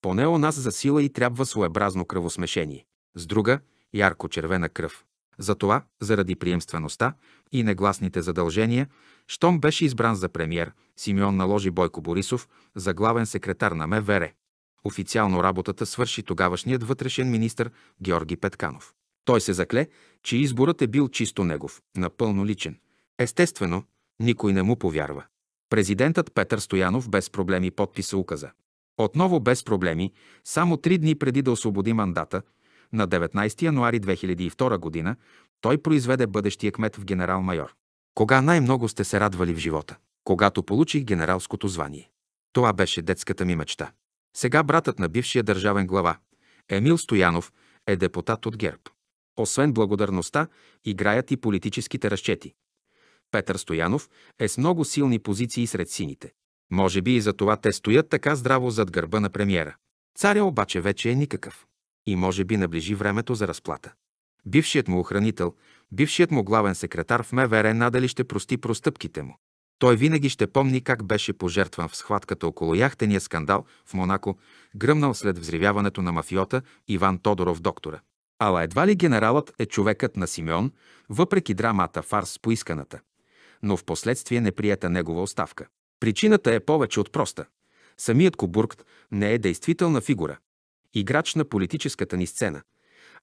Поне у нас за сила и трябва своеобразно кръвосмешение. С друга – ярко-червена кръв. Затова, заради приемствеността и негласните задължения, щом беше избран за премьер, Симеон наложи Бойко Борисов за главен секретар на МВР. Официално работата свърши тогавашният вътрешен министр Георги Петканов. Той се закле, че изборът е бил чисто негов, напълно личен. Естествено, никой не му повярва. Президентът Петър Стоянов без проблеми подписа указа. Отново без проблеми, само три дни преди да освободи мандата, на 19 януари 2002 година, той произведе бъдещия кмет в генерал-майор. Кога най-много сте се радвали в живота? Когато получих генералското звание. Това беше детската ми мечта. Сега братът на бившия държавен глава, Емил Стоянов, е депутат от ГЕРБ. Освен благодарността, играят и политическите разчети. Петър Стоянов е с много силни позиции сред сините. Може би и за това те стоят така здраво зад гърба на премиера. Царя обаче вече е никакъв. И може би наближи времето за разплата. Бившият му охранител, бившият му главен секретар в МВР надали ще прости простъпките му. Той винаги ще помни как беше пожертван в схватката около яхтения скандал в Монако, гръмнал след взривяването на мафиота Иван Тодоров доктора. Ала едва ли генералът е човекът на Симеон, въпреки драмата фарс поисканата но в последствие не прията негова оставка. Причината е повече от проста. Самият Кобургт не е действителна фигура, играч на политическата ни сцена,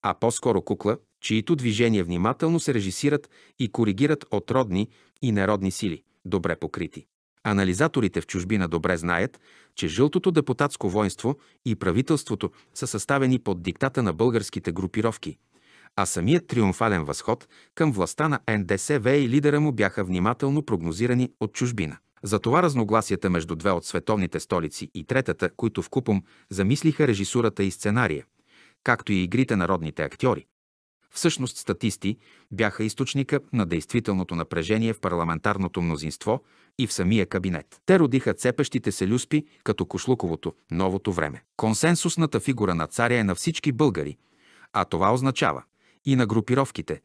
а по-скоро кукла, чието движения внимателно се режисират и коригират от родни и народни сили, добре покрити. Анализаторите в чужбина добре знаят, че жълтото депутатско воинство и правителството са съставени под диктата на българските групировки – а самият триумфален възход към властта на НДСВ и лидера му бяха внимателно прогнозирани от чужбина. Затова разногласията между две от световните столици и третата, които в купом замислиха режисурата и сценария, както и игрите на родните актьори, всъщност статисти, бяха източника на действителното напрежение в парламентарното мнозинство и в самия кабинет. Те родиха цепещите се люспи като Кошлуковото новото време. Консенсусната фигура на царя е на всички българи, а това означава и на групировките.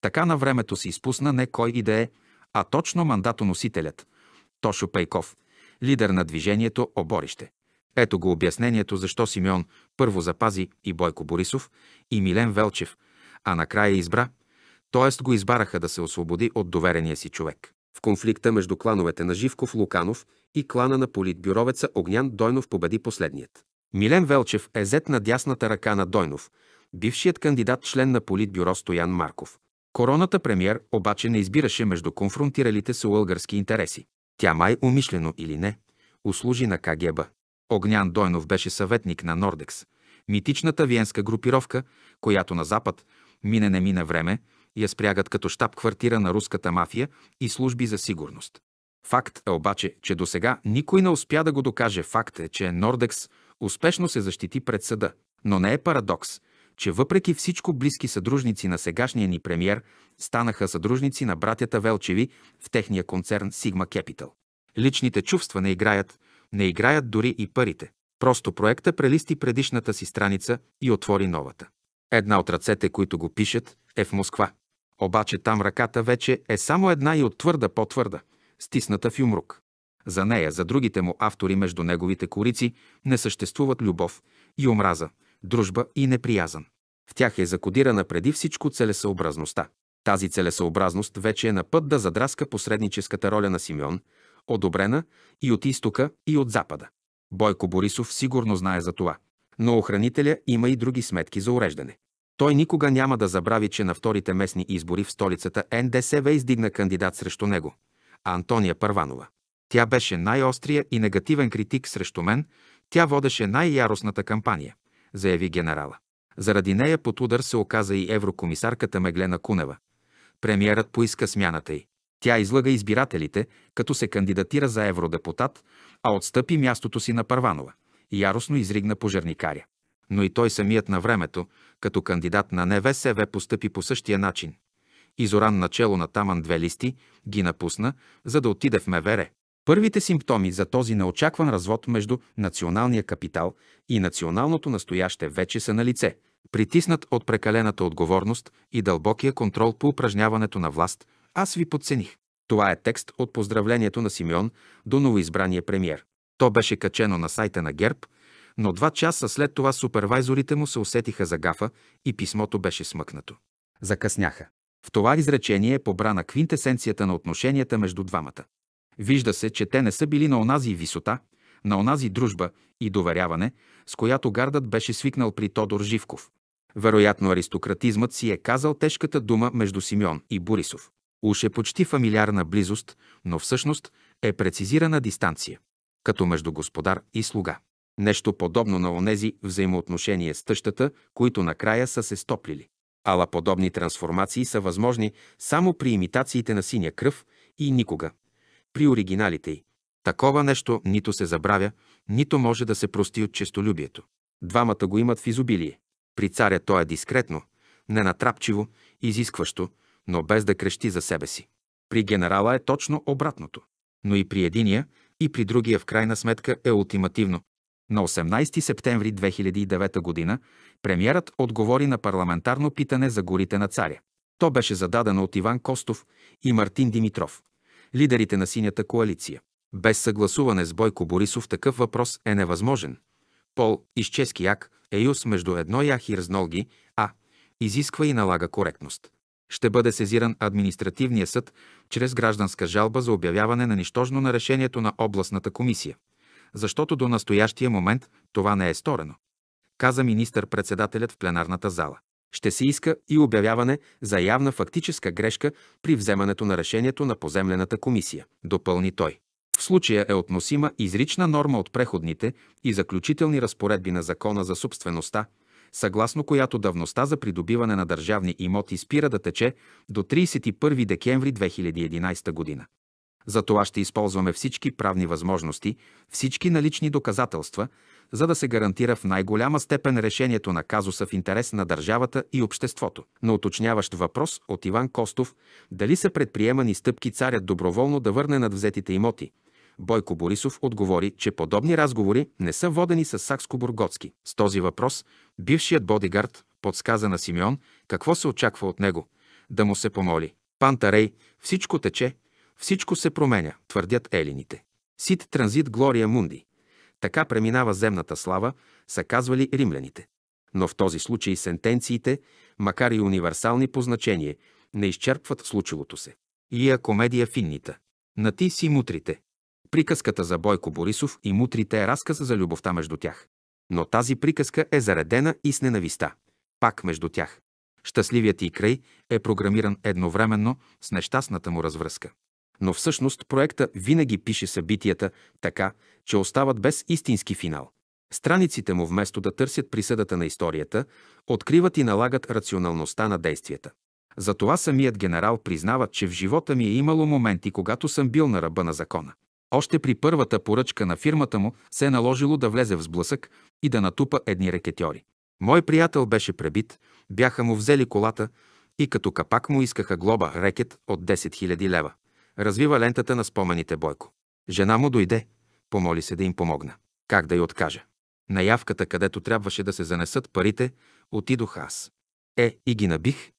Така на времето се изпусна не кой и да е, а точно мандатоносителят – Тошо Пейков, лидер на движението Оборище. Ето го обяснението защо Симеон първо запази и Бойко Борисов, и Милен Велчев, а накрая избра, т.е. го избараха да се освободи от доверения си човек. В конфликта между клановете на Живков Луканов и клана на политбюровеца Огнян Дойнов победи последният. Милен Велчев е зет на дясната ръка на Дойнов – бившият кандидат член на Политбюро Стоян Марков. Короната премьер обаче не избираше между конфронтиралите се уългарски интереси. Тя май умишлено или не, услужи на КГБ. Огнян Дойнов беше съветник на Нордекс, митичната виенска групировка, която на Запад, мине не мине време, я спрягат като щаб-квартира на руската мафия и служби за сигурност. Факт е обаче, че до сега никой не успя да го докаже. Факт е, че Нордекс успешно се защити пред съда. Но не е парадокс, че въпреки всичко близки съдружници на сегашния ни премьер станаха съдружници на братята Велчеви в техния концерн Sigma Capital. Личните чувства не играят, не играят дори и парите. Просто проекта прелисти предишната си страница и отвори новата. Една от ръцете, които го пишат, е в Москва. Обаче там ръката вече е само една и от твърда по-твърда, стисната в юмрук. За нея, за другите му автори между неговите корици, не съществуват любов и омраза – дружба и неприязан. В тях е закодирана преди всичко целесъобразността. Тази целесъобразност вече е на път да задраска посредническата роля на Симеон, одобрена и от изтока, и от запада. Бойко Борисов сигурно знае за това. Но охранителя има и други сметки за уреждане. Той никога няма да забрави, че на вторите местни избори в столицата НДСВ издигна кандидат срещу него – Антония Първанова. Тя беше най-острия и негативен критик срещу мен, тя водеше най-яростната кампания заяви генерала. Заради нея под удар се оказа и еврокомисарката Меглена Кунева. Премиерът поиска смяната й. Тя излага избирателите, като се кандидатира за евродепутат, а отстъпи мястото си на Първанова. Яростно изригна пожарникаря. Но и той самият на времето, като кандидат на НВСВ, постъпи по същия начин. Изоран начело на Таман две листи ги напусна, за да отиде в Мевере. Първите симптоми за този неочакван развод между националния капитал и националното настояще вече са на лице. Притиснат от прекалената отговорност и дълбокия контрол по упражняването на власт, аз ви подцених. Това е текст от поздравлението на Симеон до новоизбрания премьер. То беше качено на сайта на ГЕРБ, но два часа след това супервайзорите му се усетиха за гафа и писмото беше смъкнато. Закъсняха. В това изречение е побрана квинтесенцията на отношенията между двамата. Вижда се, че те не са били на онази висота, на онази дружба и доверяване, с която гардът беше свикнал при Тодор Живков. Вероятно аристократизмът си е казал тежката дума между Симеон и Борисов. Уж е почти фамилиарна близост, но всъщност е прецизирана дистанция, като между господар и слуга. Нещо подобно на онези взаимоотношения с тъщата, които накрая са се стоплили. Ала подобни трансформации са възможни само при имитациите на синя кръв и никога, при оригиналите й. Такова нещо нито се забравя, нито може да се прости от честолюбието. Двамата го имат в изобилие. При царя то е дискретно, ненатрапчиво, изискващо, но без да крещи за себе си. При генерала е точно обратното. Но и при единия, и при другия в крайна сметка е ултимативно. На 18 септември 2009 година премьерът отговори на парламентарно питане за горите на царя. То беше зададено от Иван Костов и Мартин Димитров лидерите на синята коалиция. Без съгласуване с Бойко Борисов такъв въпрос е невъзможен. Пол и чески як, еюс между едно ях и разнолги, а изисква и налага коректност. Ще бъде сезиран административния съд чрез гражданска жалба за обявяване на нищожно на решението на областната комисия, защото до настоящия момент това не е сторено, каза министър-председателят в пленарната зала. Ще се иска и обявяване за явна фактическа грешка при вземането на решението на поземлената комисия, допълни той. В случая е относима изрична норма от преходните и заключителни разпоредби на Закона за собствеността, съгласно която давността за придобиване на държавни имоти спира да тече до 31 декември 2011 година. За това ще използваме всички правни възможности, всички налични доказателства, за да се гарантира в най-голяма степен решението на казуса в интерес на държавата и обществото. На уточняващ въпрос от Иван Костов дали са предприемани стъпки царят доброволно да върне над взетите имоти, Бойко Борисов отговори, че подобни разговори не са водени с Сакско-Бургоцки. С този въпрос бившият бодигард подсказа на Симеон какво се очаква от него – да му се помоли. Пантарей, всичко тече, всичко се променя, твърдят елините. Сит транзит Глория Мунди. Така преминава земната слава, са казвали римляните. Но в този случай сентенциите, макар и универсални по значение, не изчерпват случилото се. Ия е комедия Финнита. На ти си мутрите. Приказката за Бойко Борисов и мутрите е разказ за любовта между тях. Но тази приказка е заредена и с ненависта. Пак между тях. Щастливият и край е програмиран едновременно с нещастната му развръзка. Но всъщност проекта винаги пише събитията така, че остават без истински финал. Страниците му вместо да търсят присъдата на историята, откриват и налагат рационалността на действията. Затова самият генерал признава, че в живота ми е имало моменти, когато съм бил на ръба на закона. Още при първата поръчка на фирмата му се е наложило да влезе в сблъсък и да натупа едни ракетьори. Мой приятел беше пребит, бяха му взели колата и като капак му искаха глоба рекет от 10 000 лева развива лентата на спомените Бойко. Жена му дойде, помоли се да им помогна. Как да й откажа? На явката, където трябваше да се занесат парите, отидох аз. Е, и ги набих,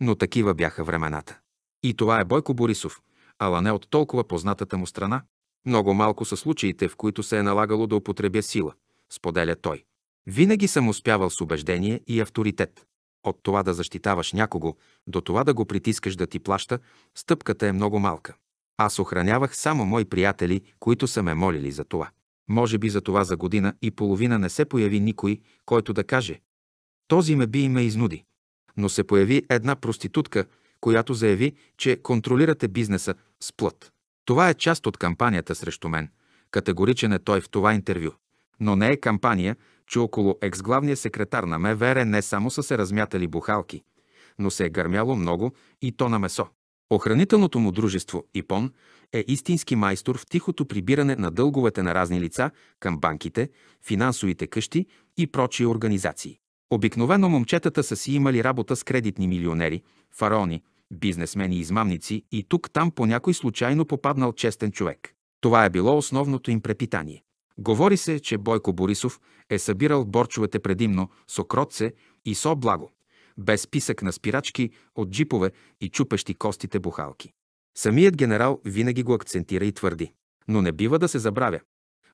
но такива бяха времената. И това е Бойко Борисов, ала не от толкова познатата му страна. Много малко са случаите, в които се е налагало да употребя сила, споделя той. Винаги съм успявал с убеждение и авторитет. От това да защитаваш някого, до това да го притискаш да ти плаща, стъпката е много малка. Аз охранявах само мои приятели, които са ме молили за това. Може би за това за година и половина не се появи никой, който да каже «Този ме би и ме изнуди». Но се появи една проститутка, която заяви, че контролирате бизнеса с плът. Това е част от кампанията срещу мен. Категоричен е той в това интервю. Но не е кампания, че около екс-главния секретар на МВР е не само са се размятали бухалки, но се е гърмяло много и то на месо. Охранителното му дружество ИПОН е истински майстор в тихото прибиране на дълговете на разни лица към банките, финансовите къщи и прочие организации. Обикновено момчетата са си имали работа с кредитни милионери, фараони, бизнесмени и измамници и тук-там по някой случайно попаднал честен човек. Това е било основното им препитание. Говори се, че Бойко Борисов е събирал борчовете предимно с окротце и со благо, без писък на спирачки от джипове и чупещи костите бухалки. Самият генерал винаги го акцентира и твърди. Но не бива да се забравя.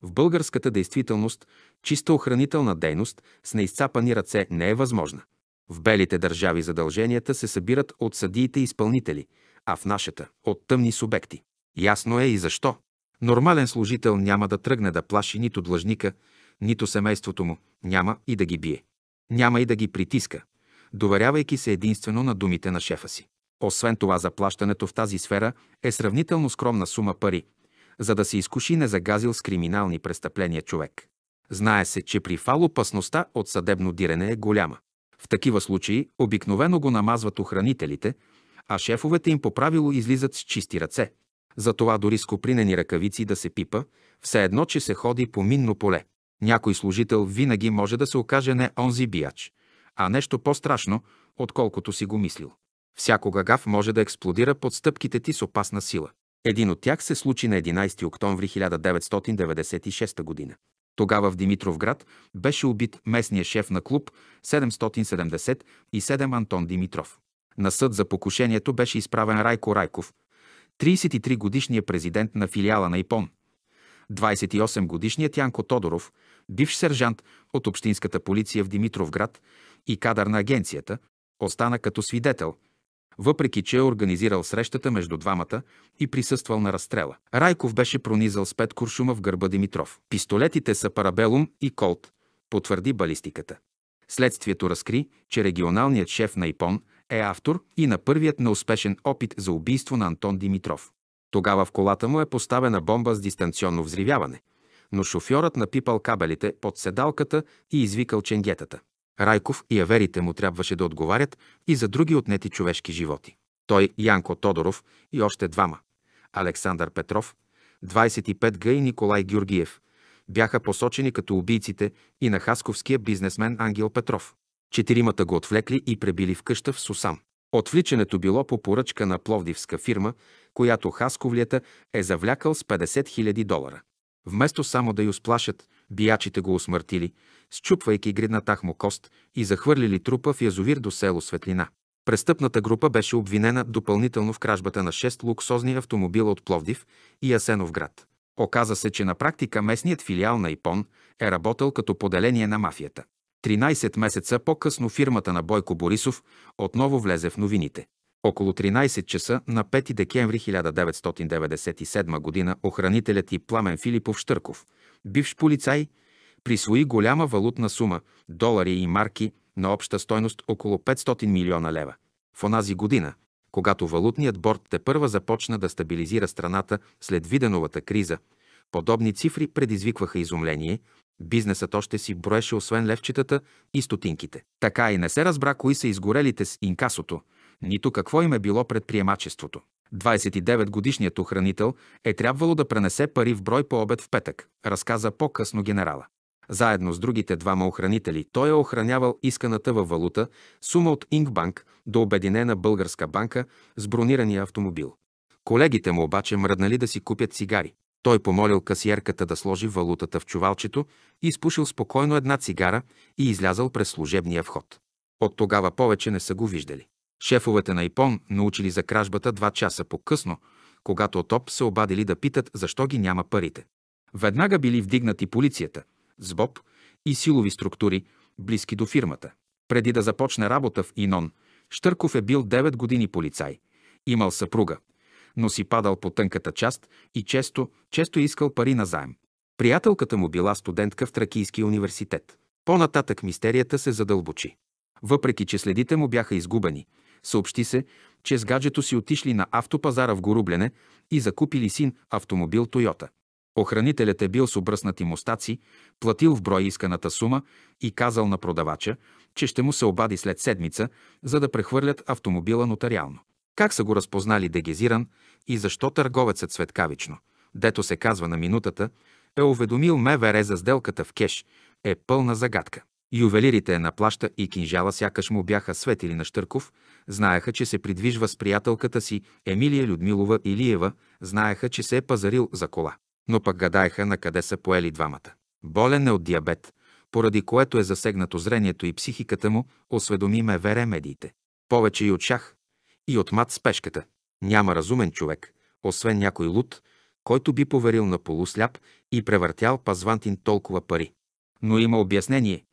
В българската действителност чиста охранителна дейност с неизцапани ръце не е възможна. В белите държави задълженията се събират от съдиите и изпълнители, а в нашата – от тъмни субекти. Ясно е и защо. Нормален служител няма да тръгне да плаши нито длъжника, нито семейството му, няма и да ги бие. Няма и да ги притиска, доверявайки се единствено на думите на шефа си. Освен това, заплащането в тази сфера е сравнително скромна сума пари, за да се изкуши незагазил с криминални престъпления човек. Знае се, че при фал опасността от съдебно дирене е голяма. В такива случаи обикновено го намазват охранителите, а шефовете им по правило излизат с чисти ръце, затова дори с копринени ръкавици да се пипа, все едно, че се ходи по минно поле. Някой служител винаги може да се окаже не онзи бияч, а нещо по-страшно, отколкото си го мислил. Всякога гав може да експлодира под стъпките ти с опасна сила. Един от тях се случи на 11 октомври 1996 година. Тогава в Димитровград беше убит местния шеф на клуб 777 Антон Димитров. На съд за покушението беше изправен Райко Райков, 33-годишният президент на филиала на ИПОН, 28-годишният Янко Тодоров, бивш сержант от Общинската полиция в Димитровград и кадър на агенцията, остана като свидетел, въпреки че е организирал срещата между двамата и присъствал на разстрела. Райков беше пронизал с пет куршума в гърба Димитров. Пистолетите са Парабелум и Колт, потвърди балистиката. Следствието разкри, че регионалният шеф на ИПОН е автор и на първият неуспешен опит за убийство на Антон Димитров. Тогава в колата му е поставена бомба с дистанционно взривяване, но шофьорът напипал кабелите под седалката и извикал ченгетата. Райков и аверите му трябваше да отговарят и за други отнети човешки животи. Той, Янко Тодоров и още двама – Александър Петров, 25 г. и Николай Георгиев – бяха посочени като убийците и на хасковския бизнесмен Ангел Петров. Четиримата го отвлекли и пребили в къща в Сусам. Отвличането било по поръчка на пловдивска фирма, която Хасковлията е завлякал с 50 000 долара. Вместо само да й сплашат, биячите го усмъртили, счупвайки гридната му кост и захвърлили трупа в язовир до село Светлина. Престъпната група беше обвинена допълнително в кражбата на 6 луксозни автомобила от Пловдив и Асеновград. Оказа се, че на практика местният филиал на ИПОН е работил като поделение на мафията. 13 месеца по-късно фирмата на Бойко Борисов отново влезе в новините. Около 13 часа на 5 декември 1997 г. охранителят и Пламен Филипов Штърков, бивш полицай, присвои голяма валутна сума – долари и марки на обща стойност около 500 милиона лева. В онази година, когато валутният борт те първа започна да стабилизира страната след Виденовата криза, подобни цифри предизвикваха изумление, Бизнесът още си броеше освен левчетата и стотинките. Така и не се разбра кои са изгорелите с инкасото, нито какво им е било предприемачеството. 29-годишният охранител е трябвало да пренесе пари в брой по обед в петък, разказа по-късно генерала. Заедно с другите двама охранители той е охранявал исканата във валута сума от Инкбанк до Обединена българска банка с бронирания автомобил. Колегите му обаче мръднали да си купят цигари. Той помолил касиерката да сложи валутата в чувалчето и изпушил спокойно една цигара и излязал през служебния вход. От тогава повече не са го виждали. Шефовете на ИПОН научили за кражбата два часа по-късно, когато от ОП се обадили да питат защо ги няма парите. Веднага били вдигнати полицията, СБОП и силови структури, близки до фирмата. Преди да започне работа в ИНОН, Штърков е бил 9 години полицай, имал съпруга – но си падал по тънката част и често, често е искал пари на заем. Приятелката му била студентка в Тракийския университет. По-нататък мистерията се задълбочи. Въпреки, че следите му бяха изгубени, съобщи се, че с гаджето си отишли на автопазара в Горубляне и закупили син автомобил Тойота. Охранителят е бил с обръснати мустаци, платил в брой исканата сума и казал на продавача, че ще му се обади след седмица, за да прехвърлят автомобила нотариално. Как са го разпознали Дегезиран и защо търговецът Светкавично, дето се казва на минутата, е уведомил МВР за сделката в кеш, е пълна загадка. Ювелирите е на плаща и кинжала сякаш му бяха светили на Штърков, знаеха, че се придвижва с приятелката си Емилия Людмилова Илиева, знаеха, че се е пазарил за кола. Но пък гадаеха на къде са поели двамата. Болен е от диабет, поради което е засегнато зрението и психиката му, осведоми ме вере медиите. Повече и от шах, и от с пешката. Няма разумен човек, освен някой луд, който би поверил на полусляп и превъртял пазвантин толкова пари. Но има обяснение.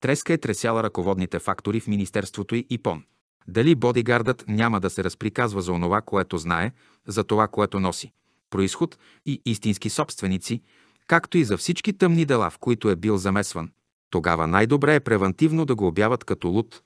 Треска е тресяла ръководните фактори в Министерството и ИПОН. Дали бодигардът няма да се разприказва за онова, което знае, за това, което носи. Происход и истински собственици, както и за всички тъмни дела, в които е бил замесван. Тогава най-добре е превентивно да го обяват като луд,